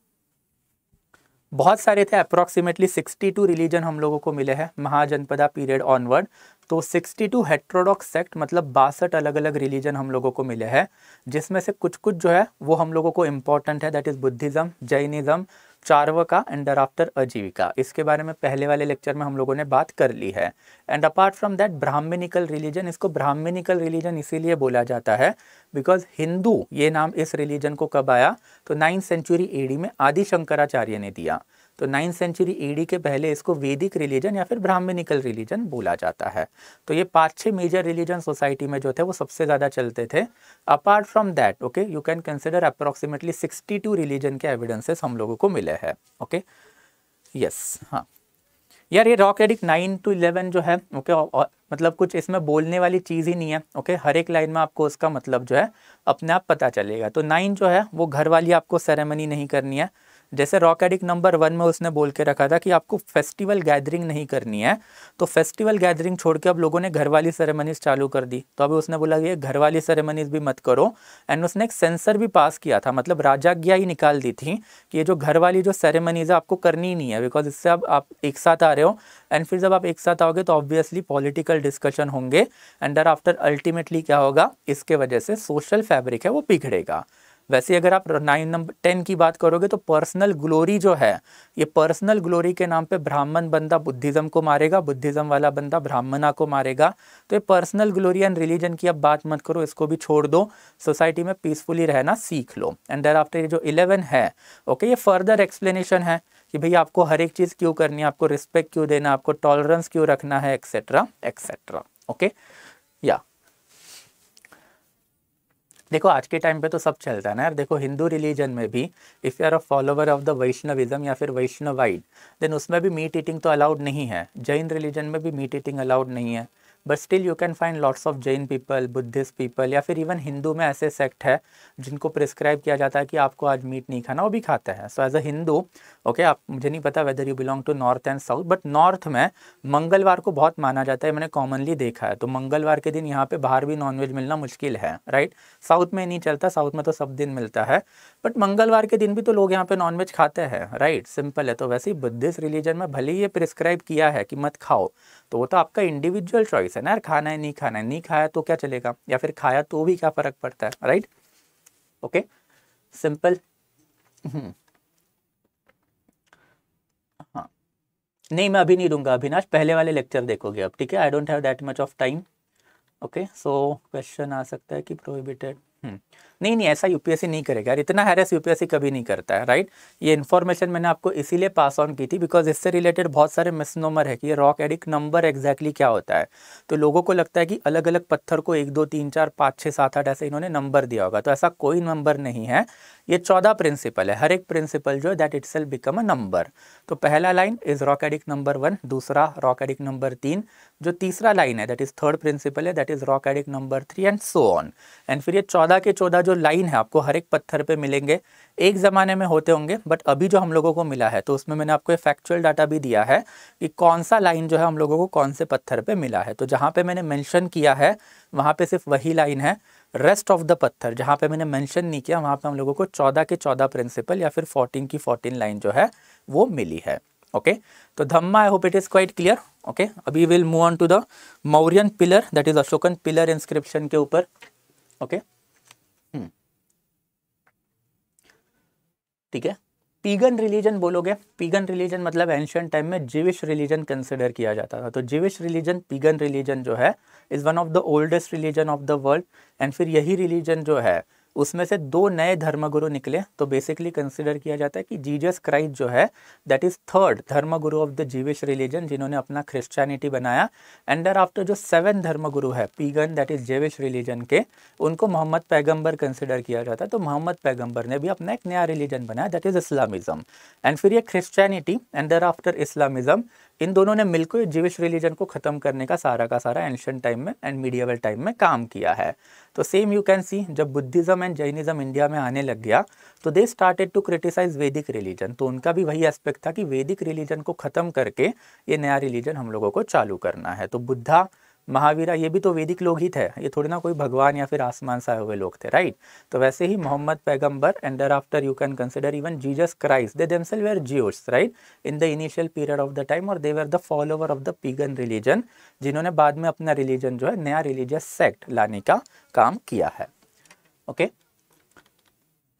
बहुत सारे थे अप्रोक्सीमेटली 62 रिलीजन हम लोगों को मिले हैं महाजनपदा पीरियड ऑनवर्ड तो 62 हेट्रोडॉक्स सेक्ट मतलब बासठ अलग अलग रिलीजन हम लोगों को मिले हैं जिसमें से कुछ कुछ जो है वो हम लोगों को इम्पॉर्टेंट है that is Buddhism Jainism Charvaka and there after अजीविका इसके बारे में पहले वाले लेक्चर में हम लोगों ने बात कर ली है and apart from that Brahmanical religion इसको ब्राह्मणिकल रिलीजन इसीलिए बोला जाता है बिकॉज हिंदू ये नाम इस रिलीजन को कब आया तो नाइन्थ सेंचुरी एडी में आदि शंकराचार्य ने दिया तो नाइन्थ सेंचुरी ईडी के पहले इसको वैदिक रिलीजन या फिर ब्राह्मणिकल रिलीजन बोला जाता है तो ये पांच छह मेजर रिलीजन सोसाइटी में जो थे वो सबसे ज़्यादा चलते थे apart from that okay you can consider approximately sixty two religion के एविडेंसेस हम लोगों को मिले हैं ओके यस हाँ यार ये rock edict nine to eleven जो है ओके okay, मतलब कुछ इसमें बोलने वाली चीज़ ही नहीं है ओके okay, हर एक लाइन में आपको उसका मतलब जो है अपने आप पता चलेगा तो नाइन जो है वो घर वाली आपको सेरेमनी नहीं करनी है जैसे रॉक एडिक नंबर वन में उसने बोल के रखा था कि आपको फेस्टिवल गैदरिंग नहीं करनी है तो फेस्टिवल गैदरिंग छोड़ के अब लोगों ने घर वाली सेरेमनीज चालू कर दी तो अभी उसने बोला ये घर वाली सेरेमनीज भी मत करो एंड उसने एक सेंसर भी पास किया था मतलब राजाज्ञा ही निकाल दी थी कि ये जो घर वाली जो सेरेमनीज है आपको करनी ही नहीं है बिकॉज इससे अब आप एक साथ आ रहे हो एंड फिर जब आप एक साथ आओगे तो ऑब्वियसली पॉलिटिकल डिस्कशन होंगे एंड दर आफ्टर अल्टीमेटली क्या होगा इसके वजह से सोशल फैब्रिक है वो पिघड़ेगा वैसे अगर आप नाइन नंबर टेन की बात करोगे तो पर्सनल ग्लोरी जो है ये पर्सनल ग्लोरी के नाम पे ब्राह्मण बंदा बुद्धिज़्म को मारेगा बुद्धिज़्म वाला बंदा ब्राह्मणा को मारेगा तो ये पर्सनल ग्लोरी एंड रिलीजन की आप बात मत करो इसको भी छोड़ दो सोसाइटी में पीसफुली रहना सीख लो एंड देर आफ्टर जो इलेवन है ओके ये फर्दर एक्सप्लेनेशन है कि भाई आपको हर एक चीज़ क्यों करनी है आपको रिस्पेक्ट क्यों देना आपको टॉलरेंस क्यों रखना है एक्सेट्रा एक्सेट्रा ओके okay? देखो आज के टाइम पे तो सब चलता है ना यार देखो हिंदू रिलीजन में भी if you are a follower of the Vaishnavism या फिर वैष्णवाइड देन उसमें भी मीट ईटिंग तो अलाउड नहीं है जैन रिलीजन में भी मीट ईटिंग अलाउड नहीं है but still you can find lots of Jain people Buddhist people या फिर इवन हिंदू में ऐसे सेक्ट है जिनको प्रिस्क्राइब किया जाता है कि आपको आज मीट नहीं खाना वो भी खाते हैं so as a Hindu okay आप मुझे नहीं पता whether you belong to north and south but north में मंगलवार को बहुत माना जाता है मैंने कॉमनली देखा है तो मंगलवार के दिन यहाँ पे बाहर भी नॉनवेज मिलना मुश्किल है राइट साउथ में नहीं चलता साउथ में तो सब दिन मिलता है बट मंगलवार के दिन भी तो लोग यहाँ पे नॉनवेज खाते हैं राइट सिंपल है तो वैसे ही बुद्धिस्ट रिलीजन में भले ही ये प्रिस्क्राइब किया है कि मत खाओ तो वो तो आपका इंडिविजुअल चॉइस है ना यार खाना है नहीं खाना है नहीं खाया तो क्या चलेगा या फिर खाया तो भी क्या फ़र्क पड़ता है राइट ओके सिंपल हाँ नहीं मैं अभी नहीं दूंगा अभिनाश पहले वाले लेक्चर देखोगे अब ठीक है I don't have that much of time okay so question आ सकता है कि प्रोहिबिटेड नहीं नहीं ऐसा यूपीएससी नहीं करेगा यार इतना हैरेस यूपीएससी कभी नहीं करता है राइट ये इन्फॉर्मेशन मैंने आपको इसीलिए पास ऑन की थी बिकॉज इससे रिलेटेड बहुत सारे मिसनोमर है कि ये रॉक एडिक नंबर एग्जैक्टली क्या होता है तो लोगों को लगता है कि अलग अलग पत्थर को एक दो तीन चार पाँच छः सात आठ ऐसे इन्होंने नंबर दिया होगा तो ऐसा कोई नंबर नहीं है ये चौदह प्रिंसिपल है हर एक प्रिंसिपल जो है that it become a number तो पहला line is rock edict number one दूसरा रॉक एडिक नंबर तीन जो तीसरा लाइन है दैट इज थर्ड प्रिंसिपल है that is rock edict number three and so on and फिर ये चौदह के चौदह जो लाइन है आपको हर एक पत्थर पे मिलेंगे एक ज़माने में होते होंगे बट अभी जो हम लोगों को मिला है तो उसमें मैंने आपको एक फैक्चुअल डाटा भी दिया है कि कौन सा लाइन जो है हम लोगों को कौन से पत्थर पे मिला है तो जहाँ पे मैंने मेंशन किया है वहाँ पे सिर्फ वही लाइन है रेस्ट ऑफ द पत्थर जहाँ पे मैंने मैंशन नहीं किया वहाँ पर हम लोगों को चौदह के चौदह प्रिंसिपल या फिर फोर्टीन की फोर्टीन लाइन जो है वो मिली है ओके तो dhamma I hope it is quite clear okay अभी will move on to the Mauryan pillar that is Ashokan pillar inscription के ऊपर ओके okay? ठीक है पीगन रिलीजन बोलोगे पीगन रिलीजन मतलब एंशियंट टाइम में जीविश रिलीजन कंसिडर किया जाता था तो जीविश रिलीजन पीगन रिलीजन जो है is one of the oldest religion of the world and फिर यही रिलीजन जो है उसमें से दो नए धर्मगुरु निकले तो बेसिकली कंसिडर किया जाता है कि जीजस क्राइस्ट जो है दैट इज़ थर्ड धर्मगुरु ऑफ द जीविश रिलीजन जिन्होंने अपना क्रिश्चियनिटी बनाया एंड दर आफ्टर जो सेवन धर्मगुरु है pagan that is Jewish religion के उनको मोहम्मद पैगम्बर कंसिडर किया जाता है तो मोहम्मद पैगम्बर ने भी अपना एक नया रिलीजन बनाया दैट इज़ इस्लामिज्म एंड फिर ये Christianity and there thereafter Islamism इन दोनों ने मिलकर जीविश रिलीजन को ख़त्म करने का सारा का सारा एंशंट टाइम में एंड मीडियावल टाइम में काम किया है तो सेम यू कैन सी जब बुद्धिज्म एंड जैनिज्म इंडिया में आने लग गया तो they started to criticize Vedic religion तो उनका भी वही एस्पेक्ट था कि वैदिक रिलीजन को ख़त्म करके ये नया रिलीजन हम लोगों को चालू करना है तो बुद्धा महावीरा ये भी तो वैदिक लोग ही थे ये थोड़ी ना कोई भगवान या फिर आसमान से आए हुए लोग थे राइट तो वैसे ही मोहम्मद पैगम्बर and after you can consider even Jesus Christ they themselves were Jews right in the initial period of the time और they were the follower of the pagan religion जिन्होंने बाद में अपना रिलीजन जो है नया रिलीजियस सेक्ट लाने का काम किया है okay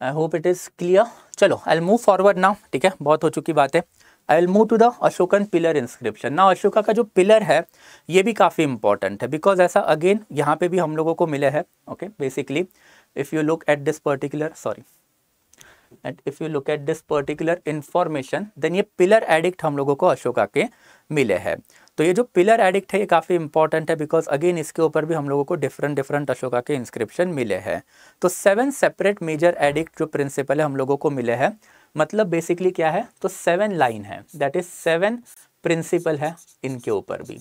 I hope it is clear चलो आई मूव फॉरवर्ड नाउ ठीक है बहुत हो चुकी बात है I will move to the Ashokan pillar inscription ना अशोका का जो पिलर है ये भी काफ़ी इंपॉर्टेंट है बिकॉज ऐसा अगेन यहाँ पे भी हम लोगों को मिले है okay basically if you look at this particular sorry and if you look at this particular information then ये पिलर एडिक्ट हम लोगों को अशोका के मिले हैं तो ये जो पिलर एडिक्ट है ये काफ़ी इंपॉर्टेंट है बिकॉज अगेन इसके ऊपर भी हम लोगों को डिफरेंट डिफरेंट अशोका के इंस्क्रिप्शन मिले हैं तो सेवन सेपरेट मेजर एडिक्ट जो प्रिंसिपल है हम लोगों को मिले हैं मतलब बेसिकली क्या है तो सेवन लाइन है दैट इज सेवन प्रिंसिपल है इनके ऊपर भी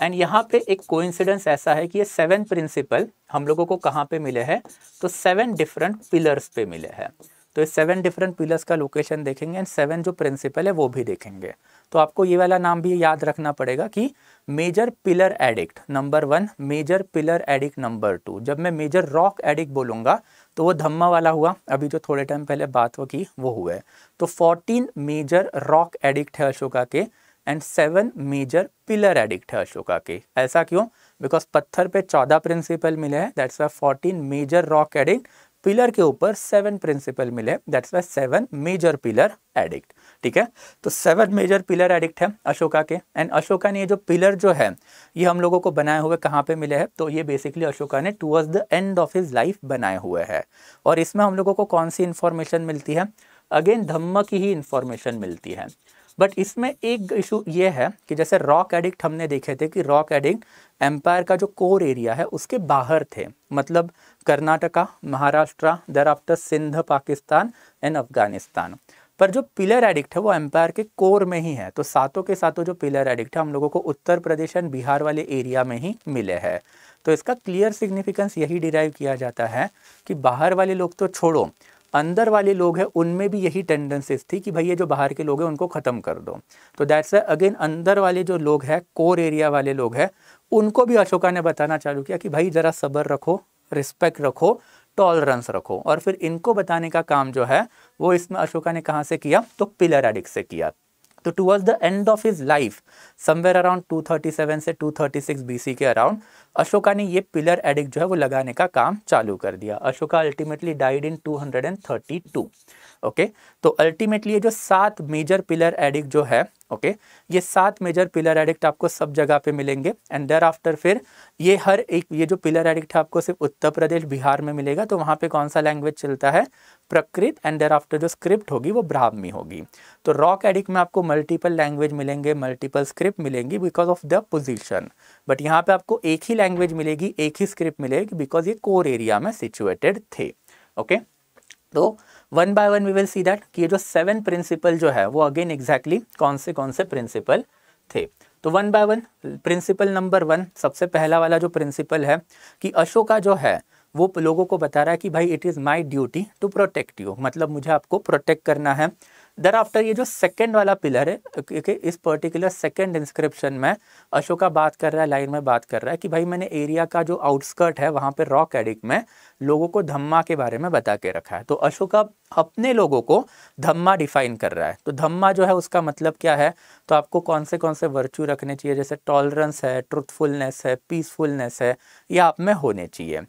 एंड यहाँ पे एक कोइंसिडेंस ऐसा है कि ये सेवन प्रिंसिपल हम लोगों को कहाँ पे मिले हैं तो सेवन डिफरेंट पिलर्स पे मिले हैं तो इस सेवन डिफरेंट पिलर्स का लोकेशन देखेंगे एंड सेवन जो प्रिंसिपल है वो भी देखेंगे तो आपको ये वाला नाम भी याद रखना पड़ेगा कि major pillar edict number one major pillar edict number two जब मैं मेजर रॉक एडिक्ट बोलूंगा तो वो धम्मा वाला हुआ अभी जो थोड़े टाइम पहले बात हो की वो हुआ है तो फोर्टीन मेजर रॉक एडिक्ट है अशोका के and seven major pillar edict है अशोका के ऐसा क्यों बिकॉज पत्थर पे चौदह प्रिंसिपल मिले हैं that's why fourteen major rock edict pillar के ऊपर सेवन प्रिंसिपल मिले that's why seven major pillar edict ठीक है तो सेवन मेजर पिलर एडिक्ट है अशोका के एंड अशोका ने ये जो पिलर जो है ये हम लोगों को बनाए हुए कहाँ पे मिले हैं तो ये बेसिकली अशोका ने towards the end of his life बनाए हुए है और इसमें हम लोगों को कौन सी इन्फॉर्मेशन मिलती है अगेन धम्म की ही इन्फॉर्मेशन मिलती है बट इसमें एक इशू ये है कि जैसे रॉक एडिक्ट हमने देखे थे कि रॉक एडिक्ट एम्पायर का जो कोर एरिया है उसके बाहर थे मतलब Karnataka Maharashtra thereafter Sindh Pakistan and Afghanistan पर जो पिलर एडिक्ट है वो एम्पायर के कोर में ही है तो सातों के सातों जो पिलर एडिक्ट है हम लोगों को उत्तर प्रदेश एंड बिहार वाले एरिया में ही मिले हैं तो इसका क्लियर सिग्निफिकेंस यही डिराइव किया जाता है कि बाहर वाले लोग तो छोड़ो अंदर वाले लोग हैं उनमें भी यही टेंडेंसीज थी कि भैया जो बाहर के लोग हैं उनको ख़त्म कर दो तो दैट्स अगेन अंदर वाले जो लोग हैं कोर एरिया वाले लोग हैं उनको भी अशोका ने बताना चालू किया कि भाई ज़रा सब्र रखो रिस्पेक्ट रखो टॉलरेंस रखो और फिर इनको बताने का काम जो है वो इसमें अशोका ने कहाँ से किया तो पिलर एडिक्स से किया तो towards the end of his life somewhere around 237 से 236 बीसी के अराउंड अशोका ने ये पिलर एडिक्ट जो है वो लगाने का काम चालू कर दिया Ashoka ultimately died in 232 okay तो अल्टीमेटली ये जो सात मेजर पिलर एडिक्ट जो है ओके ये सात मेजर पिलर एडिक्ट आपको सब जगह पे मिलेंगे एंड देर आफ्टर फिर ये हर एक ये जो पिलर एडिक्ट आपको सिर्फ उत्तर प्रदेश बिहार में मिलेगा तो वहाँ पे कौन सा लैंग्वेज चलता है प्रकृत एंड देर आफ्टर जो स्क्रिप्ट होगी वो ब्राह्मी होगी तो रॉक एडिक्ट में आपको मल्टीपल लैंग्वेज मिलेंगे मल्टीपल स्क्रिप्ट मिलेंगी because of the position but यहाँ पर आपको एक ही लैंग्वेज मिलेगी एक ही स्क्रिप्ट मिलेगी बिकॉज ये कोर एरिया में सिचुएटेड थे ओके okay? तो one by one we will see that कि ये जो सेवन प्रिंसिपल जो है वो अगेन एग्जैक्टली exactly कौन से कौन से प्रिंसिपल थे तो one by one principle number one सबसे पहला वाला जो प्रिंसिपल है कि अशोका जो है वो लोगों को बता रहा है कि भाई it is my duty to protect you मतलब मुझे आपको प्रोटेक्ट करना है दर आफ्टर ये जो सेकंड वाला पिलर है क्योंकि इस पर्टिकुलर सेकंड इंस्क्रिप्शन में अशोका बात कर रहा है लाइन में बात कर रहा है कि भाई मैंने एरिया का जो आउटस्कर्ट है वहाँ पे रॉक एडिक में लोगों को धम्मा के बारे में बता के रखा है तो अशोका अपने लोगों को धम्मा डिफाइन कर रहा है तो धम्मा जो है उसका मतलब क्या है तो आपको कौन से कौन से वर्च्यू रखने चाहिए जैसे टॉलरेंस है ट्रुथफुलनेस है पीसफुलनेस है ये आप में होने चाहिए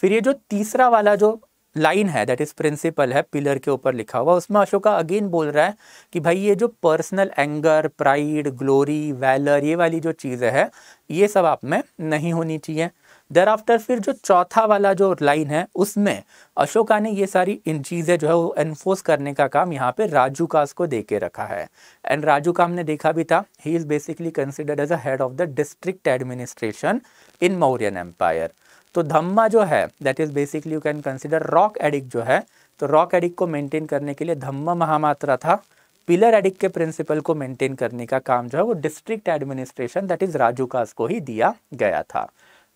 फिर ये जो तीसरा वाला जो लाइन है दैट इज़ प्रिंसिपल है पिलर के ऊपर लिखा हुआ उसमें अशोका अगेन बोल रहा है कि भाई ये जो personal anger pride glory valour ये वाली जो चीज़ें है ये सब आप में नहीं होनी चाहिए देर आफ्टर फिर जो चौथा वाला जो लाइन है उसमें अशोका ने ये सारी इन चीज़ें जो है वो एनफोर्स करने का काम यहाँ पे राजू कास को दे के रखा है एंड राजू का हमने देखा भी था he is basically considered as a head of the district administration in Mauryan empire तो धम्मा जो है that is basically you can consider rock edict जो है तो रॉक एडिक को मेंटेन करने के लिए धम्मा महामात्रा था पिलर एडिक के प्रिंसिपल को मेंटेन करने का काम जो है वो district administration that is Rajukas को ही दिया गया था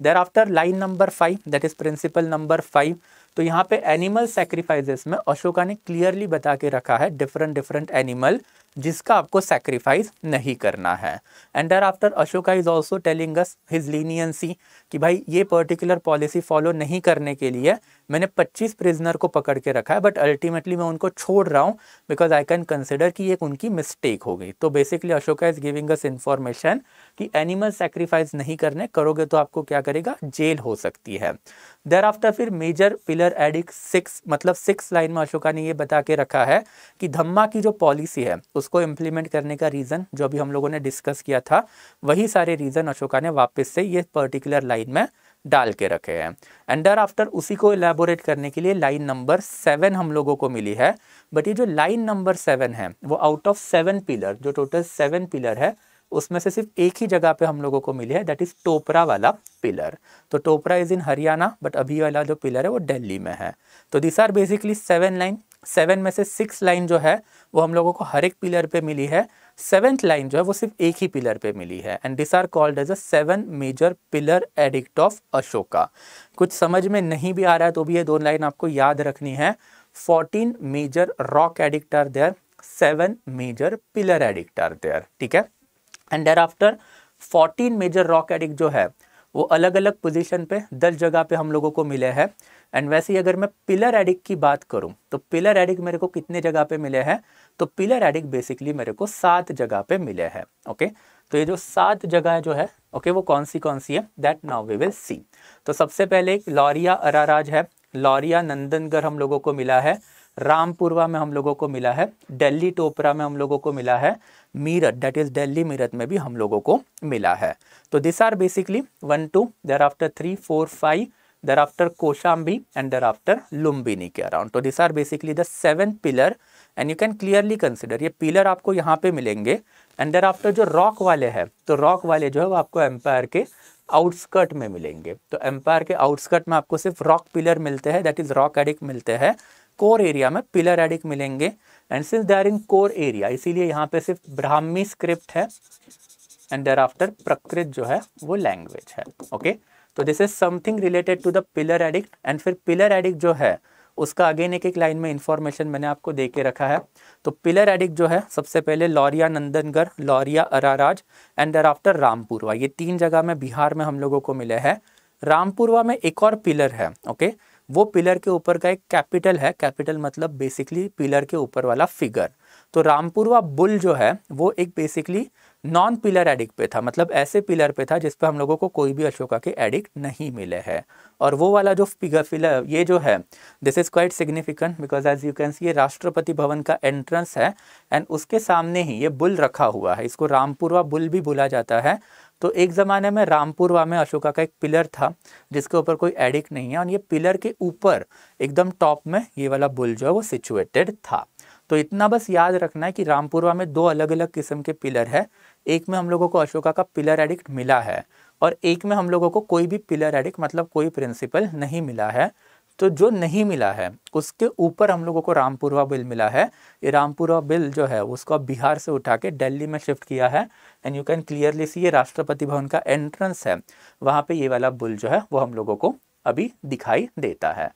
thereafter line number five that is principle number five तो यहाँ पे एनिमल सेक्रीफाइजेस में अशोका ने क्लियरली बता के रखा है डिफरेंट डिफरेंट एनिमल जिसका आपको सेक्रीफाइस नहीं करना है and there thereafter Ashoka is also telling us his leniency कि भाई ये पर्टिकुलर पॉलिसी फॉलो नहीं करने के लिए मैंने 25 प्रिजनर को पकड़ के रखा है बट अल्टीमेटली मैं उनको छोड़ रहा हूँ बिकॉज आई कैन कंसिडर कि एक उनकी मिस्टेक हो गई तो basically Ashoka is giving us information कि एनिमल सेक्रीफाइस नहीं करने करोगे तो आपको क्या करेगा जेल हो सकती है देर आफ्टर फिर मेजर पिलर एडिक सिक्स मतलब सिक्स लाइन में अशोका ने ये बता के रखा है कि धम्मा की जो पॉलिसी है उसको इम्प्लीमेंट करने का रीज़न जो अभी हम लोगों ने डिस्कस किया था वही सारे रीज़न अशोका ने वापस से ये पर्टिकुलर लाइन में डाल के रखे हैं एंड डर आफ्टर उसी को एलेबोरेट करने के लिए लाइन नंबर सेवन हम लोगों को मिली है बट ये जो लाइन नंबर सेवन है वो आउट ऑफ सेवन पिलर जो टोटल सेवन पिलर है उसमें से सिर्फ एक ही जगह पे हम लोगों को मिली है दैट इज़ टोपरा वाला पिलर तो Topra is in Haryana but अभी वाला जो पिलर है वो दिल्ली में है तो this are basically seven line seven में से सिक्स लाइन जो है वो हम लोगों को हर एक पिलर पे मिली है सेवेंथ लाइन जो है वो सिर्फ एक ही पिलर पे मिली है and this are called as a seven major pillar edict of Ashoka कुछ समझ में नहीं भी आ रहा है तो भी ये दो लाइन आपको याद रखनी है fourteen major rock edict are there seven major pillar edict are there ठीक है and there thereafter fourteen major rock edict जो है वो अलग अलग पोजिशन पे दस जगह पे हम लोगों को मिले हैं एंड वैसे ही अगर मैं पिलर एडिक की बात करूं तो पिलर एडिक मेरे को कितने जगह पे मिले हैं तो पिलर एडिक बेसिकली मेरे को सात जगह पे मिले हैं ओके तो ये जो सात जगह जो है ओके वो कौन सी कौन सी है that now we will see तो सबसे पहले एक लॉरिया अराराज है लॉरिया नंदनगढ़ हम लोगों को मिला है रामपुरवा में हम लोगों को मिला है दिल्ली टोपरा में हम लोगों को मिला है मीरठ दैट इज दिल्ली मीरठ में भी हम लोगों को मिला है तो this are basically one two there after three four five there after Kaushambi and there after Lumbini के अराउंड तो this are basically the seven pillar and you can clearly consider ये पिलर आपको यहाँ पे मिलेंगे एंड देर आफ्टर जो rock वाले हैं तो रॉक वाले जो है वो आपको एम्पायर के आउटस्कर्ट में मिलेंगे तो एम्पायर के आउटस्कर्ट में आपको सिर्फ रॉक पिलर मिलते हैं दैट इज़ रॉक एडिक मिलते हैं कोर एरिया में पिलर एडिक मिलेंगे and since they are in core area इसीलिए यहाँ पे सिर्फ ब्राह्मी स्क्रिप्ट है एंड देर आफ्टर प्रकृत जो है वो लैंग्वेज है ओके तो this is something related to the pillar edict and फिर पिलर एडिक जो है उसका अगेन एक एक लाइन में इंफॉर्मेशन मैंने आपको दे के रखा है तो पिलर एडिक जो है सबसे पहले Lauriya Nandangarh Lauriya Araraj and there after Rampurva ये तीन जगह में बिहार में हम लोगों को मिले हैं रामपुरवा में एक और पिलर है ओके okay? वो पिलर के ऊपर का एक कैपिटल है कैपिटल मतलब बेसिकली पिलर के ऊपर वाला फिगर तो रामपुरवा बुल जो है वो एक बेसिकली नॉन पिलर एडिक्ट पे था मतलब ऐसे पिलर पे था जिस पे हम लोगों को कोई भी अशोका के एडिक्ट नहीं मिले हैं और वो वाला जो फिगर फिलर ये जो है this is quite significant because as you can see ये राष्ट्रपति भवन का एंट्रेंस है एंड उसके सामने ही ये बुल रखा हुआ है इसको रामपुरवा बुल भी बोला जाता है तो एक ज़माने में रामपुरवा में अशोका का एक पिलर था जिसके ऊपर कोई एडिक नहीं है और ये पिलर के ऊपर एकदम टॉप में ये वाला बुल जो है वो सिचुएटेड था तो इतना बस याद रखना है कि रामपुरवा में दो अलग अलग किस्म के पिलर है एक में हम लोगों को अशोका का पिलर एडिक्ट मिला है और एक में हम लोगों को कोई भी पिलर एडिक्ट मतलब कोई प्रिंसिपल नहीं मिला है तो जो नहीं मिला है उसके ऊपर हम लोगों को रामपुरवा बिल मिला है ये रामपुरवा बिल जो है उसको अब बिहार से उठा के दिल्ली में शिफ्ट किया है and you can clearly see ये राष्ट्रपति भवन का एंट्रेंस है वहाँ पे ये वाला बिल जो है वो हम लोगों को अभी दिखाई देता है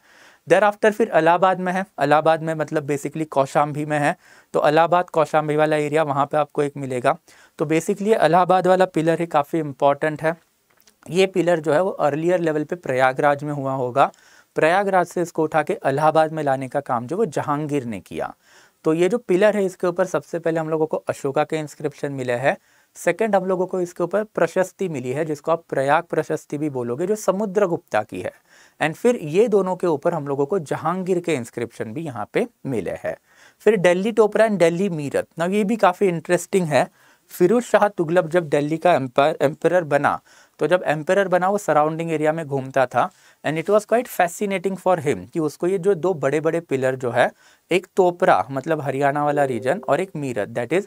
देर आफ्टर फिर अलाहाबाद में है अलाहाबाद में मतलब बेसिकली कौशाम्बी में है तो अलाहाबाद कौशाम्बी वाला एरिया वहाँ पर आपको एक मिलेगा तो बेसिकली अलाहाबाद वाला पिलर ही काफ़ी इंपॉर्टेंट है ये पिलर जो है वो अर्लियर लेवल पे प्रयागराज में हुआ होगा प्रयागराज से इसको उठा के अलाहाबाद में लाने का काम जो वो जहांगीर ने किया तो ये जो पिलर है इसके ऊपर सबसे पहले हम लोगों को अशोका के इंस्क्रिप्शन मिले हैं सेकंड हम लोगों को इसके ऊपर प्रशस्ति मिली है जिसको आप प्रयाग प्रशस्ति भी बोलोगे जो समुद्र गुप्ता की है एंड फिर ये दोनों के ऊपर हम लोगों को जहांगीर के इंस्क्रिप्शन भी यहाँ पे मिले हैं फिर दिल्ली टोपरा एंड दिल्ली मीरत ना ये भी काफ़ी इंटरेस्टिंग है फिरोज शाह तुगलक जब दिल्ली का एम्पायर एम्पर बना तो जब एम्पेयर बना वो सराउंडिंग एरिया में घूमता था and it was quite fascinating for him कि उसको ये जो दो बड़े बड़े पिलर जो है एक तोपरा मतलब हरियाणा वाला रीजन और एक Meerut that is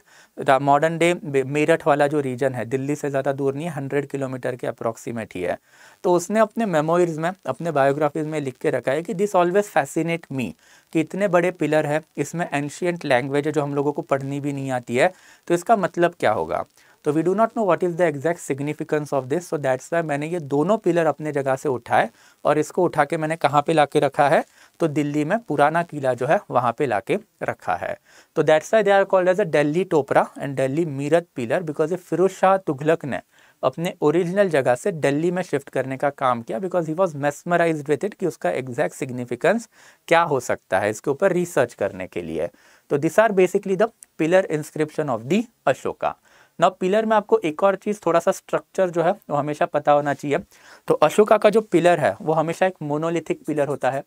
modern day Meerut वाला जो रीजन है दिल्ली से ज़्यादा दूर नहीं है हंड्रेड किलोमीटर के अप्रॉक्सीमेट ही है तो उसने अपने मेमोरीज में अपने बायोग्राफीज में लिख के रखा है कि दिस ऑलवेज फैसिनेट मी कि इतने बड़े पिलर है इसमें एंशियंट लैंग्वेज है जो हम लोगों को पढ़नी भी नहीं आती है तो इसका मतलब क्या होगा तो we do not know what is the exact significance of this so that's why मैंने ये दोनों पिलर अपने जगह से उठाए और इसको उठा के मैंने कहाँ पे लाके रखा है तो दिल्ली में पुराना किला जो है वहाँ पे लाके रखा है तो that's why they are called as a Delhi Topra and Delhi Meerut pillar because a Firoz Shah Tughlaq ने अपने ओरिजिनल जगह से दिल्ली में शिफ्ट करने का काम किया because he was mesmerise with it कि उसका एग्जैक्ट सिग्निफिकेंस क्या हो सकता है इसके ऊपर रिसर्च करने के लिए तो this are basically the pillar inscription of the Ashoka ना पिलर में आपको एक और चीज़ थोड़ा सा स्ट्रक्चर जो है वो हमेशा पता होना चाहिए तो अशोका का जो पिलर है वो हमेशा एक मोनोलिथिक पिलर होता है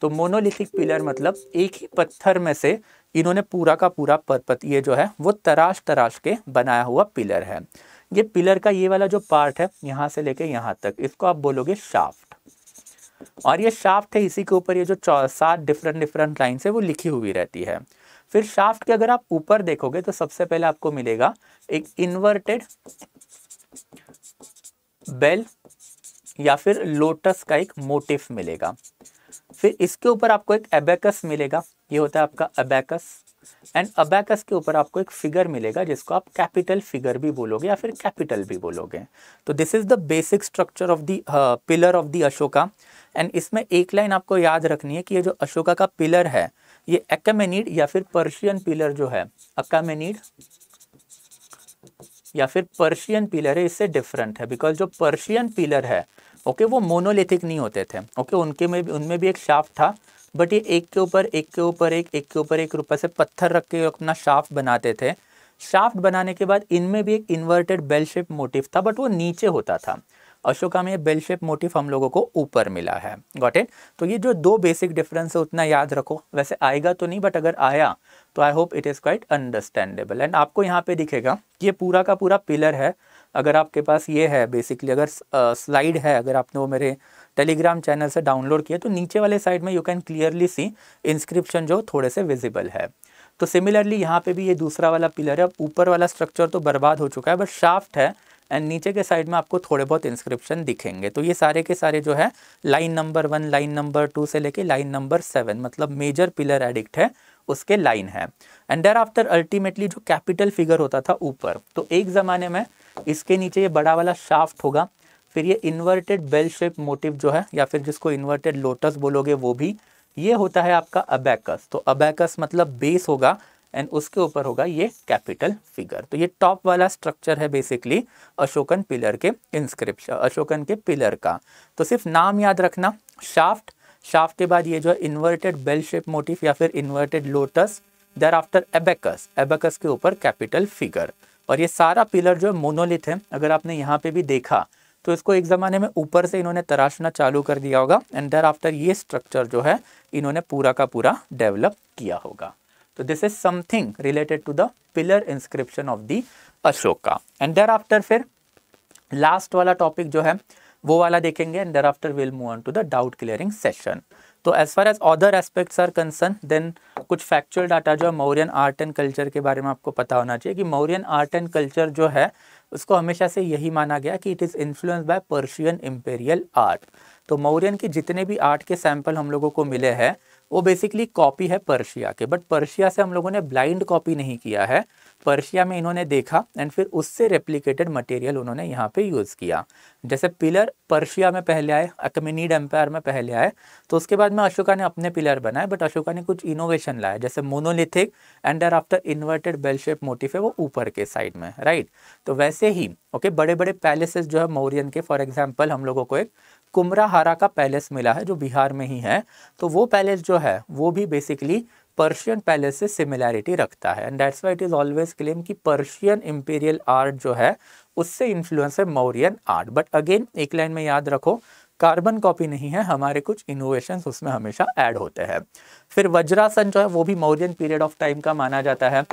तो मोनोलिथिक पिलर मतलब एक ही पत्थर में से इन्होंने पूरा का पूरा पर्पत ये जो है वो तराश तराश के बनाया हुआ पिलर है ये पिलर का ये वाला जो पार्ट है यहाँ से लेके यहाँ तक इसको आप बोलोगे शाफ्ट और ये शाफ्ट है इसी के ऊपर ये जो सात डिफरेंट डिफरेंट लाइन है वो लिखी हुई रहती है फिर शाफ्ट के अगर आप ऊपर देखोगे तो सबसे पहले आपको मिलेगा एक इन्वर्टेड बेल या फिर लोटस का एक मोटिफ मिलेगा फिर इसके ऊपर आपको एक एबेकस मिलेगा ये होता है आपका अबेकस एंड अबेकस के ऊपर आपको एक फिगर मिलेगा जिसको आप कैपिटल फिगर भी बोलोगे या फिर कैपिटल भी बोलोगे तो this is the basic structure of the pillar of the Ashoka and इसमें एक लाइन आपको याद रखनी है कि ये जो अशोका का पिलर है ये एकामेनिड या फिर पर्शियन पिलर जो है अकामेनिड या फिर पर्शियन पिलर है इससे डिफरेंट है बिकॉज जो पर्शियन पिलर है ओके वो मोनोलिथिक नहीं होते थे ओके उनके में भी उनमें भी एक शाफ था बट ये एक के ऊपर एक के ऊपर एक एक के ऊपर एक रुपये से पत्थर रख के अपना शाफ्ट बनाते थे शाफ्ट बनाने के बाद इनमें भी एक इन्वर्टेड बेल शेप मोटिव था बट वो नीचे होता था अशोका में बेलशेप मोटिफ मोटिव हम लोगों को ऊपर मिला है गॉट इट तो ये जो दो बेसिक डिफरेंस है उतना याद रखो वैसे आएगा तो नहीं बट अगर आया तो I hope it is quite understandable and आपको यहाँ पे दिखेगा ये पूरा का पूरा पिलर है अगर आपके पास ये है बेसिकली अगर स्लाइड है अगर आपने वो मेरे टेलीग्राम चैनल से डाउनलोड किया तो नीचे वाले साइड में you can clearly see inscription जो थोड़े से विजिबल है तो सिमिलरली यहाँ पे भी ये दूसरा वाला पिलर है ऊपर वाला स्ट्रक्चर तो बर्बाद हो चुका है बट शाफ्ट है एंड नीचे के साइड में आपको थोड़े बहुत इंस्क्रिप्शन दिखेंगे तो ये सारे के सारे जो है line number one line number two से लेके लाइन नंबर सेवन मतलब मेजर पिलर एडिक्ट है उसके लाइन है एंड देर आफ्टर अल्टीमेटली जो कैपिटल फिगर होता था ऊपर तो एक ज़माने में इसके नीचे ये बड़ा वाला शाफ्ट होगा फिर ये इन्वर्टेड बेल शेप मोटिव जो है या फिर जिसको इन्वर्टेड लोटस बोलोगे वो भी ये होता है आपका अबैकस तो अबैकस मतलब बेस होगा एंड उसके ऊपर होगा ये कैपिटल फिगर तो ये टॉप वाला स्ट्रक्चर है बेसिकली अशोकन पिलर के इंस्क्रिप्शन अशोकन के पिलर का तो सिर्फ नाम याद रखना शाफ्ट शाफ्ट के बाद ये जो है इन्वर्टेड बेल शेप मोटिफ या फिर inverted lotus there after abacus abacus के ऊपर कैपिटल फिगर और ये सारा पिलर जो है मोनोलिथ है अगर आपने यहाँ पे भी देखा तो इसको एक ज़माने में ऊपर से इन्होंने तराशना चालू कर दिया होगा एंड देर आफ्टर ये स्ट्रक्चर जो है इन्होंने पूरा का पूरा डेवलप किया होगा तो this is something related to the pillar inscription of the Ashoka and there after फिर लास्ट वाला टॉपिक जो है वो वाला देखेंगे and there after will move on to the doubt clearing session तो as far as other aspects are concern then कुछ factual data जो है मौर्यन आर्ट एंड कल्चर के बारे में आपको पता होना चाहिए कि मौर्यन आर्ट एंड कल्चर जो है उसको हमेशा से यही माना गया कि it is influence by Persian imperial art तो मौर्यन के जितने भी आर्ट के सैम्पल हम लोगों को मिले हैं वो बेसिकली कॉपी है पर्शिया के बट पर्शिया से हम लोगों ने ब्लाइंड कॉपी नहीं किया है पर्शिया में इन्होंने देखा एंड फिर उससे रेप्लिकेटेड मटेरियल उन्होंने यहाँ पे यूज़ किया जैसे पिलर पर्शिया में पहले आए अकमिनीड एम्पायर में पहले आए तो उसके बाद में अशोका ने अपने पिलर बनाए बट अशोका ने कुछ इनोवेशन लाया जैसे monolithic and there after inverted bell shape shape motif है वो ऊपर के साइड में राइट तो वैसे ही ओके बड़े बड़े पैलेसेस जो है मौर्यन के फॉर एग्जाम्पल हम लोगों को एक कुमरा हारा का पैलेस मिला है जो बिहार में ही है तो वो पैलेस जो है वो भी बेसिकली पर्शियन पैलेस से सिमिलैरिटी रखता है and that's why it is always claim कि पर्शियन इम्पीरियल आर्ट जो है उससे इन्फ्लुएंस है मौरियन आर्ट बट अगेन एक लाइन में याद रखो कार्बन कॉपी नहीं है हमारे कुछ इनोवेशन उसमें हमेशा ऐड होते हैं फिर वज्रासन जो है वो भी मौरियन पीरियड ऑफ टाइम का माना जाता है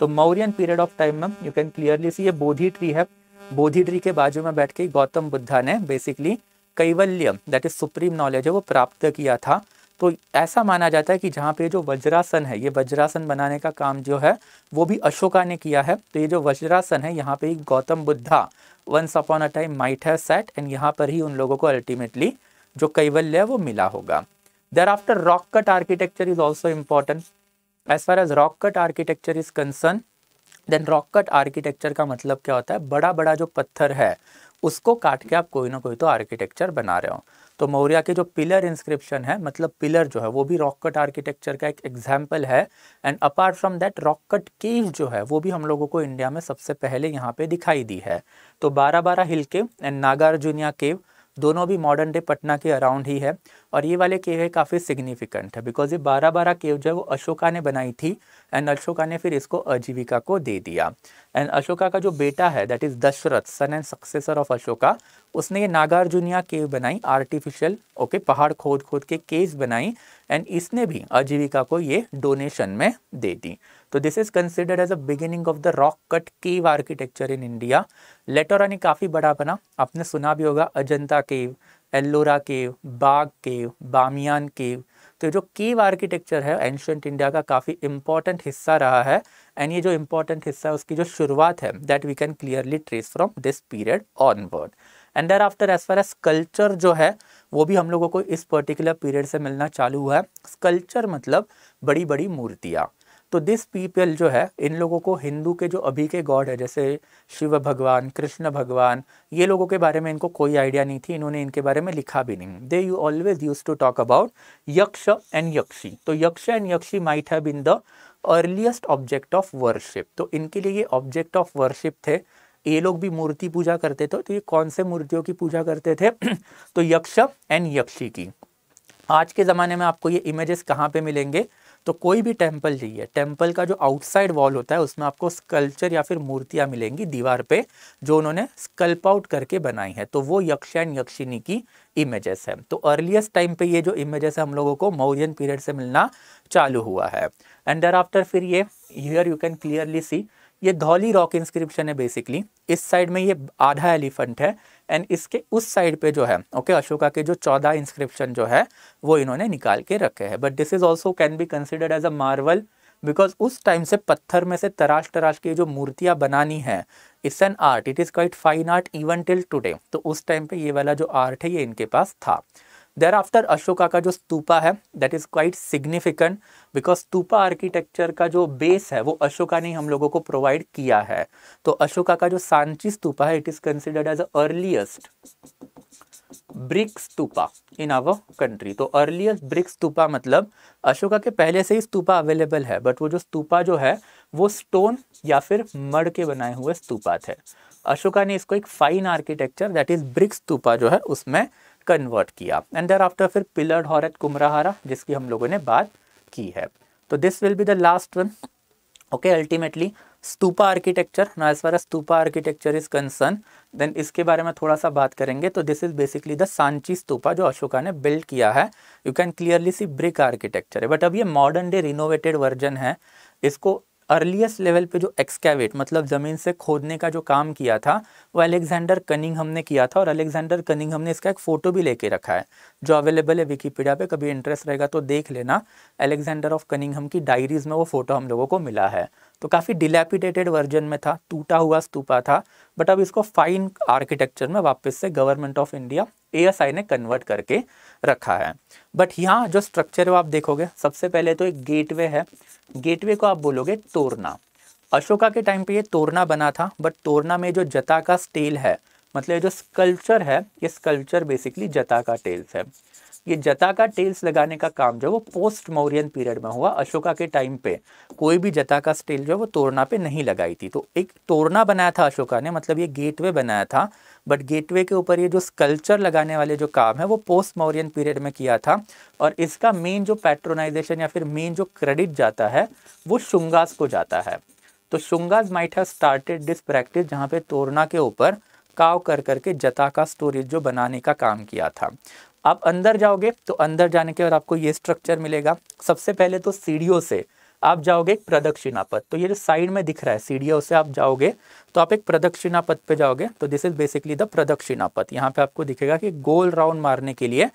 तो मौरियन पीरियड ऑफ टाइम में यू कैन क्लियरली सी ये बोधी ट्री है बोधी ट्री के बाजू में बैठ के गौतम बुद्धा ने बेसिकली कैवल्यम दैट इज सुप्रीम नॉलेज है वो प्राप्त किया था तो ऐसा माना जाता है कि जहाँ पे जो वज्रासन है ये वज्रासन बनाने का काम जो है वो भी अशोका ने किया है तो ये जो वज्रासन है यहाँ पे Gautam Buddha once upon a time might have sat and यहाँ पर ही उन लोगों को अल्टीमेटली जो कैवल्य है वो मिला होगा देर after rock cut architecture is also important as far as rock cut architecture is concern then rock cut architecture का मतलब क्या होता है बड़ा बड़ा जो पत्थर है उसको काट के आप कोई ना कोई तो आर्किटेक्चर बना रहे हो तो मौर्य के जो पिलर इंस्क्रिप्शन है मतलब पिलर जो है वो भी रॉक कट आर्किटेक्चर का एक एग्जाम्पल है and apart from that rock cut cave जो है वो भी हम लोगों को इंडिया में सबसे पहले यहाँ पे दिखाई दी है तो बारह बारह हिल केव एंड नागार्जुनिया केव दोनों भी मॉडर्न डे पटना के अराउंड ही है और ये वाले केव है काफ़ी सिग्निफिकेंट है बिकॉज ये बारह बारह केव जो है वो अशोका ने बनाई थी एंड अशोका ने फिर इसको आजीविका को दे दिया एंड अशोका का जो बेटा है that is Dasharatha son and successor of Ashoka उसने ये नागार्जुनिया केव बनाई आर्टिफिशियल ओके okay, पहाड़ खोद खोद के केव बनाई एंड इसने भी आजीविका को ये डोनेशन में दे दी तो this is considered as a beginning of the rock cut cave architecture in India later काफ़ी बड़ा बना आपने सुना भी होगा Ajanta cave Ellora cave Bagh cave Bamiyan cave तो जो केव आर्किटेक्चर है एंशंट इंडिया का काफ़ी इंपॉर्टेंट हिस्सा रहा है एंड ये जो इंपॉर्टेंट हिस्सा है उसकी जो शुरुआत है that we can clearly trace from this period onward and there after as far as culture जो है वो भी हम लोगों को इस पर्टिकुलर पीरियड से मिलना चालू हुआ है स्कल्चर मतलब बड़ी बड़ी मूर्तियाँ तो दिस पीपल जो है इन लोगों को हिंदू के जो अभी के गॉड है जैसे शिव भगवान कृष्ण भगवान ये लोगों के बारे में इनको कोई आइडिया नहीं थी इन्होंने इनके बारे में लिखा भी नहीं दे you always use to talk about Yaksha and Yakshi तो Yaksha and Yakshi might have earliest object of worship तो इनके लिए ये ऑब्जेक्ट ऑफ वर्शिप थे ये लोग भी मूर्ति पूजा करते थे तो ये कौन से मूर्तियों की पूजा करते थे तो यक्ष एंड यक्षी की आज के ज़माने में आपको ये इमेजेस कहाँ पे मिलेंगे तो कोई भी टेम्पल जाइए टेम्पल का जो आउटसाइड वॉल होता है उसमें आपको स्कल्चर या फिर मूर्तियाँ मिलेंगी दीवार पे जो उन्होंने स्कल्प आउट करके बनाई है तो वो यक्ष एंड यक्षिनी की इमेजेस है तो अर्लीस्ट टाइम पे ये जो इमेजेस है हम लोगों को मौर्यन पीरियड से मिलना चालू हुआ है एंड दर आफ्टर फिर ये here you can clearly see ये धौली रॉक इंस्क्रिप्शन है बेसिकली इस साइड में ये आधा एलिफेंट है एंड इसके उस साइड पे जो है ओके okay, अशोका के जो चौदह इंस्क्रिप्शन जो है वो इन्होंने निकाल के रखे हैं but this is also can be considered as a marvel because उस टाइम से पत्थर में से तराश तराश की जो मूर्तियाँ बनानी है it's an art it is quite fine art even till today तो उस टाइम पे ये वाला जो आर्ट है ये इनके पास था देर आफ्टर अशोका का जो स्तूपा है that is quite significant because stupa architecture का जो बेस है वो अशोका ने हम लोगों को प्रोवाइड किया है तो अशोका का जो सांची स्तूपा है it is considered as earliest brick stupa in our country तो अर्लीस्ट ब्रिक स्तूपा मतलब अशोका के पहले से ही स्तूपा अवेलेबल है बट वो जो स्तूपा जो है वो स्टोन या फिर मड के बनाए हुए स्तूपा थे अशोका ने इसको एक fine architecture that is brick stupa जो है उसमें कन्वर्ट किया एंड देर आफ्टर फिर पिलर हॉरत कुमराहारा जिसकी हम लोगों ने बात की है तो this will be the last one okay ultimately stupa architecture ना as far as stupa architecture is concern then इसके बारे में थोड़ा सा बात करेंगे तो this is basically the Sanchi stupa जो अशोका ने बिल्ड किया है you can clearly see brick architecture है बट अब ये मॉडर्न डे रिनोवेटेड वर्जन है इसको अर्लीस्ट लेवल पे जो एक्सकैवेट मतलब ज़मीन से खोदने का जो काम किया था वो अलेक्जेंडर कनिंग हमने किया था और अलेक्जेंडर कनिंग हमने इसका एक फ़ोटो भी लेके रखा है जो अवेलेबल है विकीपीडिया पे कभी इंटरेस्ट रहेगा तो देख लेना अलेक्जेंडर ऑफ कनिंगहम की डायरीज़ में वो फ़ोटो हम लोगों को मिला है तो काफ़ी डिलेपिडेटेड वर्जन में था टूटा हुआ स्तूपा था बट अब इसको फाइन आर्किटेक्चर में वापस से गवर्नमेंट ऑफ इंडिया ए ने कन्वर्ट करके रखा है बट यहाँ जो स्ट्रक्चर है आप देखोगे सबसे पहले तो एक गेटवे है गेटवे को आप बोलोगे तोरना अशोका के टाइम पे ये तोरना बना था बट तोरना में जो जता का स्टेल है मतलब जो स्कल्चर है ये स्कल्चर बेसिकली जता का टेल्स है ये जता का टेल्स लगाने का काम जो है वो पोस्ट मौर्यन पीरियड में हुआ अशोका के टाइम पे कोई भी जता का स्टेल जो है वो तोरना पे नहीं लगाई थी तो एक तोरना बनाया था अशोका ने मतलब ये गेटवे बनाया था बट गेटवे के ऊपर ये जो स्कल्चर लगाने वाले जो काम है वो पोस्ट मौर्यन पीरियड में किया था और इसका मेन जो पैट्रोनाइजेशन या फिर मेन जो क्रेडिट जाता है वो शुंगास को जाता है तो Shungas might have started this practice जहाँ पे तोरना के ऊपर काव कर करके जता का स्टोरेज जो बनाने का काम किया था आप अंदर जाओगे तो अंदर जाने के बाद आपको ये स्ट्रक्चर मिलेगा सबसे पहले तो सीढ़ियों से आप जाओगे एक प्रदक्षिणा पथ तो ये जो साइड में दिख रहा है सीढ़ियों से आप जाओगे तो आप एक प्रदक्षिणा पथ पे जाओगे तो दिस इज बेसिकली द प्रदक्षिणा पथ यहाँ पे आपको दिखेगा कि गोल राउंड मारने के लिए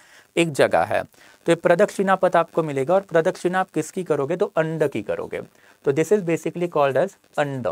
एक जगह है तो ये प्रदक्षिणा पथ आपको मिलेगा और प्रदक्षिणा आप किसकी करोगे तो अंड की करोगे तो this is basically called as anda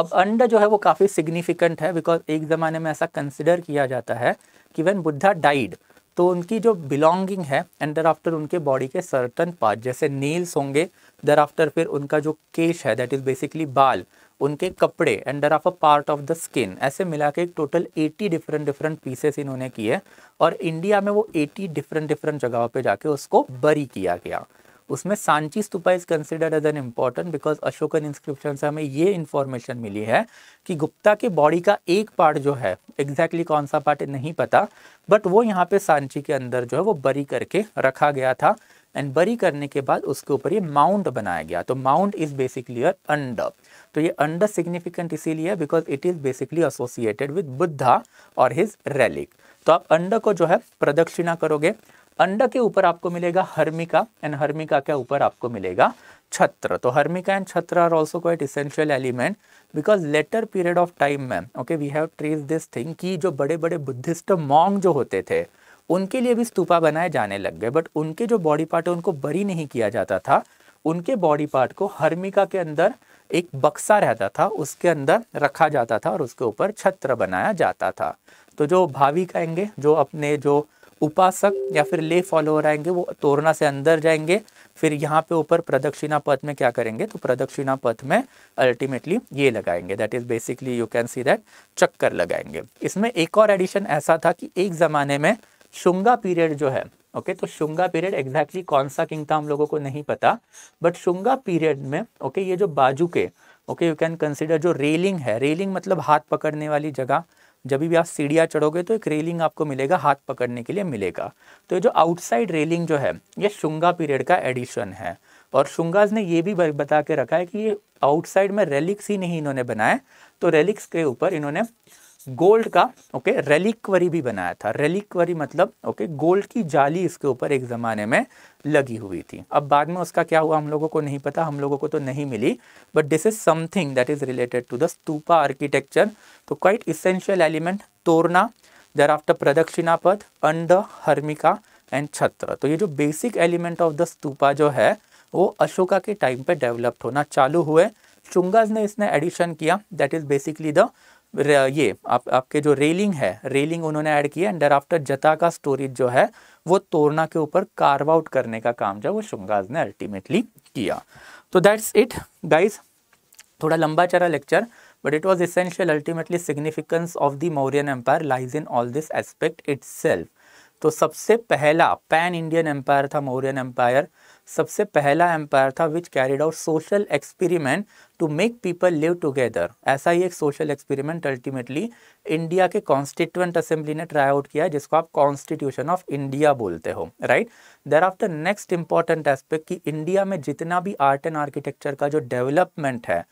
अब अंड जो है वो काफ़ी सिग्निफिकेंट है बिकॉज एक ज़माने में ऐसा कंसिडर किया जाता है कि वेन बुद्धा डाइड तो उनकी जो बिलोंगिंग है एंड दर आफ्टर उनके बॉडी के सर्टन पार्ट जैसे नेल्स होंगे दर आफ्टर फिर उनका जो केश है दैट इज़ बेसिकली बाल उनके कपड़े and there of a part of the skin ऐसे मिला के एक टोटल 80 डिफरेंट डिफरेंट पीसेस इन्होंने किए और इंडिया में वो 80 डिफरेंट डिफरेंट जगहों पे जाके उसको बरी किया गया उसमें Sanchi stupa is consider as an important because Ashokan inscription से हमें ये इन्फॉर्मेशन मिली है कि गुप्ता के बॉडी का एक पार्ट जो है एग्जैक्टली exactly कौन सा पार्ट नहीं पता बट वो यहाँ पे सांची के अंदर जो है वो बरी करके रखा गया था एंड बरी करने के बाद उसके ऊपर ये माउंट बनाया गया तो mound is basically uh anda तो ये अंड सिग्निफिकेंट इसीलिए because it is basically associated with Buddha और हिज रैलिक तो आप अंड को जो है प्रदक्षिणा करोगे अंडा के ऊपर आपको मिलेगा हर्मिका एंड हर्मिका के ऊपर आपको मिलेगा छत्र तो Harmika and chhatra are also quite essential element because later period of time में okay we have trace this thing कि जो बड़े बड़े बुद्धिस्ट मॉन्ग जो होते थे उनके लिए भी स्तूपा बनाए जाने लग गए बट उनके जो बॉडी पार्ट है उनको बरी नहीं किया जाता था उनके बॉडी पार्ट को हर्मिका के अंदर एक बक्सा रहता था उसके अंदर रखा जाता था और उसके ऊपर छत्र बनाया जाता था तो जो भावी कहेंगे जो अपने जो उपासक या फिर ले फॉलोअर आएंगे वो तोरणा से अंदर जाएंगे फिर यहाँ पे ऊपर प्रदक्षिणा पथ में क्या करेंगे तो प्रदक्षिणा पथ में अल्टीमेटली ये लगाएंगे that is basically you can see that चक्कर लगाएंगे इसमें एक और एडिशन ऐसा था कि एक ज़माने में शुंगा पीरियड जो है ओके okay, तो शुंगा पीरियड एग्जैक्टली कौन सा किंग था हम लोगों को नहीं पता बट शुंगा पीरियड में ओके okay, ये जो बाजू के ओके यू कैन कंसिडर जो रेलिंग है रेलिंग मतलब हाथ पकड़ने वाली जगह जब भी आप सीढ़िया चढ़ोगे तो एक रेलिंग आपको मिलेगा हाथ पकड़ने के लिए मिलेगा तो ये जो आउटसाइड रेलिंग जो है ये शुंगा पीरियड का एडिशन है और शुंगाज ने ये भी बता के रखा है कि ये आउटसाइड में रेलिक्स ही नहीं इन्होंने बनाए तो रेलिक्स के ऊपर इन्होंने गोल्ड का ओके रेलिक्वरी भी बनाया था रेलिक्वरी मतलब ओके गोल्ड की जाली इसके ऊपर एक ज़माने में लगी हुई थी अब बाद में उसका क्या हुआ हम लोगों को नहीं पता हम लोगों को तो नहीं मिली but this is something that is related to the stupa architecture तो quite essential element torana there after pradakshina path anda Harmika and chhatra तो ये जो basic element of the stupa जो है वो अशोका के टाइम पे डेवलप्ड होना चालू हुए चुंगाज ने इसने एडिशन किया दैट इज़ बेसिकली द ये आप आपके जो रेलिंग है रेलिंग उन्होंने ऐड किया एंड आफ्टर जता का स्टोरेज जो है वो तोरना के ऊपर कार्व आउट करने का काम जो वो शुंगाज ने अल्टीमेटली किया तो दैट्स इट गाइज थोड़ा लंबा चरा lecture but it was essential ultimately significance of the Mauryan empire lies in all this aspect it's तो सबसे पहला पैन इंडियन एम्पायर था मौर्यन एम्पायर सबसे पहला एम्पायर था which carried out social experiment to make people live together ऐसा ही एक सोशल एक्सपेरिमेंट अल्टीमेटली इंडिया के कॉन्स्टिट्यूंट असेंबली ने ट्राई आउट किया जिसको आप कॉन्स्टिट्यूशन ऑफ इंडिया बोलते हो right there after next important aspect कि इंडिया में जितना भी आर्ट एंड आर्किटेक्चर का जो डेवलपमेंट है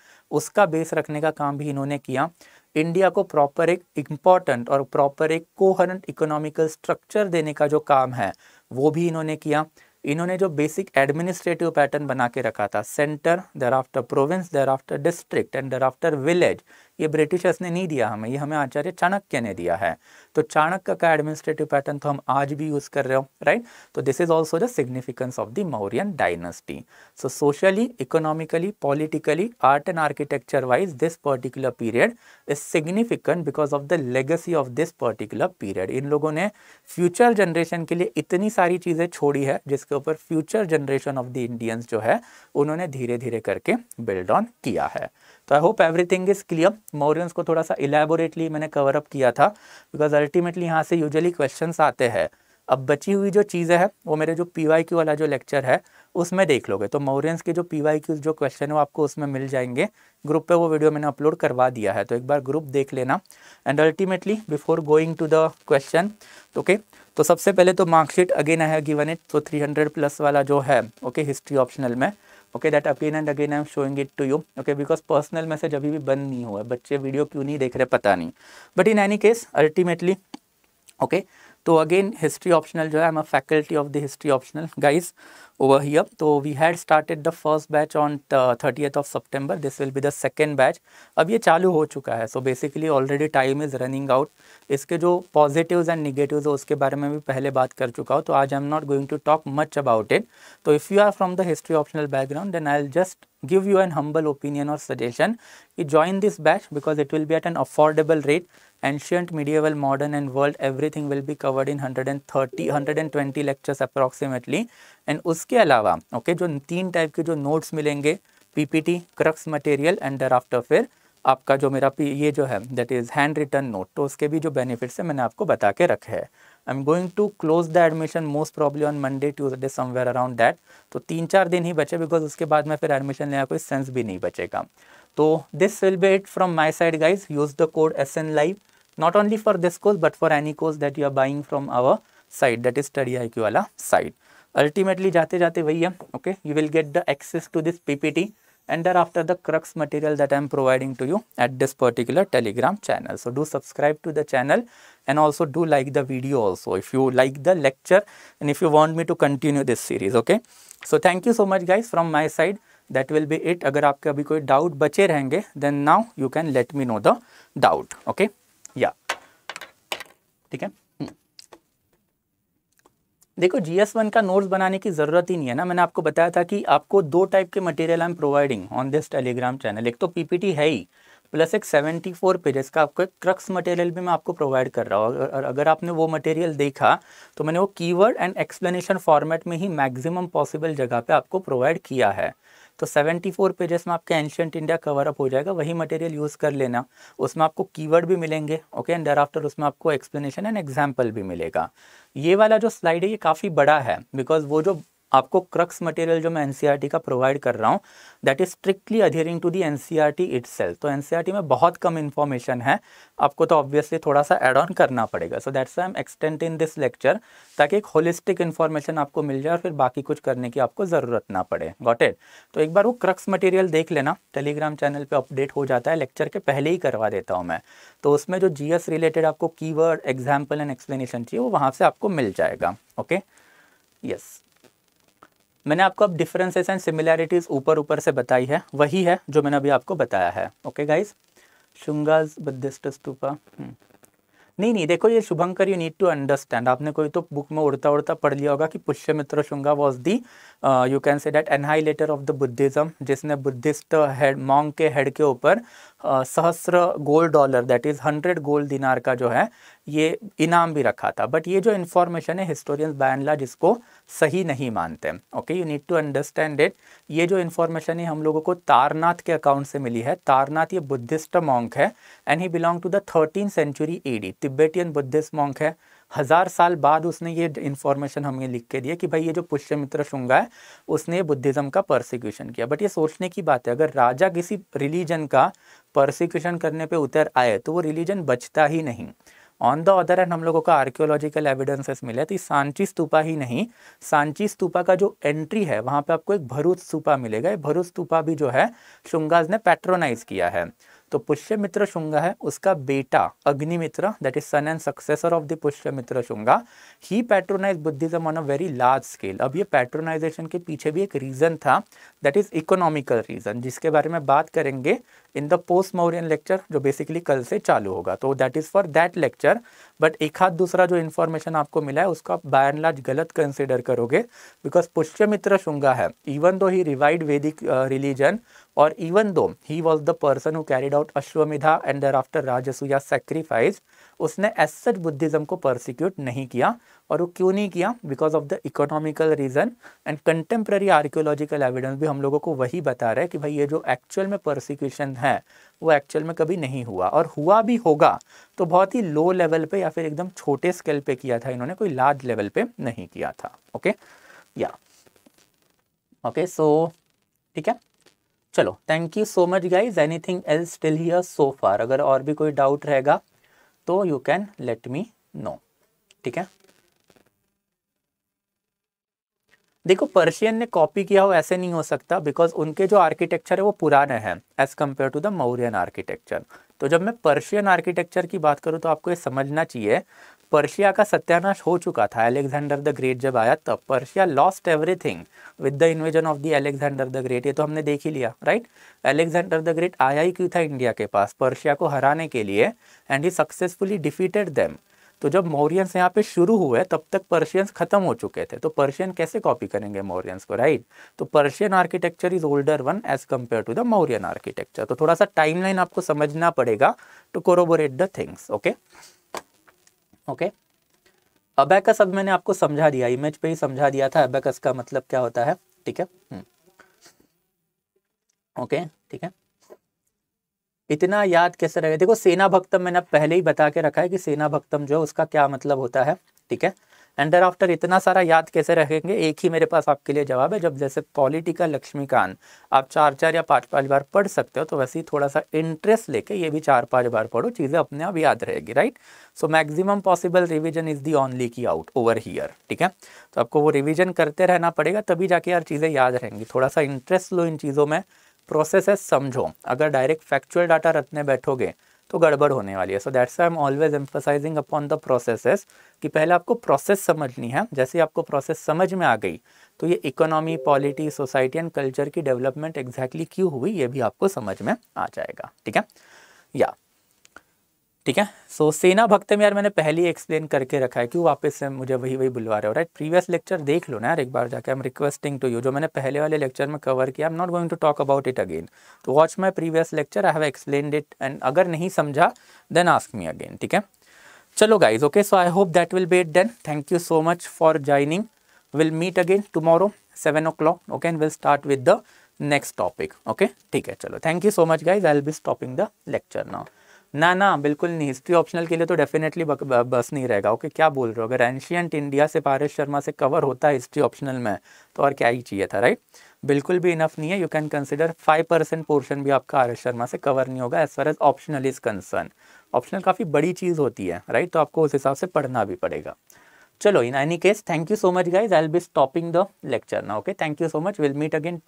उसका बेस रखने का काम भी इन्होंने किया इंडिया को प्रॉपर एक इम्पॉर्टेंट और प्रॉपर एक कोहरेंट इकोनॉमिकल स्ट्रक्चर देने का जो काम है वो भी इन्होंने किया इन्होंने जो बेसिक एडमिनिस्ट्रेटिव पैटर्न बना के रखा था centre there after province there after district and there after village ये ब्रिटिशर्स ने नहीं दिया हमें ये हमें आचार्य चाणक्य ने दिया है तो चाणक्य का एडमिनिस्ट्रेटिव पैटर्न तो हम आज भी यूज़ कर रहे हो राइट तो this is also the significance of the Mauryan dynasty so socially economically politically art and architecture wise this particular period is significant because of the legacy of this particular period इन लोगों ने future generation के लिए इतनी सारी चीज़ें छोड़ी है जिसके ऊपर future generation of the Indians जो है उन्होंने धीरे धीरे करके बिल्ड ऑन किया है तो I hope everything is clear Mauryans को थोड़ा सा इलेबोरेटली मैंने कवर अप किया था बिकॉज अल्टीमेटली यहाँ से यूजली क्वेश्चन आते हैं अब बची हुई जो चीज़ें हैं वो मेरे जो पी वाई क्यू वाला जो लेक्चर है उसमें देख लोगे तो मौरियंस के जो पी वाई क्यू जो क्वेश्चन है वो आपको उसमें मिल जाएंगे ग्रुप पे वो वीडियो मैंने अपलोड करवा दिया है तो एक बार ग्रुप देख लेना and ultimately before going to the question okay तो सबसे पहले तो मार्कशीट अगेन है गिवन इट तो थ्री हंड्रेड प्लस वाला जो है ओके हिस्ट्री ऑप्शनल में okay that again and again I am showing it to you okay because personal message अभी भी बंद नहीं हुआ है बच्चे वीडियो क्यों नहीं देख रहे पता नहीं but in any case ultimately okay तो अगेन हिस्ट्री ऑप्शनल जो है I am a faculty of the history optional guys over here. So we had started the first batch on uh, the 30th of September. This will be the second batch. अब ये चालू हो चुका है so basically already time is running out इसके जो positives and negatives है उसके बारे में भी पहले बात कर चुका हूँ तो आज I'm not going to talk much about it. So if you are from the history optional background, then I'll just give you an humble opinion or suggestion you join this batch because it will be at an affordable rate ancient medieval modern and world everything will be covered in 130 120 lectures approximately and us इसके अलावा okay okay, जो तीन type के जो notes मिलेंगे PPT crux material and there after फिर आपका जो मेरा पी ये जो है that is hand written note तो उसके भी जो बेनिफिट्स है मैंने आपको बता के रखे है I am going to close the admission most probably on Monday Tuesday somewhere around that तो तीन चार दिन ही बचे बिकॉज उसके बाद में फिर एडमिशन लेना कोई सेंस भी नहीं बचेगा तो this will be it from my side guys use the code S N live not only for this course but for any course that you are buying from our site that is study I Q वाला site ultimately जाते जाते वही है okay you will get the access to this PPT and there after the crux material that I am providing to you at this particular Telegram channel so do subscribe to the channel and also do like the video also if you like the lecture and if you want me to continue this series okay so thank you so much guys from my side that will be it अगर आपके अभी कोई doubt बचे रहेंगे then now you can let me know the doubt okay या ठीक है देखो जी एस वन का नोट्स बनाने की ज़रूरत ही नहीं है ना मैंने आपको बताया था कि आपको दो टाइप के material I am providing on this Telegram channel एक तो पीपीटी है ही प्लस एक सेवेंटी फोर पेजेस का आपको एक क्रक्स मटेरियल भी मैं आपको प्रोवाइड कर रहा हूँ और अगर आपने वो मटेरियल देखा तो मैंने वो कीवर्ड एंड एक्सप्लेनेशन फॉर्मेट में ही मैक्सिमम पॉसिबल जगह पे आपको प्रोवाइड किया है तो 74 पेजेस में आपके एंशियंट इंडिया कवर अप हो जाएगा वही मटेरियल यूज़ कर लेना उसमें आपको कीवर्ड भी मिलेंगे ओके एंड डर आफ्टर उसमें आपको एक्सप्लेनेशन एंड एग्जाम्पल भी मिलेगा ये वाला जो स्लाइड है ये काफ़ी बड़ा है बिकॉज वो जो आपको क्रक्स मटेरियल जो मैं एनसीईआरटी e का प्रोवाइड कर रहा हूँ that is strictly adhering to the NCERT सी तो एनसीईआरटी e में बहुत कम इन्फॉर्मेशन है आपको तो ऑब्वियसली थोड़ा सा एड ऑन करना पड़ेगा so that's I am extending this lecture ताकि एक होलिस्टिक इन्फॉर्मेशन आपको मिल जाए और फिर बाकी कुछ करने की आपको ज़रूरत ना पड़े गॉट इट तो एक बार वो क्रक्स मटेरियल देख लेना टेलीग्राम चैनल पर अपडेट हो जाता है लेक्चर के पहले ही करवा देता हूँ मैं तो उसमें जो जी रिलेटेड आपको की वर्ड एग्जाम्पल एंड एक्सप्लेनेशन चाहिए वो वहाँ से आपको मिल जाएगा ओके okay? Yes yes. मैंने आपको अब डिफरेंसेस एंड सिमिलैरिटीज़ ऊपर ऊपर से बताई है वही है जो मैंने अभी आपको बताया है okay guys Shungas Buddhist stupa नहीं नहीं देखो ये शुभंकर यू नीड टू अंडरस्टैंड आपने कोई तो बुक में उड़ता उड़ता पढ़ लिया होगा कि Pushyamitra Shunga was the you can say that annihilator of the Buddhism जिसने बुद्धिस्ट हेड मॉन्ग के हेड के ऊपर uh, सहस्र gold dollar that is hundred gold dinar का जो है ये इनाम भी रखा था बट ये जो इन्फॉर्मेशन है हिस्टोरियंस बायनला जिसको सही नहीं मानते okay you need to understand it ये जो इन्फॉर्मेशन है हम लोगों को तारनाथ के अकाउंट से मिली है तारनाथ ये बुद्धिस्ट मॉन्क है and he belong to the thirteen century AD Tibetan Buddhist monk है हज़ार साल बाद उसने ये इन्फॉर्मेशन हमें लिख के दिया कि भाई ये जो पुष्यमित्र शुंगा है उसने बुद्धिज़्म का परसिक्यूशन किया बट ये सोचने की बात है अगर राजा किसी रिलीजन का परसिक्यूशन करने पे उतर आए तो वो रिलीजन बचता ही नहीं ऑन द अदर एंड हम लोगों का आर्कियोलॉजिकल एविडेंसेस मिले तो सांची स्तूपा ही नहीं सांची स्तूपा का जो एंट्री है वहां पे आपको एक भरूच स्तूपा मिलेगा भरूच स्तूपा भी जो है शुंगाज ने पैट्रोनाइज किया है तो पुष्यमित्र शुंगा है उसका बेटा Agnimitra that is son and successor of the Pushyamitra Shunga he patronise Buddhism on a very large scale अब ये पैट्रोनाइजेशन के पीछे भी एक रीज़न था दैट इज इकोनॉमिकल रीज़न जिसके बारे में बात करेंगे in the post Mauryan lecture जो बेसिकली कल से चालू होगा तो that is for that lecture but एक हाथ दूसरा जो इन्फॉर्मेशन आपको मिला है उसको आप बाय एंड लार्ज गलत कंसिडर करोगे बिकॉज पुष्यमित्र शुंगा है even though he revived Vedic religion और even though he was the person who carried out Ashvamedha and there after Rajasuya sacrifice उसने एस सच बुद्धिज़्म को प्रोसिक्यूट नहीं किया और वो क्यों नहीं किया because of the economical reason and contemporary archaeological evidence भी हम लोगों को वही बता रहा है कि भाई ये जो एक्चुअल में प्रोसिक्यूशन है वो एक्चुअल में कभी नहीं हुआ और हुआ भी होगा तो बहुत ही लो लेवल पे या फिर एकदम छोटे स्केल पे किया था इन्होंने कोई लार्ज लेवल पे नहीं किया था ओके या ओके सो ठीक है चलो thank you so much guys anything else still here so far अगर और भी कोई डाउट रहेगा तो you can let me know ठीक है देखो पर्शियन ने कॉपी किया हो ऐसे नहीं हो सकता बिकॉज उनके जो आर्किटेक्चर है वो पुराने हैं as compare to the Mauryan architecture तो जब मैं पर्शियन आर्किटेक्चर की बात करूँ तो आपको ये समझना चाहिए पर्शिया का सत्यानाश हो चुका था अलेक्जेंडर द ग्रेट जब आया तब Persia lost everything with the invasion of the Alexander the great ये तो हमने देख ही लिया राइट अलेक्जेंडर द ग्रेट आया ही क्यों था इंडिया के पास पर्शिया को हराने के लिए and he successfully defeated them तो जब मौर्यंस यहाँ पे शुरू हुए तब तक पर्शियंस खत्म हो चुके थे तो पर्शियन कैसे कॉपी करेंगे मौर्यंस को राइट तो Persian architecture is older one as compare to the Mauryan architecture तो थोड़ा सा टाइमलाइन आपको समझना पड़ेगा to corroborate the things okay okay अबैकस अब मैंने आपको समझा दिया इमेज पे ही समझा दिया था अबैकस का मतलब क्या होता है ठीक है हम्म। ओके ठीक है इतना याद कैसे रहेगा देखो सेना भक्तम मैंने पहले ही बता के रखा है कि सेना भक्तम जो है उसका क्या मतलब होता है ठीक है एंडर आफ्टर इतना सारा याद कैसे रखेंगे एक ही मेरे पास आपके लिए जवाब है जब जैसे पॉलिटिका लक्ष्मीकांत आप चार चार या पाँच पाँच बार पढ़ सकते हो तो वैसे ही थोड़ा सा इंटरेस्ट लेके ये भी चार पाँच बार पढ़ो चीज़ें अपने आप याद रहेगी right so maximum possible revision is the only key out over here ठीक है तो आपको वो रिविजन करते रहना पड़ेगा तभी जाके यार चीज़ें याद रहेंगी थोड़ा सा इंटरेस्ट लो इन चीज़ों में प्रोसेस समझो अगर डायरेक्ट फैक्चुअल डाटा रखने बैठोगे तो गड़बड़ होने वाली है so that's I am always emphasising upon the processes कि पहले आपको प्रोसेस समझनी है जैसे आपको प्रोसेस समझ में आ गई तो ये economy polity society and culture की डेवलपमेंट एग्जैक्टली exactly क्यों हुई ये भी आपको समझ में आ जाएगा ठीक है या yeah. ठीक है सो सेना भक्त में यार मैंने पहले ही एक्सप्लेन करके रखा है क्यों वापस से मुझे वही वही बुलवा रहे हो राइट प्रीवियस लेक्चर देख लो ना यार एक बार जाके I am requesting to you जो मैंने पहले वाले लेक्चर में कवर किया I am not going to talk about it again तो watch my previous lecture I have explain it and अगर नहीं समझा देन आस्क मी अगेन ठीक है चलो guys okay so I hope that will be it done thank you so much for joining will meet again tomorrow seven o'clock okay and will start with the next topic okay ठीक है चलो thank you so much guys I will be stopping the lecture now ना ना बिल्कुल नहीं history optional के लिए तो डेफिनेटली बस नहीं रहेगा ओके क्या बोल रहे हो अगर एंशियंट इंडिया से पारस शर्मा से कवर होता है हिस्ट्री ऑप्शनल में तो और क्या ही चाहिए था राइट बिल्कुल भी इनफ नहीं है you can consider five percent portion भी आपका आर शर्मा से कवर नहीं होगा as far as optional is concern optional काफ़ी बड़ी चीज़ होती है राइट तो आपको उस हिसाब से पढ़ना भी पड़ेगा चलो in any case thank you so much guys I will be stopping the lecture ना okay thank you so much will meet again